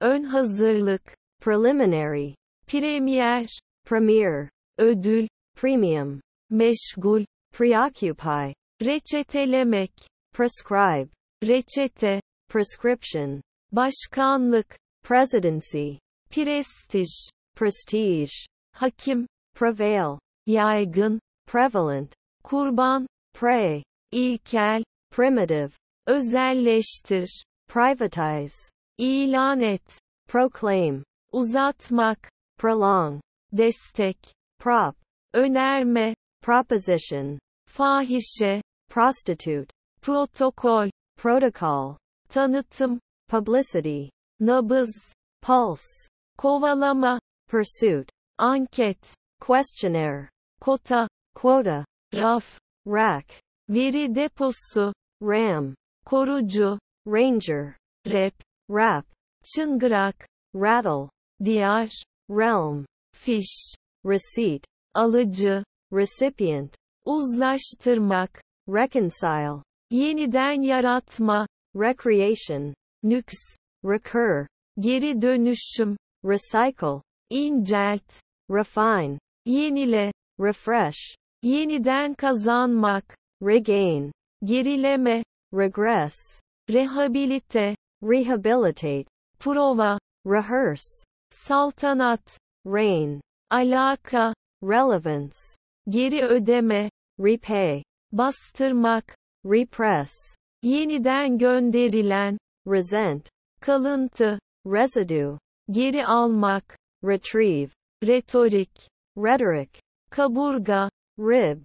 ön hazırlık, preliminary, premier, premier, ödül, premium, meşgul, preoccupy, reçetelemek, prescribe, reçete, prescription, başkanlık, presidency, prestij, prestige, hakim, prevail, yaygın, prevalent, kurban, prey, ilkel, primitive, özelleştir, privatize, ilan et, proclaim, uzatmak, prolong, destek, prop, önerme, proposition, fahişe, prostitute, protokol, protocol, tanıtım, publicity, nabız, pulse, kovalama, pursuit, anket, questionnaire, kota, quota, raf, rack, veri deposu, ram, korucu, ranger, rep, rap, çıngırak, rattle, diyar, realm, fish, receipt, alıcı, recipient, uzlaştırmak, reconcile, yeniden yaratma, recreation, nüks, recur, geri dönüşüm, recycle, incelt, refine, yenile, refresh, yeniden kazanmak, regain, gerileme, regress, rehabilite, rehabilitate, prova, rehearse, saltanat, reign, alaka, relevance, geri ödeme, repay, bastırmak, repress, yeniden gönderilen, resent, kalıntı, residue, geri almak, retrieve, retorik, rhetoric, kaburga, rib,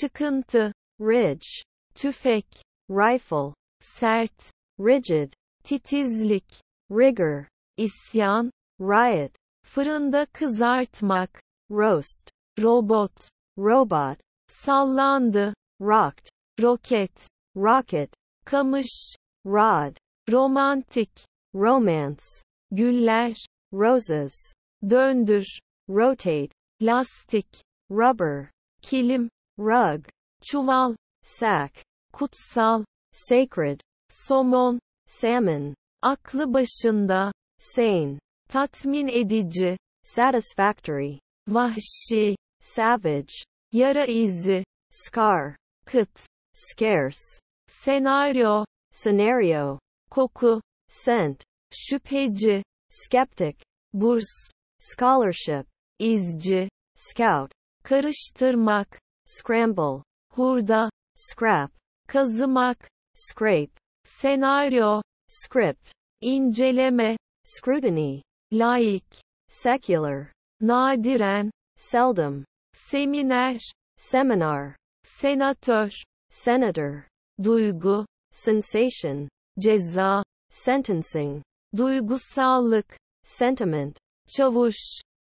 çıkıntı, ridge, tüfek, rifle, sert, rigid, titizlik, rigor, isyan, riot, fırında kızartmak, roast, robot, robot, sallandı, rocked, roket, rocket, kamış, rod, romantik, romance, güller, roses, döndür, rotate, lastik, rubber, kilim, rug, çuval, sack, kutsal, sacred, somon, salmon, aklı başında, sane, tatmin edici, satisfactory, vahşi, savage, yara izi, scar, kıt, scarce, senaryo, scenario, koku, scent, şüpheci, skeptic, burs, scholarship, izci, scout, karıştırmak, scramble, hurda, scrap, kazımak, scrape, senaryo, script, inceleme, scrutiny, laik, secular, nadiren, seldom, seminer, seminar, senatör, senator, duygu, sensation, ceza, sentencing, duygusallık, sentiment, çavuş,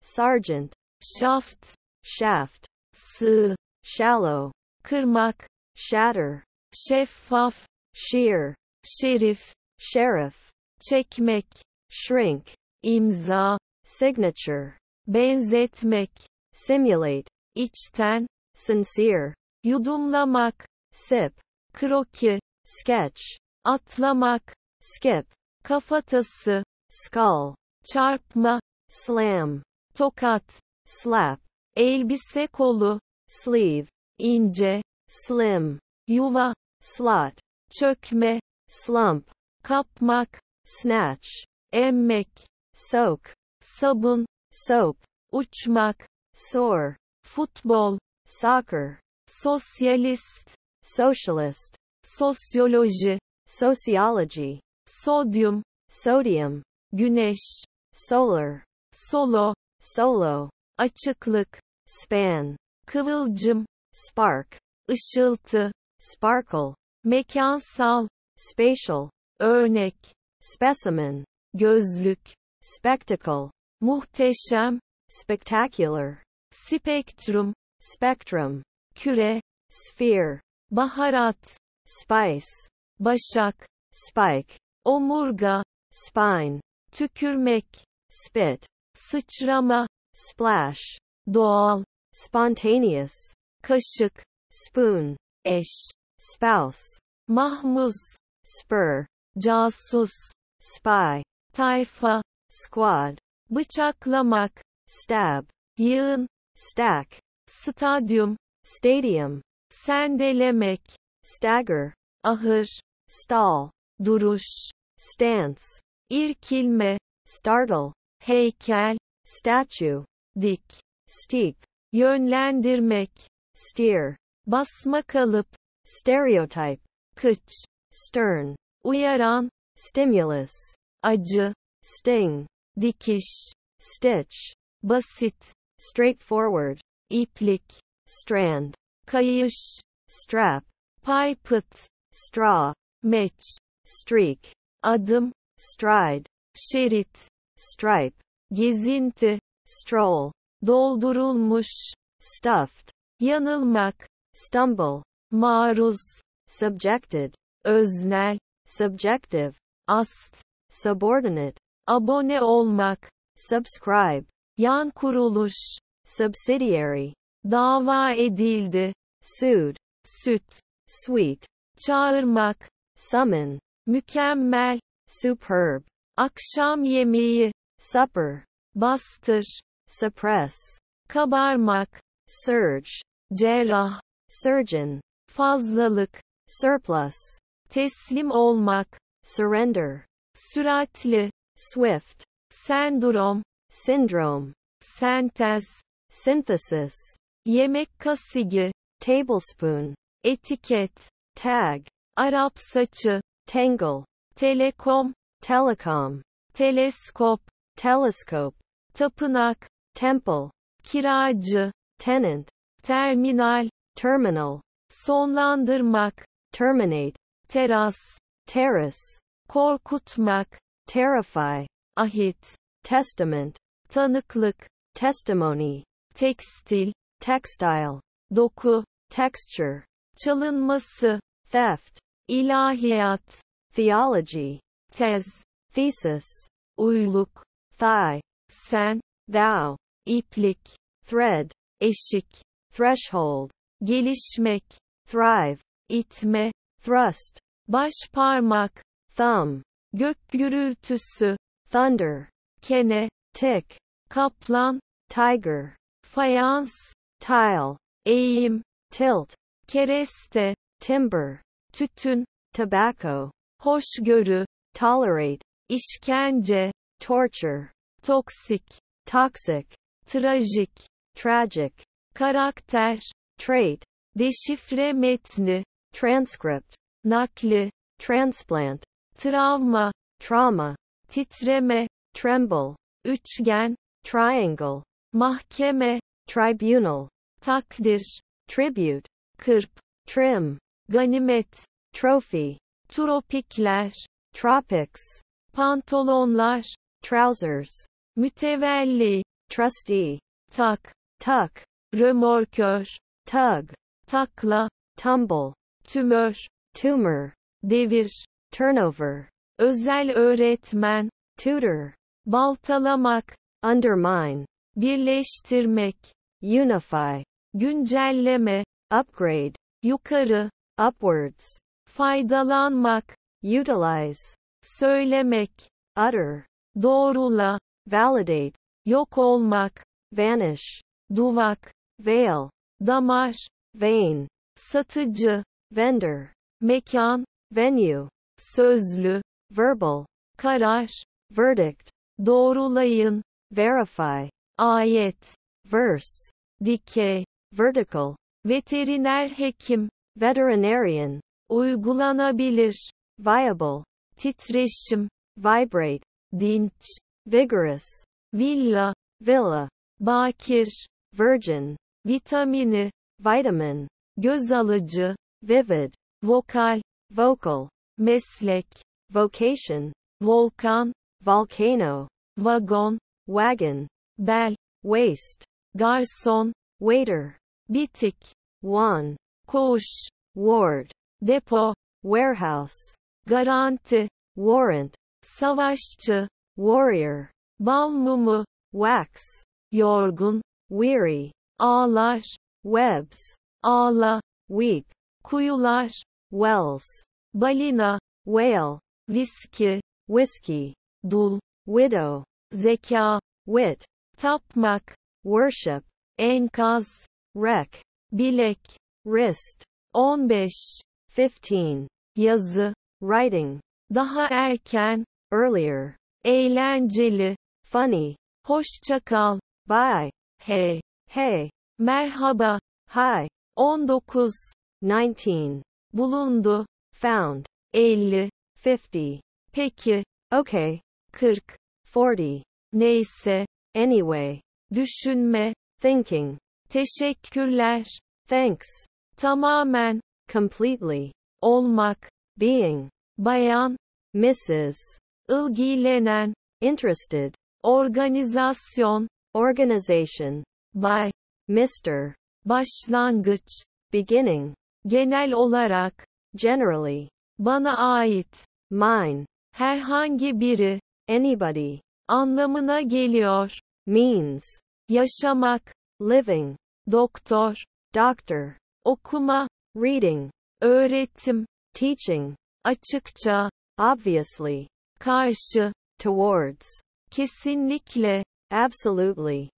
sergeant, shaft, shaft, sığ, shallow, kırmak, shatter, şeffaf, sheer, şerif, sheriff, çekmek, shrink, imza, signature, benzetmek, simulate, içten, sincere, yudumlamak, sip, kroki, sketch, atlamak, skip, kafatası, skull, çarpma, slam, tokat, slap, elbise kolu, sleeve, ince, slim, yuva, slot, çökme, slump, kapmak, snatch, emmek, soak, sabun, soap, uçmak, soar, futbol, soccer, sosyalist, socialist, sosyoloji, sociology, sodium, sodium, güneş, solar, solo, solo, açıklık, span, kıvılcım, spark, ışıltı, sparkle, mekansal, spatial, örnek, specimen, gözlük, spectacle, muhteşem, spectacular, spektrum, spectrum, küre, sphere, baharat, spice, başak, spike, omurga, spine, tükürmek, spit, sıçrama, splash, doğal, spontaneous, kaşık, spoon, eş, spouse, mahmuz, spur, casus, spy, tayfa, squad, bıçaklamak, stab, yığın, stack, stadyum, stadium, sendelemek, stagger, ahır, stall, duruş, stance, irkilme, startle, heykel, statue, dik, steep, yönlendirmek, steer, basma kalıp, stereotype, kıç, stern, uyaran, stimulus, acı, sting, dikiş, stitch, basit, straightforward, iplik, strand, kayış, strap, pipet, straw, meç, streak, adım, stride, şerit, stripe, gezinti, stroll, doldurulmuş, stuffed, yanılmak, stumble, maruz, subjected, öznel, subjective, ast, subordinate, abone olmak, subscribe, yan kuruluş, subsidiary, dava edildi, sued, süt, sweet, çağırmak, summon, mükemmel, superb, akşam yemeği, supper, bastır, suppress, kabarmak, surge, cerrah, surgeon, fazlalık, surplus, teslim olmak, surrender, süratli, swift, sendrom, syndrome, sentez, synthesis, Yemek kasigi. Tablespoon. Etiket. Tag. Arap saçı. Tangle. Telekom. Telecom. Teleskop. Telescope. Tapınak. Temple. Kiracı. Tenant. Terminal. Terminal. Sonlandırmak. Terminate. Teras. Terrace. Korkutmak. Terrify. Ahit. Testament. Tanıklık. Testimony. Tekstil textile, doku, texture, çalınması, theft, ilahiyat, theology, tez, thesis, uyluk, thigh, sen, thou, iplik, thread, eşik, threshold, gelişmek, thrive, itme, thrust, baş parmak, thumb, gök gürültüsü, thunder, kene, tek, kaplan, tiger, fayans, tile, eğim, tilt, kereste, timber, tütün, tobacco, hoşgörü, tolerate, işkence, torture, toksik, toxic, trajik, tragic, karakter, trait, deşifre metni, transcript, nakli, transplant, travma, trauma, titreme, tremble, üçgen, triangle, mahkeme, tribunal, takdir, tribute, kırp, trim, ganimet, trophy, tropikler, tropics, pantolonlar, trousers, mütevelli, trustee, tak, tuck, römorkör, tug, takla, tumble, tümör, tumor, devir, turnover, özel öğretmen, tutor, baltalamak, undermine, birleştirmek, Unify. Güncelleme. Upgrade. Yukarı. Upwards. Faydalanmak. Utilize. Söylemek. Utter. Doğrula. Validate. Yok olmak. Vanish. Duvak. Veil. Damar. Vein. Satıcı. Vendor. Mekan. Venue. Sözlü. Verbal. Karar. Verdict. Doğrulayın. Verify. Ayet verse, dike, vertical, veteriner hekim, veterinarian, uygulanabilir, viable, titreşim, vibrate, dinç, vigorous, villa, villa, bakir, virgin, vitamini, vitamin, göz alıcı, vivid, vokal, vocal, meslek, vocation, volkan, volcano, vagon, wagon, bel, waste garson, waiter, bitik, one, koş, ward, depo, warehouse, garanti, warrant, savaşçı, warrior, bal mumu, wax, yorgun, weary, ağlar, webs, ağla, weep, kuyular, wells, balina, whale, viski, whiskey, dul, widow, zeka, wit, tapmak, worship, enkaz, rek, bilek, wrist, 15, 15, yazı, writing, daha erken, earlier, eğlenceli, funny, hoşça kal, bye, hey, hey, merhaba, hi, 19, 19, bulundu, found, 50, 50, peki, okay, 40, 40, neyse, anyway, düşünme, thinking. Teşekkürler, thanks. Tamamen, completely. Olmak, being. Bayan, Mrs. ilgilenen, interested. Organizasyon, organization. By, Mr. Başlangıç, beginning. Genel olarak, generally. Bana ait, mine. Herhangi biri, anybody. Anlamına geliyor, means yaşamak, living, doktor, doctor, okuma, reading, öğretim, teaching, açıkça, obviously, karşı, towards, kesinlikle, absolutely,